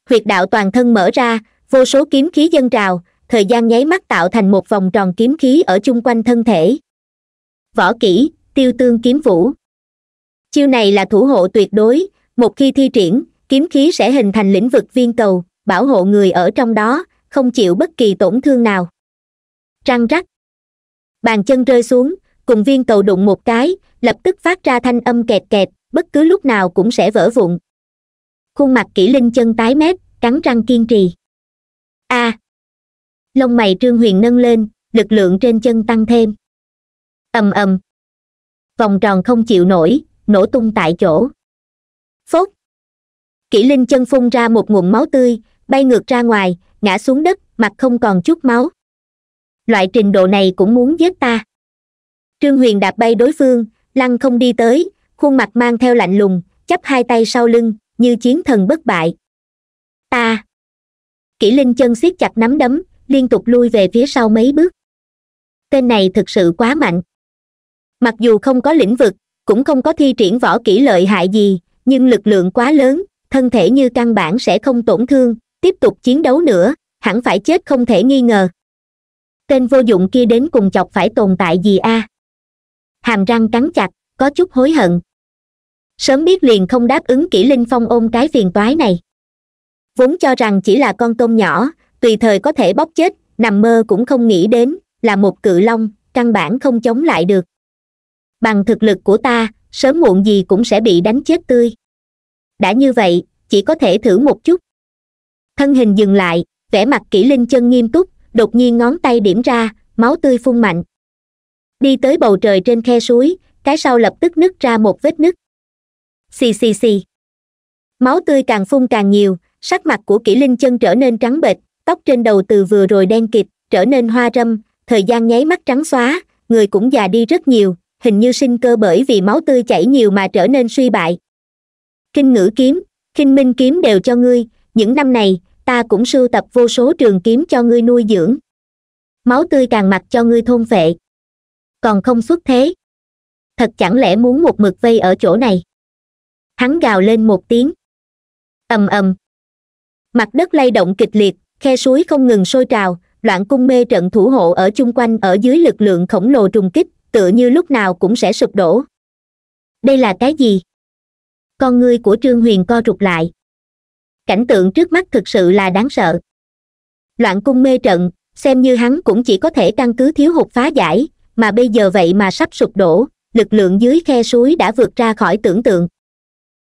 huyệt đạo toàn thân mở ra vô số kiếm khí dân trào thời gian nháy mắt tạo thành một vòng tròn kiếm khí ở chung quanh thân thể võ kỹ tiêu tương kiếm vũ chiêu này là thủ hộ tuyệt đối một khi thi triển kiếm khí sẽ hình thành lĩnh vực viên cầu bảo hộ người ở trong đó không chịu bất kỳ tổn thương nào răng rắc bàn chân rơi xuống cùng viên cầu đụng một cái lập tức phát ra thanh âm kẹt kẹt bất cứ lúc nào cũng sẽ vỡ vụn khuôn mặt kỹ linh chân tái mét cắn răng kiên trì a à. lông mày trương huyền nâng lên lực lượng trên chân tăng thêm ầm ầm vòng tròn không chịu nổi nổ tung tại chỗ phốt kỷ linh chân phun ra một nguồn máu tươi bay ngược ra ngoài ngã xuống đất mặt không còn chút máu loại trình độ này cũng muốn giết ta trương huyền đạp bay đối phương lăng không đi tới khuôn mặt mang theo lạnh lùng chắp hai tay sau lưng như chiến thần bất bại ta kỷ linh chân siết chặt nắm đấm liên tục lui về phía sau mấy bước tên này thực sự quá mạnh mặc dù không có lĩnh vực cũng không có thi triển võ kỹ lợi hại gì nhưng lực lượng quá lớn thân thể như căn bản sẽ không tổn thương tiếp tục chiến đấu nữa hẳn phải chết không thể nghi ngờ tên vô dụng kia đến cùng chọc phải tồn tại gì a à? hàm răng cắn chặt có chút hối hận sớm biết liền không đáp ứng kỹ linh phong ôm cái phiền toái này vốn cho rằng chỉ là con tôm nhỏ tùy thời có thể bóc chết nằm mơ cũng không nghĩ đến là một cự long căn bản không chống lại được bằng thực lực của ta sớm muộn gì cũng sẽ bị đánh chết tươi đã như vậy chỉ có thể thử một chút thân hình dừng lại vẻ mặt kỹ linh chân nghiêm túc đột nhiên ngón tay điểm ra máu tươi phun mạnh đi tới bầu trời trên khe suối cái sau lập tức nứt ra một vết nứt xì xì xì máu tươi càng phun càng nhiều sắc mặt của kỹ linh chân trở nên trắng bệch tóc trên đầu từ vừa rồi đen kịt trở nên hoa râm thời gian nháy mắt trắng xóa người cũng già đi rất nhiều hình như sinh cơ bởi vì máu tươi chảy nhiều mà trở nên suy bại kinh ngữ kiếm kinh minh kiếm đều cho ngươi những năm này ta cũng sưu tập vô số trường kiếm cho ngươi nuôi dưỡng máu tươi càng mặc cho ngươi thôn vệ còn không xuất thế thật chẳng lẽ muốn một mực vây ở chỗ này hắn gào lên một tiếng ầm ầm mặt đất lay động kịch liệt khe suối không ngừng sôi trào loạn cung mê trận thủ hộ ở chung quanh ở dưới lực lượng khổng lồ trùng kích tựa như lúc nào cũng sẽ sụp đổ đây là cái gì con ngươi của trương huyền co rụt lại cảnh tượng trước mắt thực sự là đáng sợ loạn cung mê trận xem như hắn cũng chỉ có thể căn cứ thiếu hụt phá giải mà bây giờ vậy mà sắp sụp đổ lực lượng dưới khe suối đã vượt ra khỏi tưởng tượng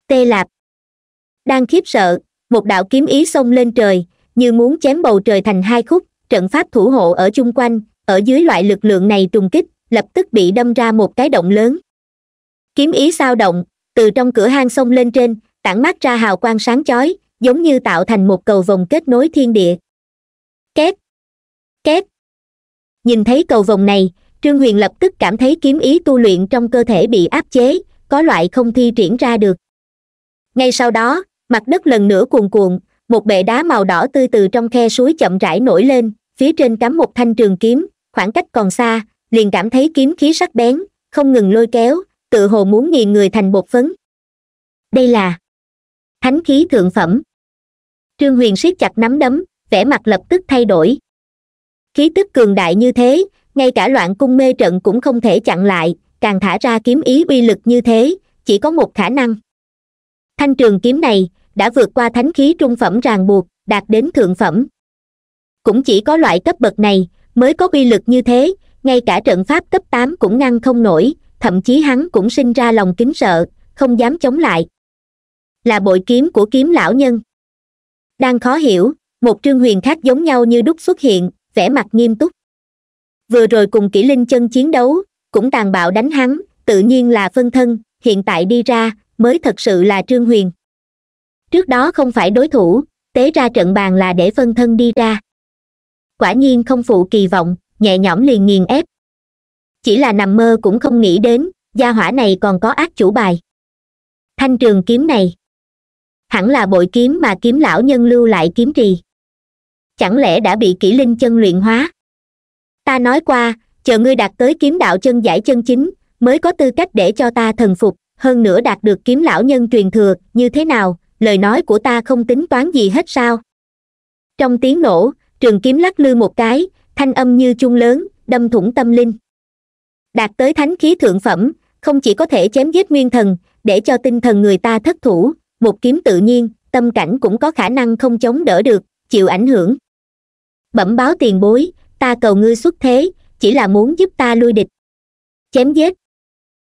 tê lạp đang khiếp sợ một đạo kiếm ý xông lên trời như muốn chém bầu trời thành hai khúc trận pháp thủ hộ ở chung quanh ở dưới loại lực lượng này trùng kích lập tức bị đâm ra một cái động lớn kiếm ý sao động từ trong cửa hang xông lên trên tản mát ra hào quang sáng chói giống như tạo thành một cầu vồng kết nối thiên địa két két nhìn thấy cầu vồng này trương huyền lập tức cảm thấy kiếm ý tu luyện trong cơ thể bị áp chế có loại không thi triển ra được ngay sau đó mặt đất lần nữa cuồn cuộn một bệ đá màu đỏ tươi từ trong khe suối chậm rãi nổi lên phía trên cắm một thanh trường kiếm khoảng cách còn xa liền cảm thấy kiếm khí sắc bén không ngừng lôi kéo tự hồ muốn nghiền người thành bột phấn đây là thánh khí thượng phẩm trương huyền siết chặt nắm đấm vẻ mặt lập tức thay đổi khí tức cường đại như thế ngay cả loạn cung mê trận cũng không thể chặn lại càng thả ra kiếm ý uy lực như thế chỉ có một khả năng thanh trường kiếm này đã vượt qua thánh khí trung phẩm ràng buộc đạt đến thượng phẩm cũng chỉ có loại cấp bậc này mới có uy lực như thế ngay cả trận pháp cấp tám cũng ngăn không nổi thậm chí hắn cũng sinh ra lòng kính sợ không dám chống lại là bội kiếm của kiếm lão nhân đang khó hiểu một trương huyền khác giống nhau như đúc xuất hiện vẻ mặt nghiêm túc vừa rồi cùng kỷ linh chân chiến đấu cũng tàn bạo đánh hắn tự nhiên là phân thân hiện tại đi ra mới thật sự là trương huyền trước đó không phải đối thủ tế ra trận bàn là để phân thân đi ra quả nhiên không phụ kỳ vọng nhẹ nhõm liền nghiền ép chỉ là nằm mơ cũng không nghĩ đến gia hỏa này còn có ác chủ bài thanh trường kiếm này hẳn là bội kiếm mà kiếm lão nhân lưu lại kiếm trì chẳng lẽ đã bị kỷ linh chân luyện hóa ta nói qua chờ ngươi đạt tới kiếm đạo chân giải chân chính mới có tư cách để cho ta thần phục hơn nữa đạt được kiếm lão nhân truyền thừa như thế nào lời nói của ta không tính toán gì hết sao trong tiếng nổ trường kiếm lắc lư một cái thanh âm như chung lớn đâm thủng tâm linh đạt tới thánh khí thượng phẩm không chỉ có thể chém giết nguyên thần để cho tinh thần người ta thất thủ một kiếm tự nhiên tâm cảnh cũng có khả năng không chống đỡ được chịu ảnh hưởng bẩm báo tiền bối ta cầu ngươi xuất thế chỉ là muốn giúp ta lui địch chém giết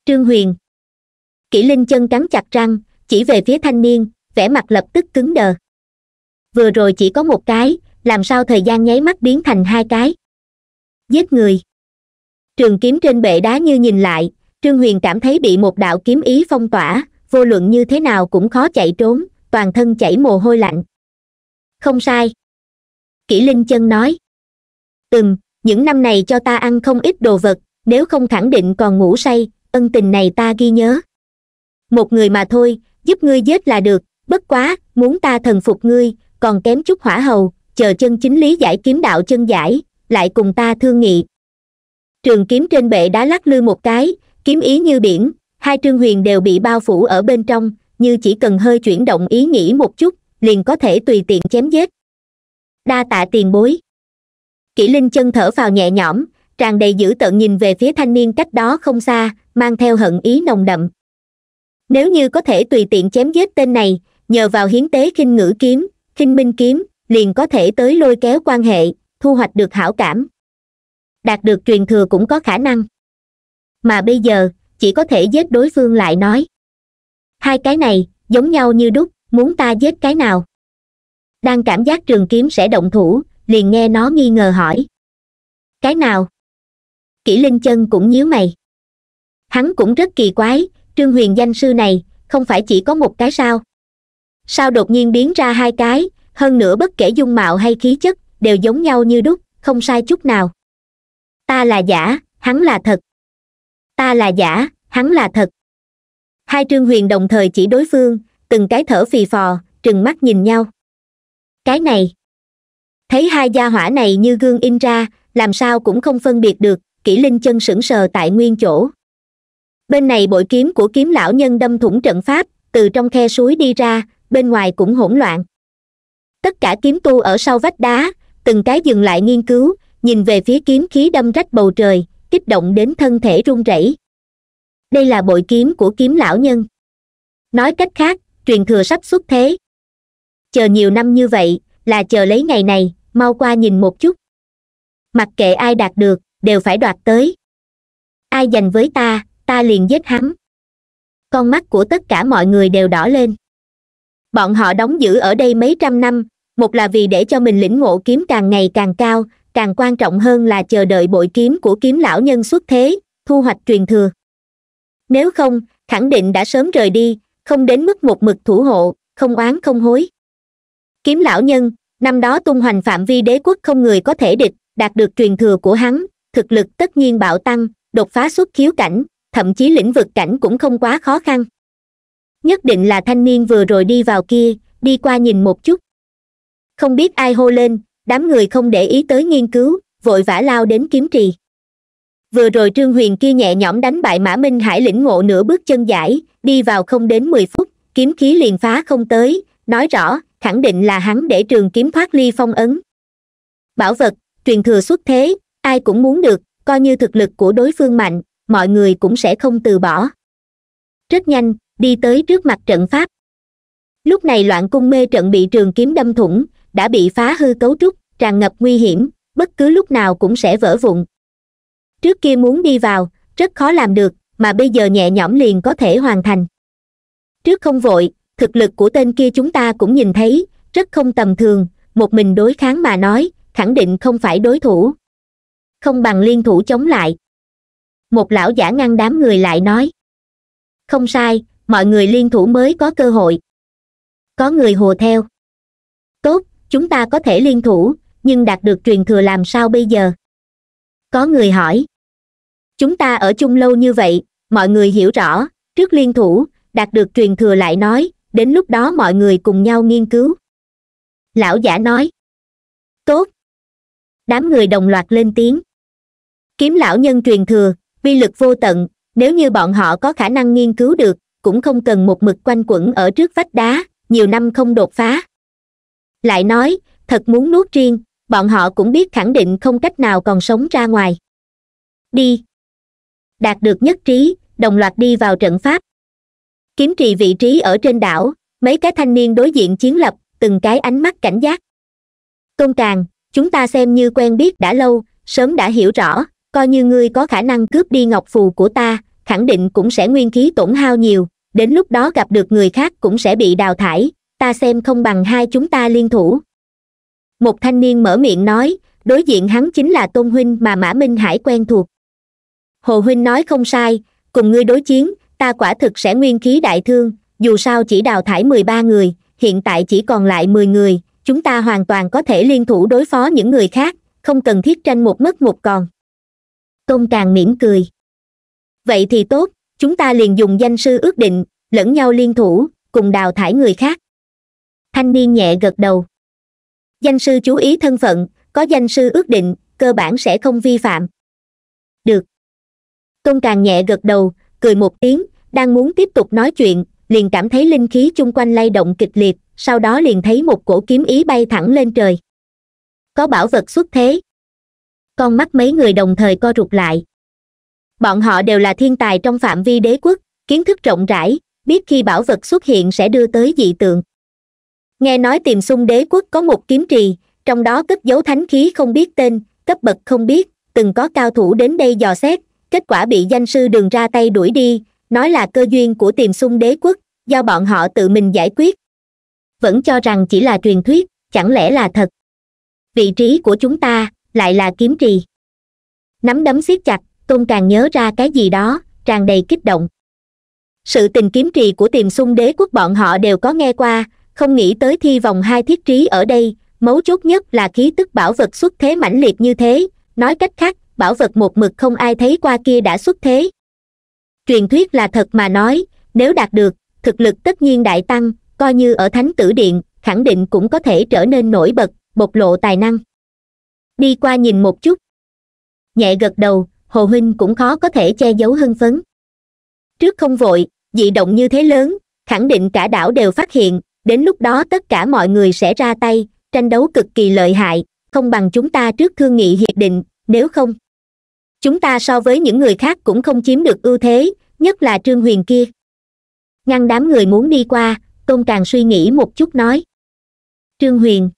trương huyền kỷ linh chân cắn chặt răng chỉ về phía thanh niên vẻ mặt lập tức cứng đờ vừa rồi chỉ có một cái làm sao thời gian nháy mắt biến thành hai cái giết người trường kiếm trên bệ đá như nhìn lại trương huyền cảm thấy bị một đạo kiếm ý phong tỏa vô luận như thế nào cũng khó chạy trốn toàn thân chảy mồ hôi lạnh không sai kỷ linh chân nói ừm những năm này cho ta ăn không ít đồ vật nếu không khẳng định còn ngủ say ân tình này ta ghi nhớ một người mà thôi giúp ngươi giết là được bất quá muốn ta thần phục ngươi còn kém chút hỏa hầu chờ chân chính lý giải kiếm đạo chân giải lại cùng ta thương nghị trường kiếm trên bệ đá lắc lư một cái kiếm ý như biển hai trương huyền đều bị bao phủ ở bên trong như chỉ cần hơi chuyển động ý nghĩ một chút liền có thể tùy tiện chém giết đa tạ tiền bối kỷ linh chân thở vào nhẹ nhõm tràn đầy dữ tợn nhìn về phía thanh niên cách đó không xa mang theo hận ý nồng đậm nếu như có thể tùy tiện chém giết tên này nhờ vào hiến tế khinh ngữ kiếm khinh minh kiếm liền có thể tới lôi kéo quan hệ thu hoạch được hảo cảm đạt được truyền thừa cũng có khả năng mà bây giờ chỉ có thể giết đối phương lại nói hai cái này giống nhau như đúc muốn ta giết cái nào đang cảm giác trường kiếm sẽ động thủ liền nghe nó nghi ngờ hỏi cái nào kỷ linh chân cũng nhíu mày hắn cũng rất kỳ quái trương huyền danh sư này không phải chỉ có một cái sao sao đột nhiên biến ra hai cái hơn nữa bất kể dung mạo hay khí chất đều giống nhau như đúc không sai chút nào ta là giả hắn là thật ta là giả hắn là thật hai trương huyền đồng thời chỉ đối phương từng cái thở phì phò trừng mắt nhìn nhau cái này thấy hai gia hỏa này như gương in ra làm sao cũng không phân biệt được kỹ linh chân sững sờ tại nguyên chỗ bên này bội kiếm của kiếm lão nhân đâm thủng trận pháp từ trong khe suối đi ra bên ngoài cũng hỗn loạn tất cả kiếm tu ở sau vách đá từng cái dừng lại nghiên cứu nhìn về phía kiếm khí đâm rách bầu trời kích động đến thân thể run rẩy đây là bội kiếm của kiếm lão nhân nói cách khác truyền thừa sắp xuất thế chờ nhiều năm như vậy là chờ lấy ngày này mau qua nhìn một chút mặc kệ ai đạt được đều phải đoạt tới ai giành với ta ta liền giết hắn con mắt của tất cả mọi người đều đỏ lên bọn họ đóng giữ ở đây mấy trăm năm một là vì để cho mình lĩnh ngộ kiếm càng ngày càng cao càng quan trọng hơn là chờ đợi bội kiếm của kiếm lão nhân xuất thế thu hoạch truyền thừa nếu không khẳng định đã sớm rời đi không đến mức một mực thủ hộ không oán không hối kiếm lão nhân năm đó tung hoành phạm vi đế quốc không người có thể địch đạt được truyền thừa của hắn thực lực tất nhiên bạo tăng đột phá xuất khiếu cảnh thậm chí lĩnh vực cảnh cũng không quá khó khăn nhất định là thanh niên vừa rồi đi vào kia đi qua nhìn một chút không biết ai hô lên đám người không để ý tới nghiên cứu vội vã lao đến kiếm trì vừa rồi trương huyền kia nhẹ nhõm đánh bại mã minh hải lĩnh ngộ nửa bước chân giải đi vào không đến mười phút kiếm khí liền phá không tới nói rõ khẳng định là hắn để trường kiếm thoát ly phong ấn bảo vật truyền thừa xuất thế ai cũng muốn được coi như thực lực của đối phương mạnh mọi người cũng sẽ không từ bỏ rất nhanh đi tới trước mặt trận pháp lúc này loạn cung mê trận bị trường kiếm đâm thủng đã bị phá hư cấu trúc tràn ngập nguy hiểm bất cứ lúc nào cũng sẽ vỡ vụn trước kia muốn đi vào rất khó làm được mà bây giờ nhẹ nhõm liền có thể hoàn thành trước không vội thực lực của tên kia chúng ta cũng nhìn thấy rất không tầm thường một mình đối kháng mà nói khẳng định không phải đối thủ không bằng liên thủ chống lại một lão giả ngăn đám người lại nói không sai mọi người liên thủ mới có cơ hội có người hùa theo tốt chúng ta có thể liên thủ nhưng đạt được truyền thừa làm sao bây giờ có người hỏi chúng ta ở chung lâu như vậy mọi người hiểu rõ trước liên thủ đạt được truyền thừa lại nói đến lúc đó mọi người cùng nhau nghiên cứu lão giả nói tốt đám người đồng loạt lên tiếng kiếm lão nhân truyền thừa vi lực vô tận nếu như bọn họ có khả năng nghiên cứu được cũng không cần một mực quanh quẩn ở trước vách đá nhiều năm không đột phá lại nói thật muốn nuốt riêng bọn họ cũng biết khẳng định không cách nào còn sống ra ngoài đi đạt được nhất trí đồng loạt đi vào trận pháp kiếm trì vị trí ở trên đảo mấy cái thanh niên đối diện chiến lập từng cái ánh mắt cảnh giác công càng chúng ta xem như quen biết đã lâu sớm đã hiểu rõ coi như ngươi có khả năng cướp đi ngọc phù của ta khẳng định cũng sẽ nguyên khí tổn hao nhiều đến lúc đó gặp được người khác cũng sẽ bị đào thải ta xem không bằng hai chúng ta liên thủ một thanh niên mở miệng nói đối diện hắn chính là tôn huynh mà mã minh hải quen thuộc hồ huynh nói không sai cùng ngươi đối chiến ta quả thực sẽ nguyên khí đại thương dù sao chỉ đào thải mười ba người hiện tại chỉ còn lại mười người chúng ta hoàn toàn có thể liên thủ đối phó những người khác không cần thiết tranh một mất một còn công càng mỉm cười vậy thì tốt chúng ta liền dùng danh sư ước định lẫn nhau liên thủ cùng đào thải người khác thanh niên nhẹ gật đầu danh sư chú ý thân phận có danh sư ước định cơ bản sẽ không vi phạm được tôn càng nhẹ gật đầu cười một tiếng đang muốn tiếp tục nói chuyện liền cảm thấy linh khí chung quanh lay động kịch liệt sau đó liền thấy một cổ kiếm ý bay thẳng lên trời có bảo vật xuất thế con mắt mấy người đồng thời co rụt lại bọn họ đều là thiên tài trong phạm vi đế quốc kiến thức rộng rãi biết khi bảo vật xuất hiện sẽ đưa tới dị tượng nghe nói tìm xung đế quốc có một kiếm trì trong đó cất dấu thánh khí không biết tên cấp bậc không biết từng có cao thủ đến đây dò xét kết quả bị danh sư đường ra tay đuổi đi nói là cơ duyên của tiềm sung đế quốc do bọn họ tự mình giải quyết vẫn cho rằng chỉ là truyền thuyết chẳng lẽ là thật vị trí của chúng ta lại là kiếm trì nắm đấm siết chặt tôn càng nhớ ra cái gì đó tràn đầy kích động sự tình kiếm trì của tiềm sung đế quốc bọn họ đều có nghe qua không nghĩ tới thi vòng hai thiết trí ở đây mấu chốt nhất là khí tức bảo vật xuất thế mãnh liệt như thế nói cách khác bảo vật một mực không ai thấy qua kia đã xuất thế truyền thuyết là thật mà nói nếu đạt được thực lực tất nhiên đại tăng coi như ở thánh tử điện khẳng định cũng có thể trở nên nổi bật bộc lộ tài năng đi qua nhìn một chút nhẹ gật đầu hồ huynh cũng khó có thể che giấu hưng phấn trước không vội dị động như thế lớn khẳng định cả đảo đều phát hiện đến lúc đó tất cả mọi người sẽ ra tay tranh đấu cực kỳ lợi hại không bằng chúng ta trước thương nghị hiệp định nếu không chúng ta so với những người khác cũng không chiếm được ưu thế nhất là trương huyền kia ngăn đám người muốn đi qua tôn càng suy nghĩ một chút nói trương huyền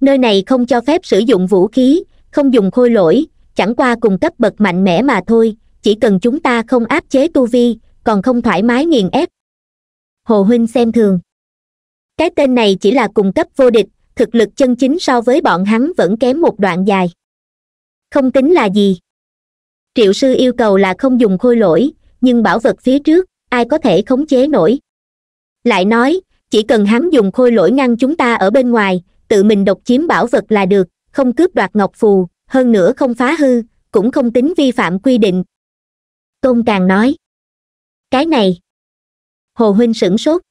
nơi này không cho phép sử dụng vũ khí không dùng khôi lỗi chẳng qua cùng cấp bậc mạnh mẽ mà thôi chỉ cần chúng ta không áp chế tu vi còn không thoải mái nghiền ép hồ huynh xem thường cái tên này chỉ là cùng cấp vô địch thực lực chân chính so với bọn hắn vẫn kém một đoạn dài không tính là gì triệu sư yêu cầu là không dùng khôi lỗi nhưng bảo vật phía trước ai có thể khống chế nổi lại nói chỉ cần hắn dùng khôi lỗi ngăn chúng ta ở bên ngoài tự mình độc chiếm bảo vật là được không cướp đoạt ngọc phù hơn nữa không phá hư cũng không tính vi phạm quy định tôn càng nói cái này hồ huynh sửng sốt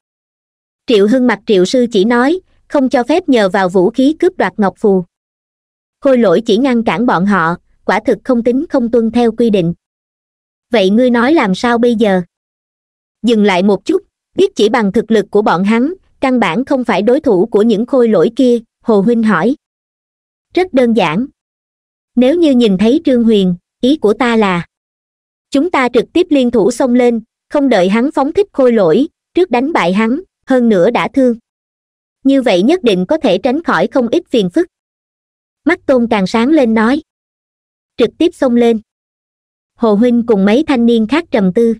triệu hưng mặt triệu sư chỉ nói không cho phép nhờ vào vũ khí cướp đoạt ngọc phù khôi lỗi chỉ ngăn cản bọn họ quả thực không tính không tuân theo quy định vậy ngươi nói làm sao bây giờ dừng lại một chút biết chỉ bằng thực lực của bọn hắn căn bản không phải đối thủ của những khôi lỗi kia hồ huynh hỏi rất đơn giản nếu như nhìn thấy trương huyền ý của ta là chúng ta trực tiếp liên thủ xông lên không đợi hắn phóng thích khôi lỗi trước đánh bại hắn hơn nữa đã thương như vậy nhất định có thể tránh khỏi không ít phiền phức mắt tôn càng sáng lên nói trực tiếp xông lên hồ huynh cùng mấy thanh niên khác trầm tư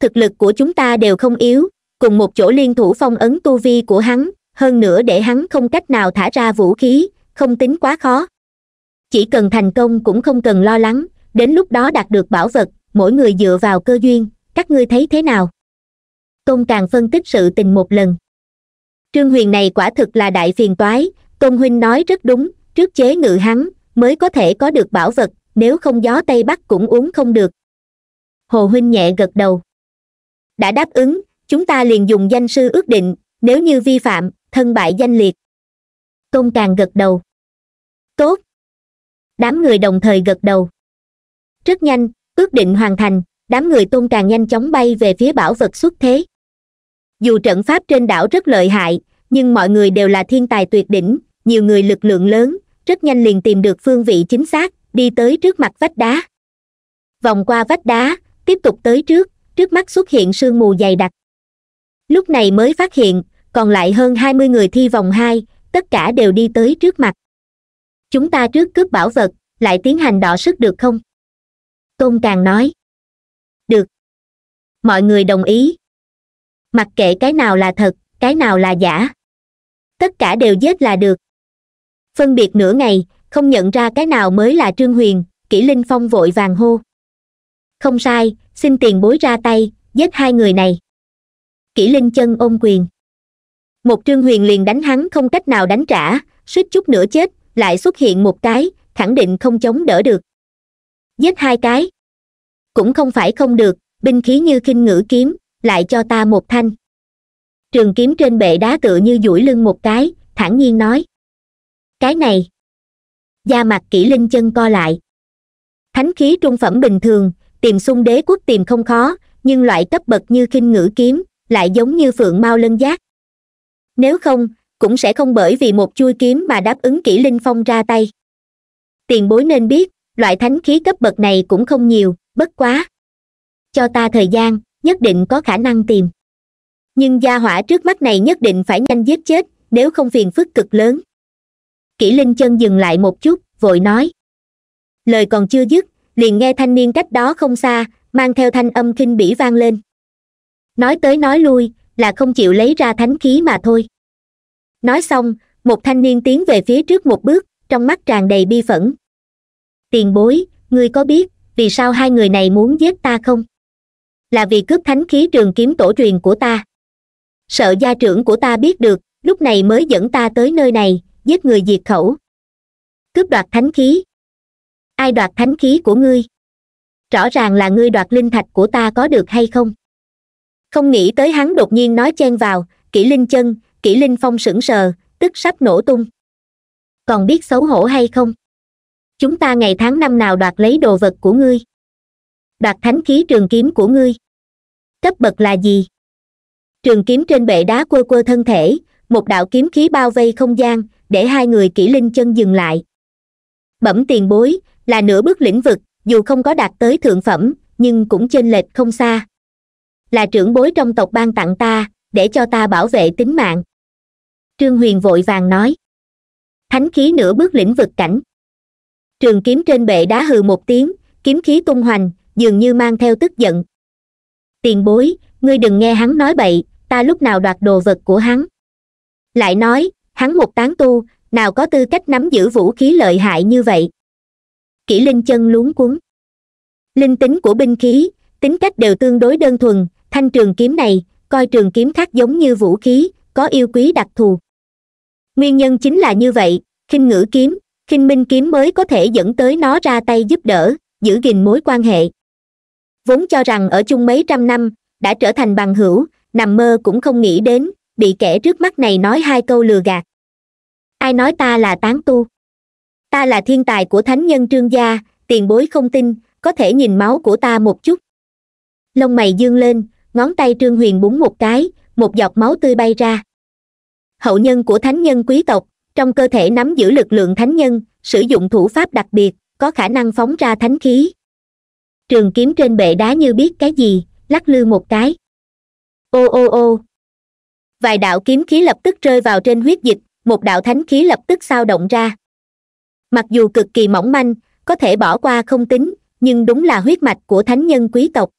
thực lực của chúng ta đều không yếu cùng một chỗ liên thủ phong ấn tu vi của hắn hơn nữa để hắn không cách nào thả ra vũ khí không tính quá khó chỉ cần thành công cũng không cần lo lắng đến lúc đó đạt được bảo vật mỗi người dựa vào cơ duyên các ngươi thấy thế nào tôn càng phân tích sự tình một lần trương huyền này quả thực là đại phiền toái tôn huynh nói rất đúng trước chế ngự hắn mới có thể có được bảo vật nếu không gió tây bắc cũng uống không được hồ huynh nhẹ gật đầu đã đáp ứng chúng ta liền dùng danh sư ước định nếu như vi phạm thân bại danh liệt tôn càng gật đầu tốt đám người đồng thời gật đầu rất nhanh ước định hoàn thành đám người tôn càng nhanh chóng bay về phía bảo vật xuất thế dù trận pháp trên đảo rất lợi hại nhưng mọi người đều là thiên tài tuyệt đỉnh nhiều người lực lượng lớn rất nhanh liền tìm được phương vị chính xác đi tới trước mặt vách đá vòng qua vách đá tiếp tục tới trước trước mắt xuất hiện sương mù dày đặc lúc này mới phát hiện còn lại hơn hai mươi người thi vòng hai tất cả đều đi tới trước mặt chúng ta trước cướp bảo vật lại tiến hành đọ sức được không tôn càng nói được mọi người đồng ý mặc kệ cái nào là thật cái nào là giả tất cả đều giết là được phân biệt nửa ngày không nhận ra cái nào mới là trương huyền kỷ linh phong vội vàng hô không sai xin tiền bối ra tay giết hai người này kỷ linh chân ôm quyền một trương huyền liền đánh hắn không cách nào đánh trả suýt chút nữa chết lại xuất hiện một cái khẳng định không chống đỡ được giết hai cái cũng không phải không được binh khí như khinh ngữ kiếm lại cho ta một thanh trường kiếm trên bệ đá tựa như duỗi lưng một cái thản nhiên nói cái này da mặt kỷ linh chân co lại thánh khí trung phẩm bình thường tìm xung đế quốc tìm không khó nhưng loại cấp bậc như khinh ngữ kiếm lại giống như phượng mao lân giác nếu không cũng sẽ không bởi vì một chui kiếm mà đáp ứng kỷ linh phong ra tay tiền bối nên biết loại thánh khí cấp bậc này cũng không nhiều bất quá cho ta thời gian nhất định có khả năng tìm nhưng gia hỏa trước mắt này nhất định phải nhanh giết chết nếu không phiền phức cực lớn kỷ linh chân dừng lại một chút vội nói lời còn chưa dứt liền nghe thanh niên cách đó không xa mang theo thanh âm kinh bỉ vang lên nói tới nói lui là không chịu lấy ra thánh khí mà thôi nói xong một thanh niên tiến về phía trước một bước trong mắt tràn đầy bi phẫn tiền bối ngươi có biết vì sao hai người này muốn giết ta không là vì cướp thánh khí trường kiếm tổ truyền của ta sợ gia trưởng của ta biết được lúc này mới dẫn ta tới nơi này giết người diệt khẩu cướp đoạt thánh khí ai đoạt thánh khí của ngươi rõ ràng là ngươi đoạt linh thạch của ta có được hay không không nghĩ tới hắn đột nhiên nói chen vào kỷ linh chân kỷ linh phong sững sờ tức sắp nổ tung còn biết xấu hổ hay không chúng ta ngày tháng năm nào đoạt lấy đồ vật của ngươi đoạt thánh khí trường kiếm của ngươi cấp bậc là gì trường kiếm trên bệ đá quơ quơ thân thể một đạo kiếm khí bao vây không gian để hai người kỹ linh chân dừng lại bẩm tiền bối là nửa bước lĩnh vực dù không có đạt tới thượng phẩm nhưng cũng chênh lệch không xa là trưởng bối trong tộc ban tặng ta để cho ta bảo vệ tính mạng trương huyền vội vàng nói thánh khí nửa bước lĩnh vực cảnh trường kiếm trên bệ đá hừ một tiếng kiếm khí tung hoành dường như mang theo tức giận tiền bối ngươi đừng nghe hắn nói bậy ta lúc nào đoạt đồ vật của hắn lại nói hắn một tán tu nào có tư cách nắm giữ vũ khí lợi hại như vậy kỷ linh chân luống cuống linh tính của binh khí tính cách đều tương đối đơn thuần thanh trường kiếm này coi trường kiếm khác giống như vũ khí có yêu quý đặc thù nguyên nhân chính là như vậy khinh ngữ kiếm khinh minh kiếm mới có thể dẫn tới nó ra tay giúp đỡ giữ gìn mối quan hệ vốn cho rằng ở chung mấy trăm năm đã trở thành bằng hữu nằm mơ cũng không nghĩ đến bị kẻ trước mắt này nói hai câu lừa gạt ai nói ta là tán tu ta là thiên tài của thánh nhân trương gia tiền bối không tin có thể nhìn máu của ta một chút lông mày dương lên ngón tay trương huyền búng một cái một giọt máu tươi bay ra hậu nhân của thánh nhân quý tộc trong cơ thể nắm giữ lực lượng thánh nhân sử dụng thủ pháp đặc biệt có khả năng phóng ra thánh khí trường kiếm trên bệ đá như biết cái gì lắc lư một cái ô ô ô vài đạo kiếm khí lập tức rơi vào trên huyết dịch một đạo thánh khí lập tức sao động ra mặc dù cực kỳ mỏng manh có thể bỏ qua không tính nhưng đúng là huyết mạch của thánh nhân quý tộc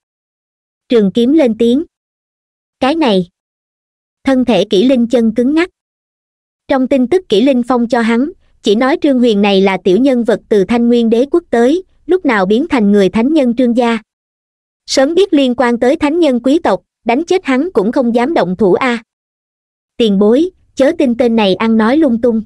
trường kiếm lên tiếng cái này thân thể kỷ linh chân cứng ngắc trong tin tức kỷ linh phong cho hắn chỉ nói trương huyền này là tiểu nhân vật từ thanh nguyên đế quốc tới lúc nào biến thành người thánh nhân trương gia sớm biết liên quan tới thánh nhân quý tộc đánh chết hắn cũng không dám động thủ a à. tiền bối chớ tin tên này ăn nói lung tung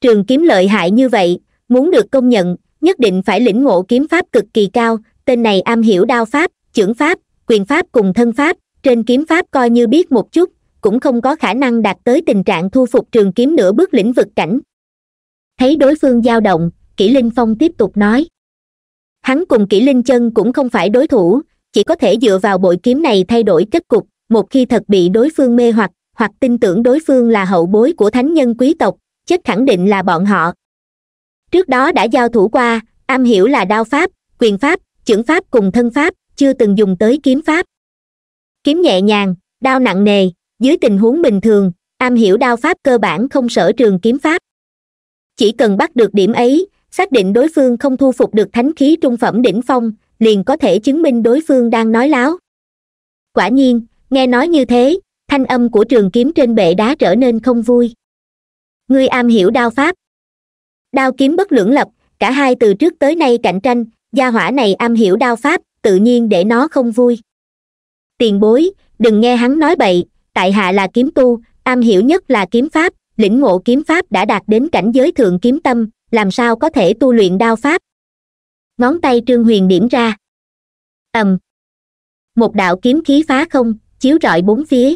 trường kiếm lợi hại như vậy muốn được công nhận nhất định phải lĩnh ngộ kiếm pháp cực kỳ cao tên này am hiểu đao pháp chưởng pháp quyền pháp cùng thân pháp trên kiếm pháp coi như biết một chút cũng không có khả năng đạt tới tình trạng thu phục trường kiếm nửa bước lĩnh vực cảnh thấy đối phương dao động kỷ linh phong tiếp tục nói hắn cùng kỷ linh chân cũng không phải đối thủ chỉ có thể dựa vào bội kiếm này thay đổi kết cục một khi thật bị đối phương mê hoặc hoặc tin tưởng đối phương là hậu bối của thánh nhân quý tộc chất khẳng định là bọn họ trước đó đã giao thủ qua am hiểu là đao pháp quyền pháp chưởng pháp cùng thân pháp chưa từng dùng tới kiếm pháp kiếm nhẹ nhàng đao nặng nề dưới tình huống bình thường am hiểu đao pháp cơ bản không sở trường kiếm pháp chỉ cần bắt được điểm ấy xác định đối phương không thu phục được thánh khí trung phẩm đỉnh phong liền có thể chứng minh đối phương đang nói láo quả nhiên nghe nói như thế thanh âm của trường kiếm trên bệ đá trở nên không vui ngươi am hiểu đao pháp đao kiếm bất lưỡng lập cả hai từ trước tới nay cạnh tranh gia hỏa này am hiểu đao pháp tự nhiên để nó không vui tiền bối đừng nghe hắn nói bậy tại hạ là kiếm tu am hiểu nhất là kiếm pháp lĩnh ngộ kiếm pháp đã đạt đến cảnh giới thượng kiếm tâm làm sao có thể tu luyện đao pháp ngón tay trương huyền điểm ra ầm một đạo kiếm khí phá không chiếu rọi bốn phía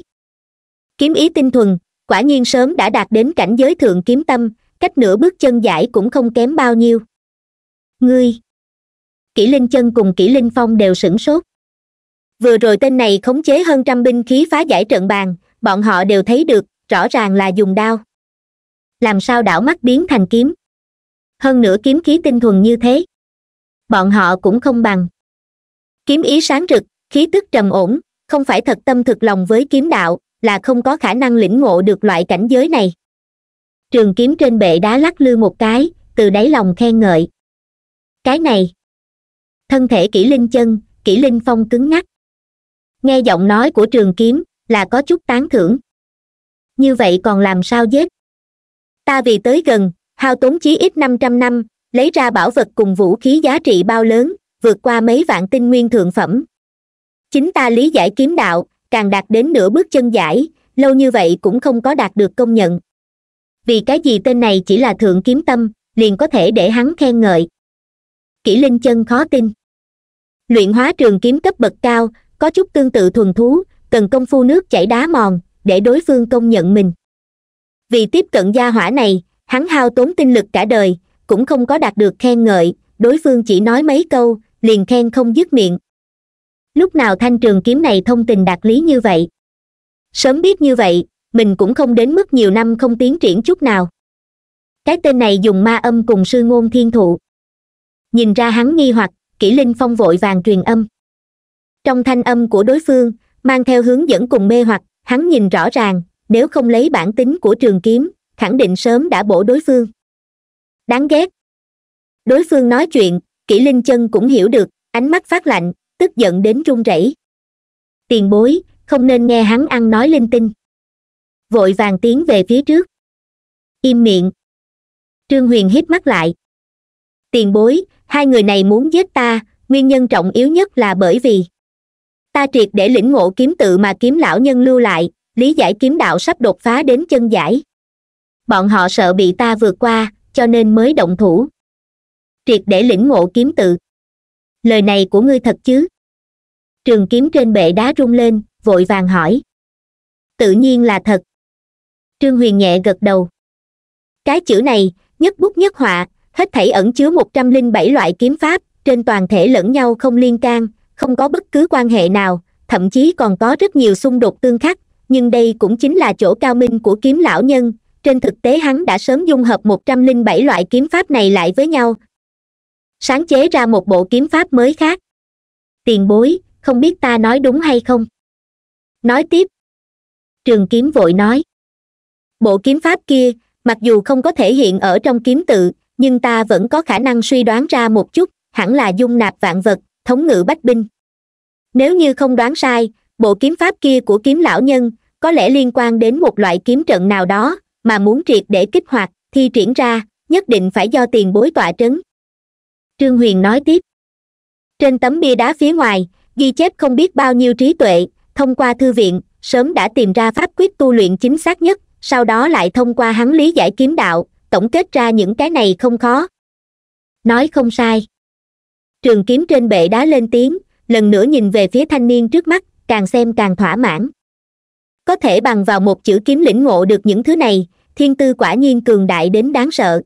kiếm ý tinh thuần quả nhiên sớm đã đạt đến cảnh giới thượng kiếm tâm cách nửa bước chân giải cũng không kém bao nhiêu ngươi kỷ linh chân cùng kỷ linh phong đều sửng sốt vừa rồi tên này khống chế hơn trăm binh khí phá giải trận bàn bọn họ đều thấy được rõ ràng là dùng đao làm sao đảo mắt biến thành kiếm hơn nữa kiếm khí tinh thuần như thế bọn họ cũng không bằng kiếm ý sáng rực khí tức trầm ổn không phải thật tâm thực lòng với kiếm đạo là không có khả năng lĩnh ngộ được loại cảnh giới này trường kiếm trên bệ đá lắc lư một cái từ đáy lòng khen ngợi cái này thân thể kỹ linh chân kỹ linh phong cứng ngắc nghe giọng nói của trường kiếm là có chút tán thưởng như vậy còn làm sao giết ta vì tới gần hao tốn chí ít năm trăm năm lấy ra bảo vật cùng vũ khí giá trị bao lớn vượt qua mấy vạn tinh nguyên thượng phẩm chính ta lý giải kiếm đạo càng đạt đến nửa bước chân giải lâu như vậy cũng không có đạt được công nhận vì cái gì tên này chỉ là thượng kiếm tâm liền có thể để hắn khen ngợi kỷ linh chân khó tin luyện hóa trường kiếm cấp bậc cao có chút tương tự thuần thú cần công phu nước chảy đá mòn để đối phương công nhận mình vì tiếp cận gia hỏa này hắn hao tốn tinh lực cả đời cũng không có đạt được khen ngợi đối phương chỉ nói mấy câu liền khen không dứt miệng lúc nào thanh trường kiếm này thông tình đạt lý như vậy sớm biết như vậy mình cũng không đến mức nhiều năm không tiến triển chút nào cái tên này dùng ma âm cùng sư ngôn thiên thụ nhìn ra hắn nghi hoặc kỹ linh phong vội vàng truyền âm trong thanh âm của đối phương mang theo hướng dẫn cùng mê hoặc hắn nhìn rõ ràng nếu không lấy bản tính của trường kiếm khẳng định sớm đã bổ đối phương đáng ghét đối phương nói chuyện kỹ linh chân cũng hiểu được ánh mắt phát lạnh tức giận đến run rẩy tiền bối không nên nghe hắn ăn nói linh tinh vội vàng tiến về phía trước im miệng trương huyền hít mắt lại tiền bối hai người này muốn giết ta nguyên nhân trọng yếu nhất là bởi vì ta triệt để lĩnh ngộ kiếm tự mà kiếm lão nhân lưu lại lý giải kiếm đạo sắp đột phá đến chân giải bọn họ sợ bị ta vượt qua cho nên mới động thủ triệt để lĩnh ngộ kiếm tự lời này của ngươi thật chứ trường kiếm trên bệ đá rung lên vội vàng hỏi tự nhiên là thật trương huyền nhẹ gật đầu cái chữ này nhất bút nhất họa hết thảy ẩn chứa một trăm linh bảy loại kiếm pháp trên toàn thể lẫn nhau không liên can không có bất cứ quan hệ nào thậm chí còn có rất nhiều xung đột tương khắc nhưng đây cũng chính là chỗ cao minh của kiếm lão nhân trên thực tế hắn đã sớm dung hợp một trăm linh bảy loại kiếm pháp này lại với nhau sáng chế ra một bộ kiếm pháp mới khác tiền bối không biết ta nói đúng hay không nói tiếp trường kiếm vội nói bộ kiếm pháp kia mặc dù không có thể hiện ở trong kiếm tự nhưng ta vẫn có khả năng suy đoán ra một chút hẳn là dung nạp vạn vật thống ngự bách binh nếu như không đoán sai bộ kiếm pháp kia của kiếm lão nhân có lẽ liên quan đến một loại kiếm trận nào đó mà muốn triệt để kích hoạt thi triển ra nhất định phải do tiền bối tọa trấn trương huyền nói tiếp trên tấm bia đá phía ngoài ghi chép không biết bao nhiêu trí tuệ thông qua thư viện sớm đã tìm ra pháp quyết tu luyện chính xác nhất sau đó lại thông qua hắn lý giải kiếm đạo tổng kết ra những cái này không khó nói không sai trường kiếm trên bệ đá lên tiếng lần nữa nhìn về phía thanh niên trước mắt càng xem càng thỏa mãn có thể bằng vào một chữ kiếm lĩnh ngộ được những thứ này thiên tư quả nhiên cường đại đến đáng sợ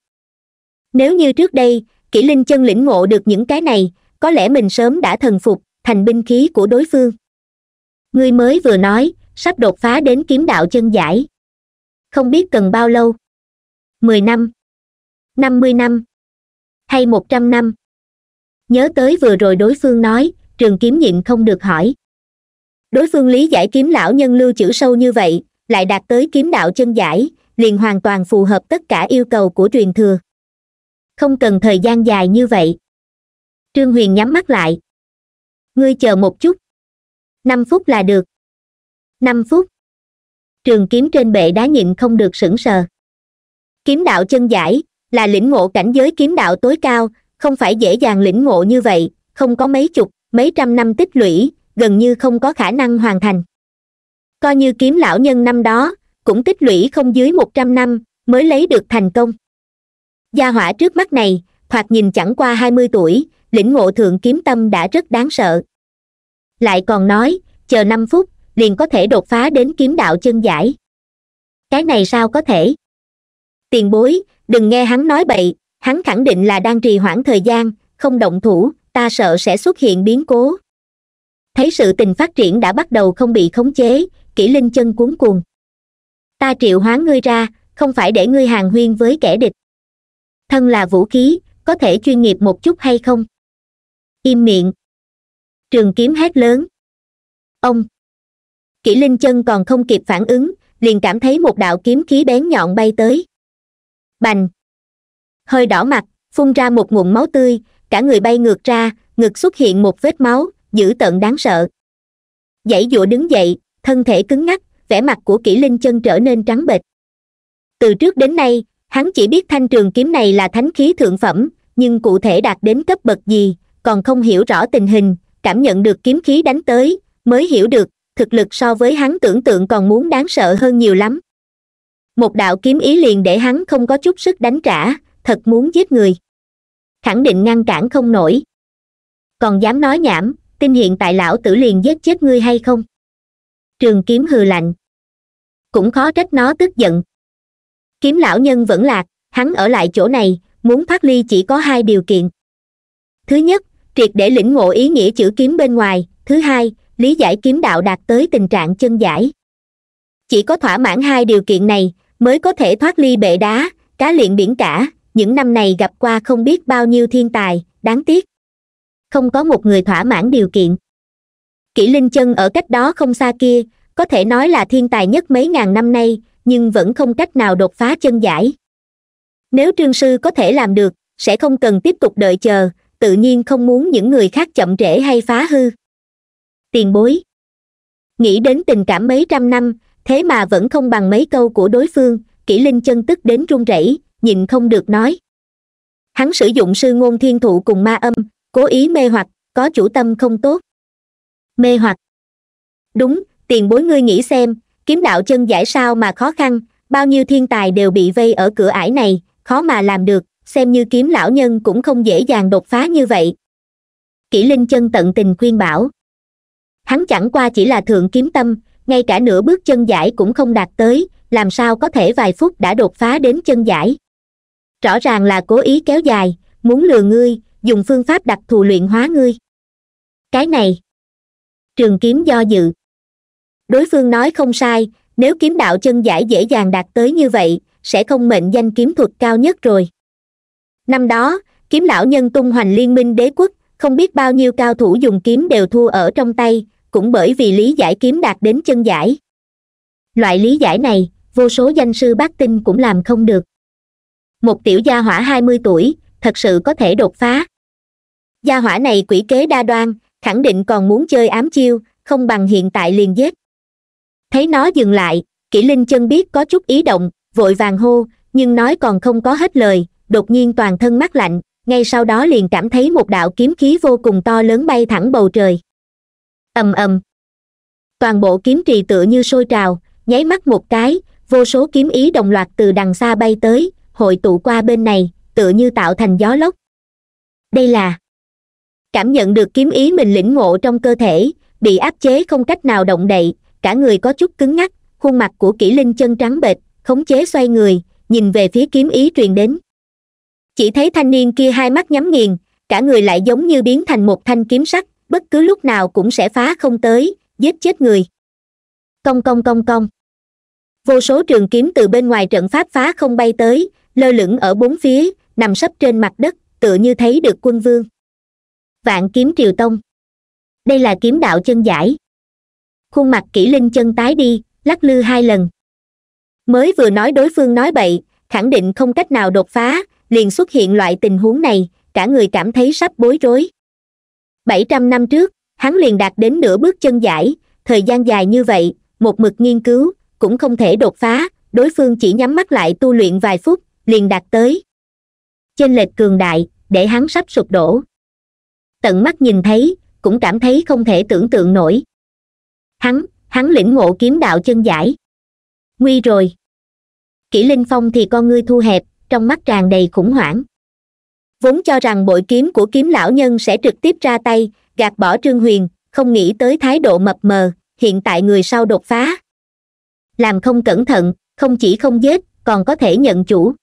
nếu như trước đây kỷ linh chân lĩnh ngộ được những cái này có lẽ mình sớm đã thần phục thành binh khí của đối phương ngươi mới vừa nói sắp đột phá đến kiếm đạo chân giải không biết cần bao lâu mười năm năm mươi năm hay một trăm năm nhớ tới vừa rồi đối phương nói trường kiếm nhịn không được hỏi đối phương lý giải kiếm lão nhân lưu chữ sâu như vậy lại đạt tới kiếm đạo chân giải liền hoàn toàn phù hợp tất cả yêu cầu của truyền thừa không cần thời gian dài như vậy trương huyền nhắm mắt lại ngươi chờ một chút năm phút là được năm phút trường kiếm trên bệ đá nhịn không được sững sờ kiếm đạo chân giải là lĩnh ngộ cảnh giới kiếm đạo tối cao không phải dễ dàng lĩnh ngộ như vậy không có mấy chục mấy trăm năm tích lũy gần như không có khả năng hoàn thành coi như kiếm lão nhân năm đó cũng tích lũy không dưới một trăm năm mới lấy được thành công gia hỏa trước mắt này thoạt nhìn chẳng qua hai mươi tuổi lĩnh ngộ thượng kiếm tâm đã rất đáng sợ lại còn nói chờ năm phút liền có thể đột phá đến kiếm đạo chân giải cái này sao có thể tiền bối đừng nghe hắn nói bậy hắn khẳng định là đang trì hoãn thời gian không động thủ ta sợ sẽ xuất hiện biến cố thấy sự tình phát triển đã bắt đầu không bị khống chế kỹ linh chân cuốn cuồng ta triệu hóa ngươi ra không phải để ngươi hàng huyên với kẻ địch thân là vũ khí có thể chuyên nghiệp một chút hay không im miệng trường kiếm hét lớn ông kỷ linh chân còn không kịp phản ứng liền cảm thấy một đạo kiếm khí bén nhọn bay tới bành hơi đỏ mặt phun ra một nguồn máu tươi cả người bay ngược ra ngực xuất hiện một vết máu dữ tợn đáng sợ dãy dụa đứng dậy thân thể cứng ngắc vẻ mặt của kỷ linh chân trở nên trắng bệch từ trước đến nay hắn chỉ biết thanh trường kiếm này là thánh khí thượng phẩm nhưng cụ thể đạt đến cấp bậc gì còn không hiểu rõ tình hình cảm nhận được kiếm khí đánh tới mới hiểu được thực lực so với hắn tưởng tượng còn muốn đáng sợ hơn nhiều lắm một đạo kiếm ý liền để hắn không có chút sức đánh trả thật muốn giết người khẳng định ngăn cản không nổi còn dám nói nhảm tin hiện tại lão tử liền giết chết ngươi hay không trường kiếm hừ lạnh cũng khó trách nó tức giận kiếm lão nhân vẫn lạc hắn ở lại chỗ này muốn thoát ly chỉ có hai điều kiện thứ nhất triệt để lĩnh ngộ ý nghĩa chữ kiếm bên ngoài thứ hai lý giải kiếm đạo đạt tới tình trạng chân giải chỉ có thỏa mãn hai điều kiện này mới có thể thoát ly bệ đá cá luyện biển cả những năm này gặp qua không biết bao nhiêu thiên tài đáng tiếc không có một người thỏa mãn điều kiện kỷ linh chân ở cách đó không xa kia có thể nói là thiên tài nhất mấy ngàn năm nay nhưng vẫn không cách nào đột phá chân giải nếu trương sư có thể làm được sẽ không cần tiếp tục đợi chờ tự nhiên không muốn những người khác chậm trễ hay phá hư tiền bối nghĩ đến tình cảm mấy trăm năm thế mà vẫn không bằng mấy câu của đối phương kỷ linh chân tức đến run rẩy nhìn không được nói hắn sử dụng sư ngôn thiên thụ cùng ma âm cố ý mê hoặc có chủ tâm không tốt mê hoặc đúng tiền bối ngươi nghĩ xem kiếm đạo chân giải sao mà khó khăn bao nhiêu thiên tài đều bị vây ở cửa ải này khó mà làm được xem như kiếm lão nhân cũng không dễ dàng đột phá như vậy kỷ linh chân tận tình khuyên bảo hắn chẳng qua chỉ là thượng kiếm tâm ngay cả nửa bước chân giải cũng không đạt tới làm sao có thể vài phút đã đột phá đến chân giải rõ ràng là cố ý kéo dài muốn lừa ngươi dùng phương pháp đặc thù luyện hóa ngươi cái này trường kiếm do dự đối phương nói không sai nếu kiếm đạo chân giải dễ dàng đạt tới như vậy sẽ không mệnh danh kiếm thuật cao nhất rồi năm đó kiếm lão nhân tung hoành liên minh đế quốc không biết bao nhiêu cao thủ dùng kiếm đều thua ở trong tay cũng bởi vì lý giải kiếm đạt đến chân giải loại lý giải này vô số danh sư bác tinh cũng làm không được một tiểu gia hỏa hai mươi tuổi thật sự có thể đột phá gia hỏa này quỷ kế đa đoan khẳng định còn muốn chơi ám chiêu không bằng hiện tại liền giết thấy nó dừng lại kỷ linh chân biết có chút ý động vội vàng hô nhưng nói còn không có hết lời đột nhiên toàn thân mát lạnh ngay sau đó liền cảm thấy một đạo kiếm khí vô cùng to lớn bay thẳng bầu trời ầm ầm toàn bộ kiếm trì tựa như sôi trào nháy mắt một cái vô số kiếm ý đồng loạt từ đằng xa bay tới hội tụ qua bên này tựa như tạo thành gió lốc đây là cảm nhận được kiếm ý mình lĩnh ngộ trong cơ thể bị áp chế không cách nào động đậy cả người có chút cứng ngắc khuôn mặt của kỷ linh chân trắng bệt, khống chế xoay người nhìn về phía kiếm ý truyền đến chỉ thấy thanh niên kia hai mắt nhắm nghiền cả người lại giống như biến thành một thanh kiếm sắt bất cứ lúc nào cũng sẽ phá không tới giết chết người công công công công, vô số trường kiếm từ bên ngoài trận pháp phá không bay tới lơ lửng ở bốn phía nằm sấp trên mặt đất tựa như thấy được quân vương vạn kiếm triều tông đây là kiếm đạo chân giải khuôn mặt kỹ linh chân tái đi lắc lư hai lần mới vừa nói đối phương nói bậy khẳng định không cách nào đột phá liền xuất hiện loại tình huống này cả người cảm thấy sắp bối rối bảy trăm năm trước hắn liền đạt đến nửa bước chân giải thời gian dài như vậy một mực nghiên cứu cũng không thể đột phá đối phương chỉ nhắm mắt lại tu luyện vài phút liền đạt tới chênh lệch cường đại để hắn sắp sụp đổ tận mắt nhìn thấy cũng cảm thấy không thể tưởng tượng nổi hắn hắn lĩnh ngộ kiếm đạo chân giải nguy rồi kỷ linh phong thì con ngươi thu hẹp trong mắt tràn đầy khủng hoảng vốn cho rằng bội kiếm của kiếm lão nhân sẽ trực tiếp ra tay gạt bỏ trương huyền không nghĩ tới thái độ mập mờ hiện tại người sau đột phá làm không cẩn thận không chỉ không giết còn có thể nhận chủ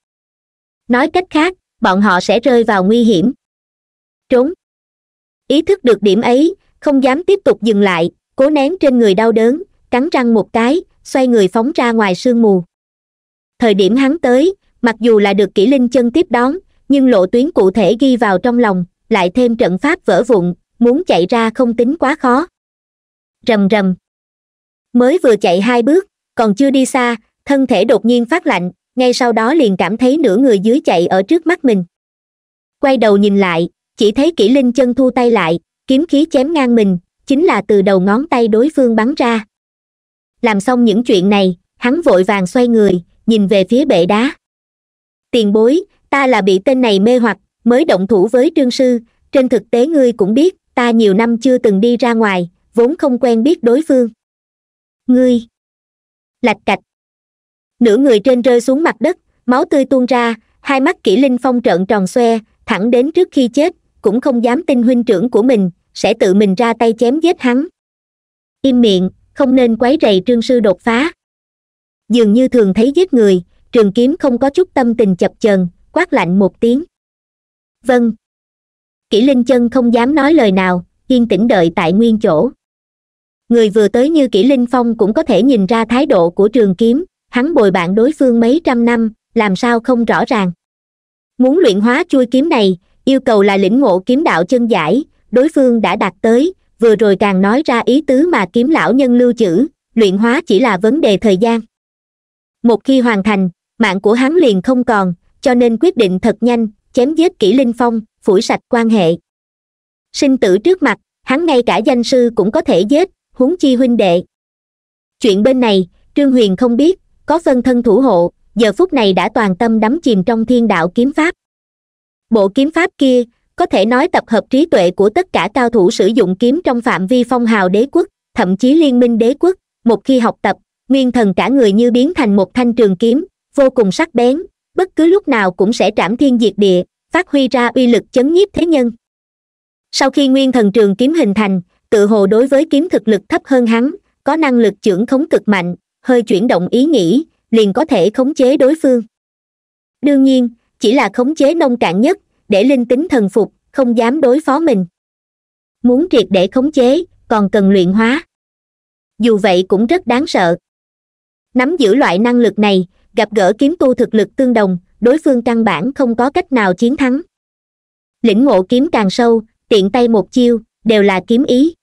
nói cách khác bọn họ sẽ rơi vào nguy hiểm trốn ý thức được điểm ấy không dám tiếp tục dừng lại cố nén trên người đau đớn cắn răng một cái xoay người phóng ra ngoài sương mù thời điểm hắn tới mặc dù là được kỹ linh chân tiếp đón nhưng lộ tuyến cụ thể ghi vào trong lòng lại thêm trận pháp vỡ vụn muốn chạy ra không tính quá khó rầm rầm mới vừa chạy hai bước còn chưa đi xa thân thể đột nhiên phát lạnh ngay sau đó liền cảm thấy nửa người dưới chạy ở trước mắt mình quay đầu nhìn lại chỉ thấy kỹ linh chân thu tay lại kiếm khí chém ngang mình chính là từ đầu ngón tay đối phương bắn ra làm xong những chuyện này hắn vội vàng xoay người nhìn về phía bệ đá tiền bối ta là bị tên này mê hoặc mới động thủ với trương sư trên thực tế ngươi cũng biết ta nhiều năm chưa từng đi ra ngoài vốn không quen biết đối phương ngươi lạch cạch nửa người trên rơi xuống mặt đất máu tươi tuôn ra hai mắt kỹ linh phong trợn tròn xoe thẳng đến trước khi chết cũng không dám tin huynh trưởng của mình sẽ tự mình ra tay chém giết hắn im miệng không nên quấy rầy trương sư đột phá dường như thường thấy giết người trường kiếm không có chút tâm tình chập chờn quát lạnh một tiếng vâng kỷ linh chân không dám nói lời nào yên tĩnh đợi tại nguyên chỗ người vừa tới như kỷ linh phong cũng có thể nhìn ra thái độ của trường kiếm hắn bồi bạn đối phương mấy trăm năm làm sao không rõ ràng muốn luyện hóa chui kiếm này yêu cầu là lĩnh ngộ kiếm đạo chân giải đối phương đã đạt tới vừa rồi càng nói ra ý tứ mà kiếm lão nhân lưu chữ luyện hóa chỉ là vấn đề thời gian một khi hoàn thành mạng của hắn liền không còn cho nên quyết định thật nhanh chém giết kỹ linh phong phủi sạch quan hệ sinh tử trước mặt hắn ngay cả danh sư cũng có thể giết huống chi huynh đệ chuyện bên này trương huyền không biết có phân thân thủ hộ giờ phút này đã toàn tâm đắm chìm trong thiên đạo kiếm pháp bộ kiếm pháp kia có thể nói tập hợp trí tuệ của tất cả cao thủ sử dụng kiếm trong phạm vi phong hào đế quốc thậm chí liên minh đế quốc một khi học tập nguyên thần cả người như biến thành một thanh trường kiếm vô cùng sắc bén bất cứ lúc nào cũng sẽ trảm thiên diệt địa phát huy ra uy lực chấn nhiếp thế nhân sau khi nguyên thần trường kiếm hình thành tự hồ đối với kiếm thực lực thấp hơn hắn có năng lực trưởng khống cực mạnh hơi chuyển động ý nghĩ liền có thể khống chế đối phương đương nhiên chỉ là khống chế nông cạn nhất để linh tính thần phục không dám đối phó mình muốn triệt để khống chế còn cần luyện hóa dù vậy cũng rất đáng sợ nắm giữ loại năng lực này gặp gỡ kiếm tu thực lực tương đồng đối phương căn bản không có cách nào chiến thắng lĩnh ngộ kiếm càng sâu tiện tay một chiêu đều là kiếm ý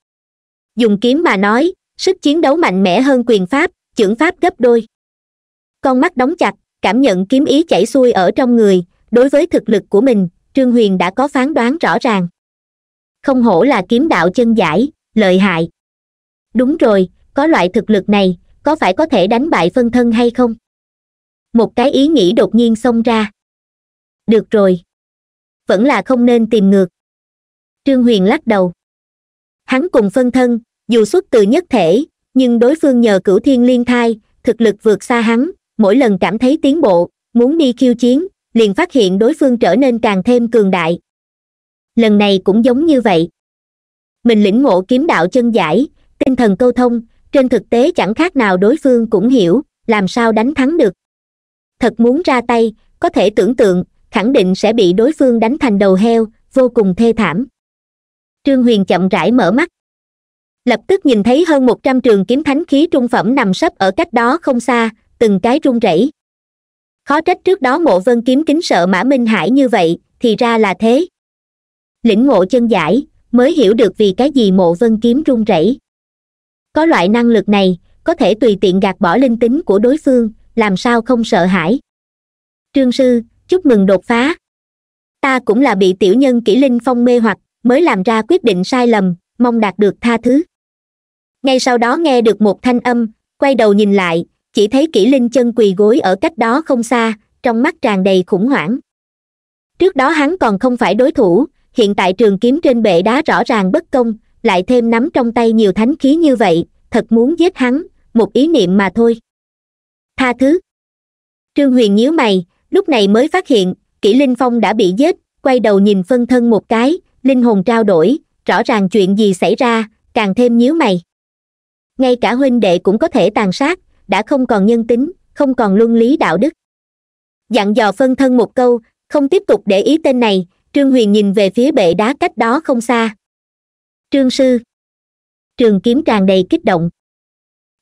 dùng kiếm mà nói sức chiến đấu mạnh mẽ hơn quyền pháp chưởng pháp gấp đôi con mắt đóng chặt cảm nhận kiếm ý chảy xuôi ở trong người đối với thực lực của mình trương huyền đã có phán đoán rõ ràng không hổ là kiếm đạo chân giải lợi hại đúng rồi có loại thực lực này có phải có thể đánh bại phân thân hay không một cái ý nghĩ đột nhiên xông ra được rồi vẫn là không nên tìm ngược trương huyền lắc đầu hắn cùng phân thân dù xuất từ nhất thể nhưng đối phương nhờ cửu thiên liên thai thực lực vượt xa hắn mỗi lần cảm thấy tiến bộ muốn đi khiêu chiến liền phát hiện đối phương trở nên càng thêm cường đại lần này cũng giống như vậy mình lĩnh ngộ kiếm đạo chân giải tinh thần câu thông trên thực tế chẳng khác nào đối phương cũng hiểu làm sao đánh thắng được thật muốn ra tay có thể tưởng tượng khẳng định sẽ bị đối phương đánh thành đầu heo vô cùng thê thảm trương huyền chậm rãi mở mắt lập tức nhìn thấy hơn một trăm trường kiếm thánh khí trung phẩm nằm sấp ở cách đó không xa từng cái run rẩy khó trách trước đó mộ vân kiếm kính sợ mã minh hải như vậy thì ra là thế lĩnh ngộ chân giải mới hiểu được vì cái gì mộ vân kiếm run rẩy có loại năng lực này có thể tùy tiện gạt bỏ linh tính của đối phương làm sao không sợ hãi trương sư chúc mừng đột phá ta cũng là bị tiểu nhân kỹ linh phong mê hoặc mới làm ra quyết định sai lầm mong đạt được tha thứ ngay sau đó nghe được một thanh âm quay đầu nhìn lại chỉ thấy kỷ linh chân quỳ gối ở cách đó không xa trong mắt tràn đầy khủng hoảng trước đó hắn còn không phải đối thủ hiện tại trường kiếm trên bệ đá rõ ràng bất công lại thêm nắm trong tay nhiều thánh khí như vậy thật muốn giết hắn một ý niệm mà thôi tha thứ trương huyền nhíu mày lúc này mới phát hiện kỷ linh phong đã bị giết quay đầu nhìn phân thân một cái linh hồn trao đổi rõ ràng chuyện gì xảy ra càng thêm nhíu mày ngay cả huynh đệ cũng có thể tàn sát đã không còn nhân tính không còn luân lý đạo đức dặn dò phân thân một câu không tiếp tục để ý tên này trương huyền nhìn về phía bệ đá cách đó không xa trương sư trường kiếm tràn đầy kích động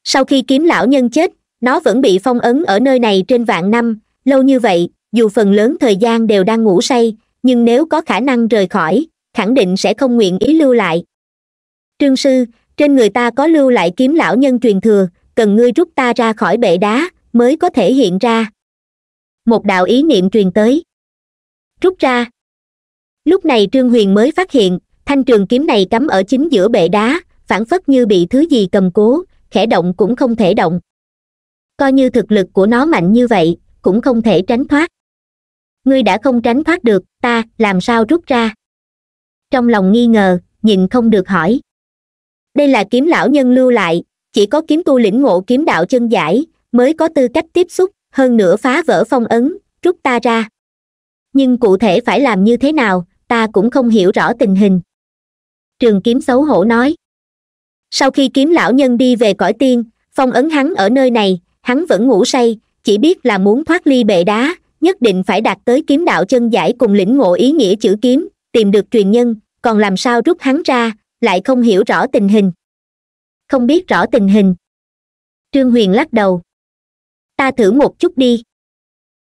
sau khi kiếm lão nhân chết nó vẫn bị phong ấn ở nơi này trên vạn năm lâu như vậy dù phần lớn thời gian đều đang ngủ say nhưng nếu có khả năng rời khỏi khẳng định sẽ không nguyện ý lưu lại trương sư trên người ta có lưu lại kiếm lão nhân truyền thừa cần ngươi rút ta ra khỏi bệ đá mới có thể hiện ra một đạo ý niệm truyền tới rút ra lúc này trương huyền mới phát hiện thanh trường kiếm này cắm ở chính giữa bệ đá phản phất như bị thứ gì cầm cố khẽ động cũng không thể động coi như thực lực của nó mạnh như vậy cũng không thể tránh thoát ngươi đã không tránh thoát được ta làm sao rút ra trong lòng nghi ngờ nhìn không được hỏi đây là kiếm lão nhân lưu lại chỉ có kiếm tu lĩnh ngộ kiếm đạo chân giải mới có tư cách tiếp xúc hơn nữa phá vỡ phong ấn rút ta ra nhưng cụ thể phải làm như thế nào ta cũng không hiểu rõ tình hình trường kiếm xấu hổ nói sau khi kiếm lão nhân đi về cõi tiên phong ấn hắn ở nơi này hắn vẫn ngủ say chỉ biết là muốn thoát ly bệ đá nhất định phải đạt tới kiếm đạo chân giải cùng lĩnh ngộ ý nghĩa chữ kiếm tìm được truyền nhân còn làm sao rút hắn ra lại không hiểu rõ tình hình không biết rõ tình hình trương huyền lắc đầu ta thử một chút đi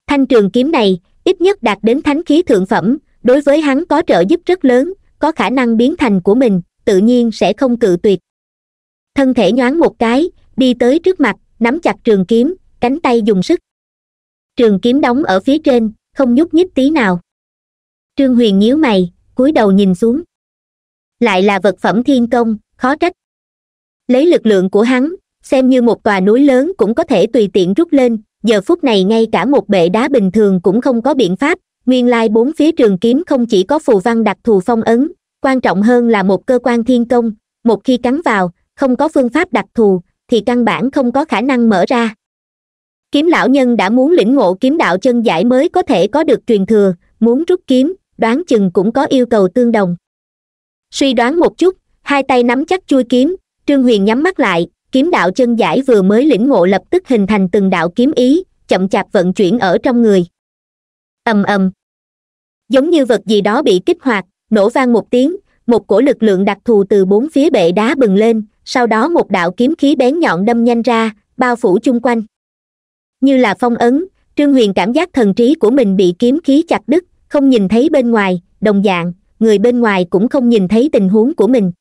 thanh trường kiếm này ít nhất đạt đến thánh khí thượng phẩm đối với hắn có trợ giúp rất lớn có khả năng biến thành của mình tự nhiên sẽ không cự tuyệt thân thể nhoáng một cái đi tới trước mặt nắm chặt trường kiếm cánh tay dùng sức trường kiếm đóng ở phía trên không nhúc nhích tí nào trương huyền nhíu mày cúi đầu nhìn xuống lại là vật phẩm thiên công khó trách lấy lực lượng của hắn xem như một tòa núi lớn cũng có thể tùy tiện rút lên giờ phút này ngay cả một bệ đá bình thường cũng không có biện pháp nguyên lai bốn phía trường kiếm không chỉ có phù văn đặc thù phong ấn quan trọng hơn là một cơ quan thiên công một khi cắn vào không có phương pháp đặc thù thì căn bản không có khả năng mở ra kiếm lão nhân đã muốn lĩnh ngộ kiếm đạo chân giải mới có thể có được truyền thừa muốn rút kiếm đoán chừng cũng có yêu cầu tương đồng suy đoán một chút hai tay nắm chắc chui kiếm trương huyền nhắm mắt lại kiếm đạo chân giải vừa mới lĩnh ngộ lập tức hình thành từng đạo kiếm ý chậm chạp vận chuyển ở trong người ầm ầm giống như vật gì đó bị kích hoạt nổ vang một tiếng một cổ lực lượng đặc thù từ bốn phía bệ đá bừng lên sau đó một đạo kiếm khí bén nhọn đâm nhanh ra bao phủ chung quanh như là phong ấn trương huyền cảm giác thần trí của mình bị kiếm khí chặt đứt không nhìn thấy bên ngoài đồng dạng người bên ngoài cũng không nhìn thấy tình huống của mình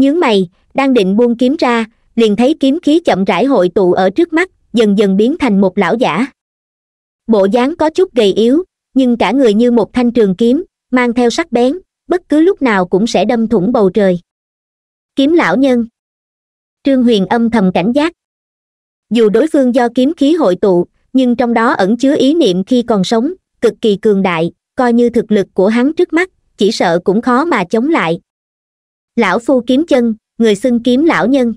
nhướng mày đang định buông kiếm ra liền thấy kiếm khí chậm rãi hội tụ ở trước mắt dần dần biến thành một lão giả bộ dáng có chút gầy yếu nhưng cả người như một thanh trường kiếm mang theo sắc bén bất cứ lúc nào cũng sẽ đâm thủng bầu trời kiếm lão nhân trương huyền âm thầm cảnh giác dù đối phương do kiếm khí hội tụ nhưng trong đó ẩn chứa ý niệm khi còn sống cực kỳ cường đại coi như thực lực của hắn trước mắt chỉ sợ cũng khó mà chống lại lão phu kiếm chân người xưng kiếm lão nhân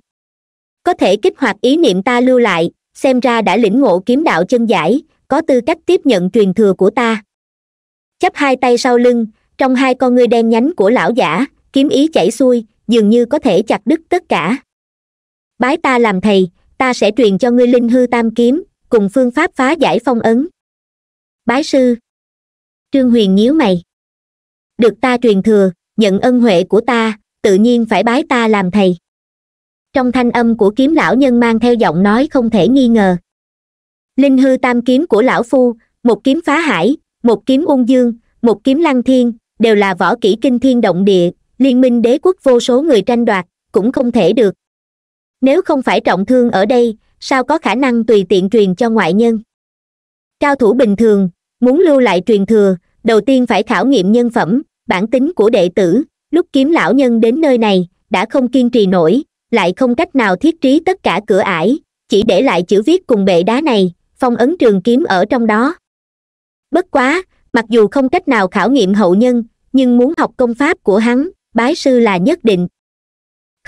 có thể kích hoạt ý niệm ta lưu lại xem ra đã lĩnh ngộ kiếm đạo chân giải có tư cách tiếp nhận truyền thừa của ta chấp hai tay sau lưng trong hai con ngươi đen nhánh của lão giả kiếm ý chảy xuôi dường như có thể chặt đứt tất cả bái ta làm thầy ta sẽ truyền cho ngươi linh hư tam kiếm cùng phương pháp phá giải phong ấn bái sư trương huyền nhíu mày được ta truyền thừa nhận ân huệ của ta tự nhiên phải bái ta làm thầy trong thanh âm của kiếm lão nhân mang theo giọng nói không thể nghi ngờ linh hư tam kiếm của lão phu một kiếm phá hải một kiếm ung dương một kiếm lăng thiên đều là võ kỹ kinh thiên động địa liên minh đế quốc vô số người tranh đoạt cũng không thể được nếu không phải trọng thương ở đây sao có khả năng tùy tiện truyền cho ngoại nhân cao thủ bình thường muốn lưu lại truyền thừa đầu tiên phải khảo nghiệm nhân phẩm bản tính của đệ tử lúc kiếm lão nhân đến nơi này đã không kiên trì nổi lại không cách nào thiết trí tất cả cửa ải chỉ để lại chữ viết cùng bệ đá này phong ấn trường kiếm ở trong đó bất quá mặc dù không cách nào khảo nghiệm hậu nhân nhưng muốn học công pháp của hắn bái sư là nhất định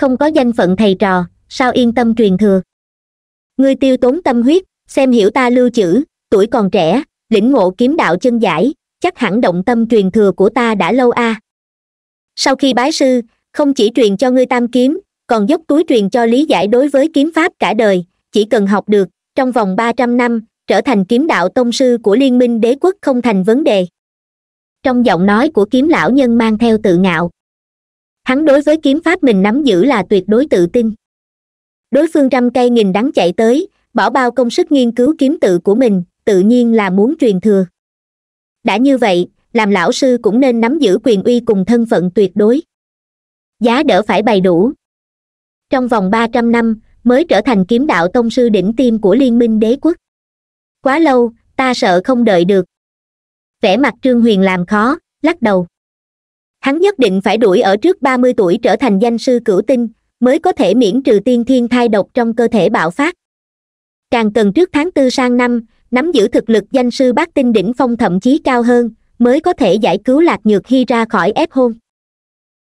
không có danh phận thầy trò sao yên tâm truyền thừa ngươi tiêu tốn tâm huyết xem hiểu ta lưu chữ tuổi còn trẻ lĩnh ngộ kiếm đạo chân giải chắc hẳn động tâm truyền thừa của ta đã lâu a à sau khi bái sư không chỉ truyền cho ngươi tam kiếm còn dốc túi truyền cho lý giải đối với kiếm pháp cả đời chỉ cần học được trong vòng ba trăm năm trở thành kiếm đạo tông sư của liên minh đế quốc không thành vấn đề trong giọng nói của kiếm lão nhân mang theo tự ngạo hắn đối với kiếm pháp mình nắm giữ là tuyệt đối tự tin đối phương trăm cây nghìn đắng chạy tới bỏ bao công sức nghiên cứu kiếm tự của mình tự nhiên là muốn truyền thừa đã như vậy làm lão sư cũng nên nắm giữ quyền uy cùng thân phận tuyệt đối giá đỡ phải bày đủ trong vòng ba trăm năm mới trở thành kiếm đạo tông sư đỉnh tiêm của liên minh đế quốc quá lâu ta sợ không đợi được vẻ mặt trương huyền làm khó lắc đầu hắn nhất định phải đuổi ở trước ba mươi tuổi trở thành danh sư cửu tinh mới có thể miễn trừ tiên thiên thai độc trong cơ thể bạo phát càng cần trước tháng tư sang năm nắm giữ thực lực danh sư bát tinh đỉnh phong thậm chí cao hơn mới có thể giải cứu lạc nhược hy ra khỏi ép hôn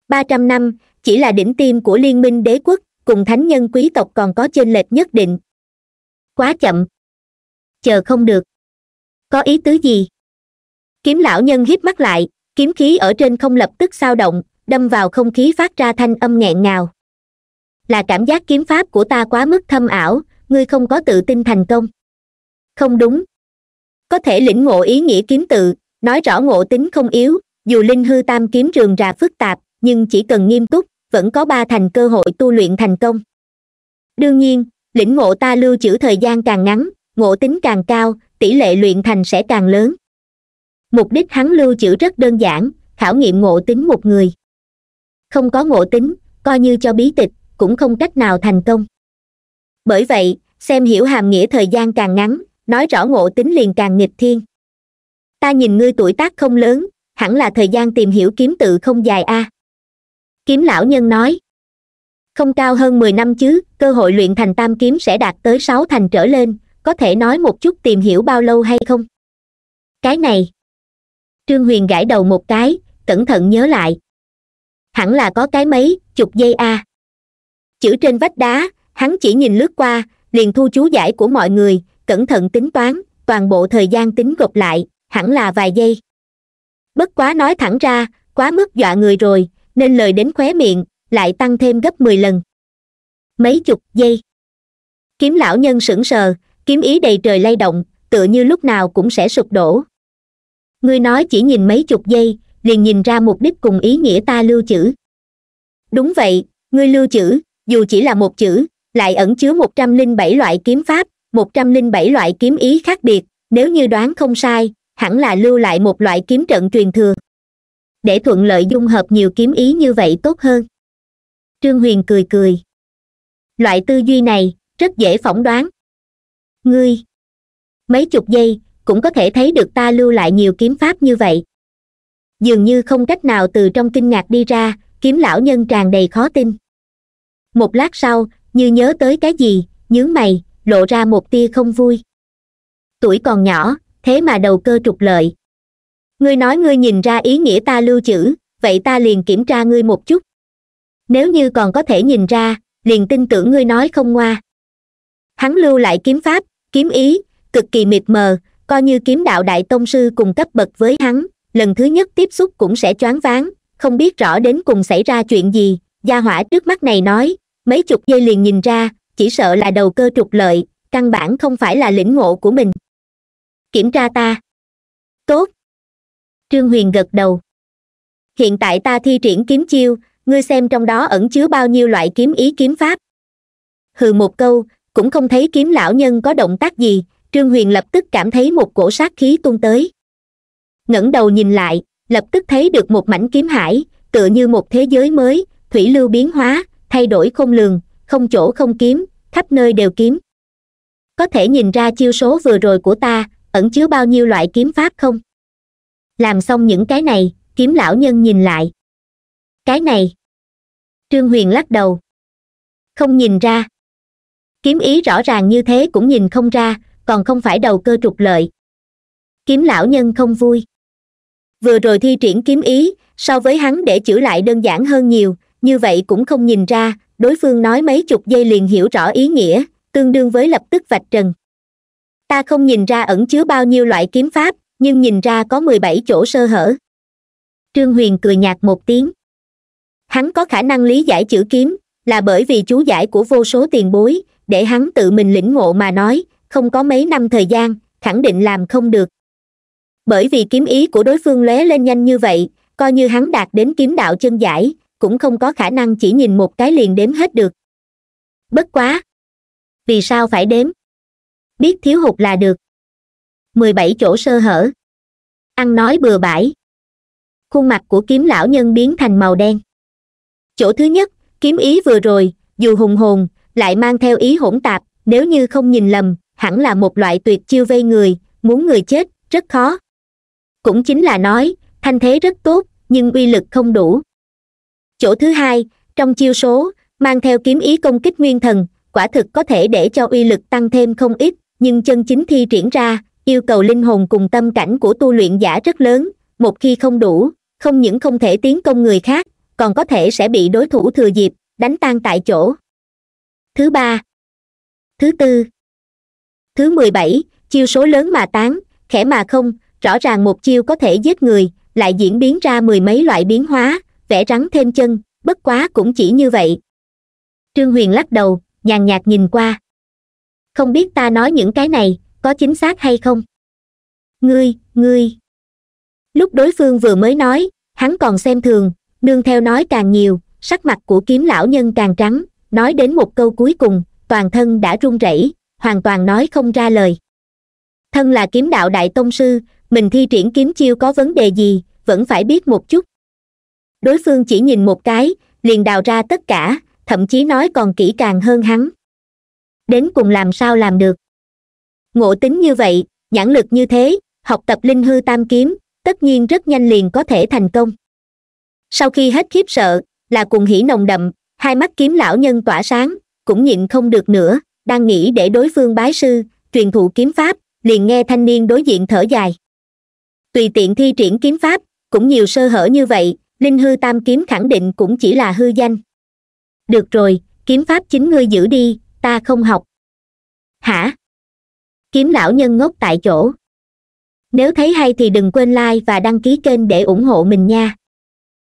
ba trăm năm chỉ là đỉnh tim của liên minh đế quốc cùng thánh nhân quý tộc còn có chênh lệch nhất định quá chậm chờ không được có ý tứ gì kiếm lão nhân hiếp mắt lại kiếm khí ở trên không lập tức sao động đâm vào không khí phát ra thanh âm nghẹn ngào là cảm giác kiếm pháp của ta quá mức thâm ảo ngươi không có tự tin thành công không đúng có thể lĩnh ngộ ý nghĩa kiếm tự nói rõ ngộ tính không yếu dù linh hư tam kiếm rườm rà phức tạp nhưng chỉ cần nghiêm túc vẫn có ba thành cơ hội tu luyện thành công đương nhiên lĩnh ngộ ta lưu trữ thời gian càng ngắn ngộ tính càng cao tỷ lệ luyện thành sẽ càng lớn mục đích hắn lưu trữ rất đơn giản khảo nghiệm ngộ tính một người không có ngộ tính coi như cho bí tịch cũng không cách nào thành công bởi vậy xem hiểu hàm nghĩa thời gian càng ngắn nói rõ ngộ tính liền càng nghịch thiên ta nhìn ngươi tuổi tác không lớn hẳn là thời gian tìm hiểu kiếm tự không dài a à. kiếm lão nhân nói không cao hơn mười năm chứ cơ hội luyện thành tam kiếm sẽ đạt tới sáu thành trở lên có thể nói một chút tìm hiểu bao lâu hay không cái này trương huyền gãi đầu một cái cẩn thận nhớ lại hẳn là có cái mấy chục giây a à. chữ trên vách đá hắn chỉ nhìn lướt qua liền thu chú giải của mọi người cẩn thận tính toán toàn bộ thời gian tính gộp lại hẳn là vài giây bất quá nói thẳng ra quá mức dọa người rồi nên lời đến khóe miệng lại tăng thêm gấp mười lần mấy chục giây kiếm lão nhân sững sờ kiếm ý đầy trời lay động tựa như lúc nào cũng sẽ sụp đổ ngươi nói chỉ nhìn mấy chục giây liền nhìn ra mục đích cùng ý nghĩa ta lưu chữ đúng vậy ngươi lưu chữ dù chỉ là một chữ lại ẩn chứa một trăm linh bảy loại kiếm pháp một trăm linh bảy loại kiếm ý khác biệt nếu như đoán không sai hẳn là lưu lại một loại kiếm trận truyền thừa để thuận lợi dung hợp nhiều kiếm ý như vậy tốt hơn trương huyền cười cười loại tư duy này rất dễ phỏng đoán ngươi mấy chục giây cũng có thể thấy được ta lưu lại nhiều kiếm pháp như vậy dường như không cách nào từ trong kinh ngạc đi ra kiếm lão nhân tràn đầy khó tin một lát sau như nhớ tới cái gì nhướng mày lộ ra một tia không vui tuổi còn nhỏ thế mà đầu cơ trục lợi ngươi nói ngươi nhìn ra ý nghĩa ta lưu trữ vậy ta liền kiểm tra ngươi một chút nếu như còn có thể nhìn ra liền tin tưởng ngươi nói không ngoa hắn lưu lại kiếm pháp kiếm ý cực kỳ mịt mờ coi như kiếm đạo đại tông sư cùng cấp bậc với hắn lần thứ nhất tiếp xúc cũng sẽ choáng váng không biết rõ đến cùng xảy ra chuyện gì gia hỏa trước mắt này nói mấy chục giây liền nhìn ra chỉ sợ là đầu cơ trục lợi căn bản không phải là lĩnh ngộ của mình kiểm tra ta tốt trương huyền gật đầu hiện tại ta thi triển kiếm chiêu ngươi xem trong đó ẩn chứa bao nhiêu loại kiếm ý kiếm pháp hừ một câu cũng không thấy kiếm lão nhân có động tác gì trương huyền lập tức cảm thấy một cổ sát khí tuôn tới ngẩng đầu nhìn lại lập tức thấy được một mảnh kiếm hải tựa như một thế giới mới thủy lưu biến hóa thay đổi không lường không chỗ không kiếm khắp nơi đều kiếm có thể nhìn ra chiêu số vừa rồi của ta ẩn chứa bao nhiêu loại kiếm pháp không làm xong những cái này kiếm lão nhân nhìn lại cái này trương huyền lắc đầu không nhìn ra kiếm ý rõ ràng như thế cũng nhìn không ra còn không phải đầu cơ trục lợi kiếm lão nhân không vui vừa rồi thi triển kiếm ý so với hắn để chữ lại đơn giản hơn nhiều như vậy cũng không nhìn ra đối phương nói mấy chục giây liền hiểu rõ ý nghĩa tương đương với lập tức vạch trần ta không nhìn ra ẩn chứa bao nhiêu loại kiếm pháp nhưng nhìn ra có mười bảy chỗ sơ hở trương huyền cười nhạt một tiếng hắn có khả năng lý giải chữ kiếm là bởi vì chú giải của vô số tiền bối để hắn tự mình lĩnh ngộ mà nói không có mấy năm thời gian khẳng định làm không được bởi vì kiếm ý của đối phương lóe lên nhanh như vậy coi như hắn đạt đến kiếm đạo chân giải cũng không có khả năng chỉ nhìn một cái liền đếm hết được bất quá vì sao phải đếm biết thiếu hụt là được 17 chỗ sơ hở ăn nói bừa bãi khuôn mặt của kiếm lão nhân biến thành màu đen chỗ thứ nhất kiếm ý vừa rồi dù hùng hồn lại mang theo ý hỗn tạp nếu như không nhìn lầm hẳn là một loại tuyệt chiêu vây người muốn người chết rất khó cũng chính là nói thanh thế rất tốt nhưng uy lực không đủ chỗ thứ hai trong chiêu số mang theo kiếm ý công kích nguyên thần quả thực có thể để cho uy lực tăng thêm không ít nhưng chân chính thi triển ra yêu cầu linh hồn cùng tâm cảnh của tu luyện giả rất lớn một khi không đủ không những không thể tiến công người khác còn có thể sẽ bị đối thủ thừa dịp đánh tan tại chỗ thứ ba thứ tư thứ mười bảy chiêu số lớn mà tán khẽ mà không rõ ràng một chiêu có thể giết người lại diễn biến ra mười mấy loại biến hóa vẽ rắn thêm chân bất quá cũng chỉ như vậy trương huyền lắc đầu nhàn nhạt nhìn qua không biết ta nói những cái này có chính xác hay không ngươi ngươi lúc đối phương vừa mới nói hắn còn xem thường nương theo nói càng nhiều sắc mặt của kiếm lão nhân càng trắng nói đến một câu cuối cùng toàn thân đã run rẩy hoàn toàn nói không ra lời thân là kiếm đạo đại tông sư mình thi triển kiếm chiêu có vấn đề gì vẫn phải biết một chút đối phương chỉ nhìn một cái liền đào ra tất cả thậm chí nói còn kỹ càng hơn hắn đến cùng làm sao làm được ngộ tính như vậy nhãn lực như thế học tập linh hư tam kiếm tất nhiên rất nhanh liền có thể thành công sau khi hết khiếp sợ là cùng hỉ nồng đậm hai mắt kiếm lão nhân tỏa sáng cũng nhịn không được nữa đang nghĩ để đối phương bái sư truyền thụ kiếm pháp liền nghe thanh niên đối diện thở dài tùy tiện thi triển kiếm pháp cũng nhiều sơ hở như vậy linh hư tam kiếm khẳng định cũng chỉ là hư danh được rồi kiếm pháp chính ngươi giữ đi ta không học hả kiếm lão nhân ngốc tại chỗ nếu thấy hay thì đừng quên like và đăng ký kênh để ủng hộ mình nha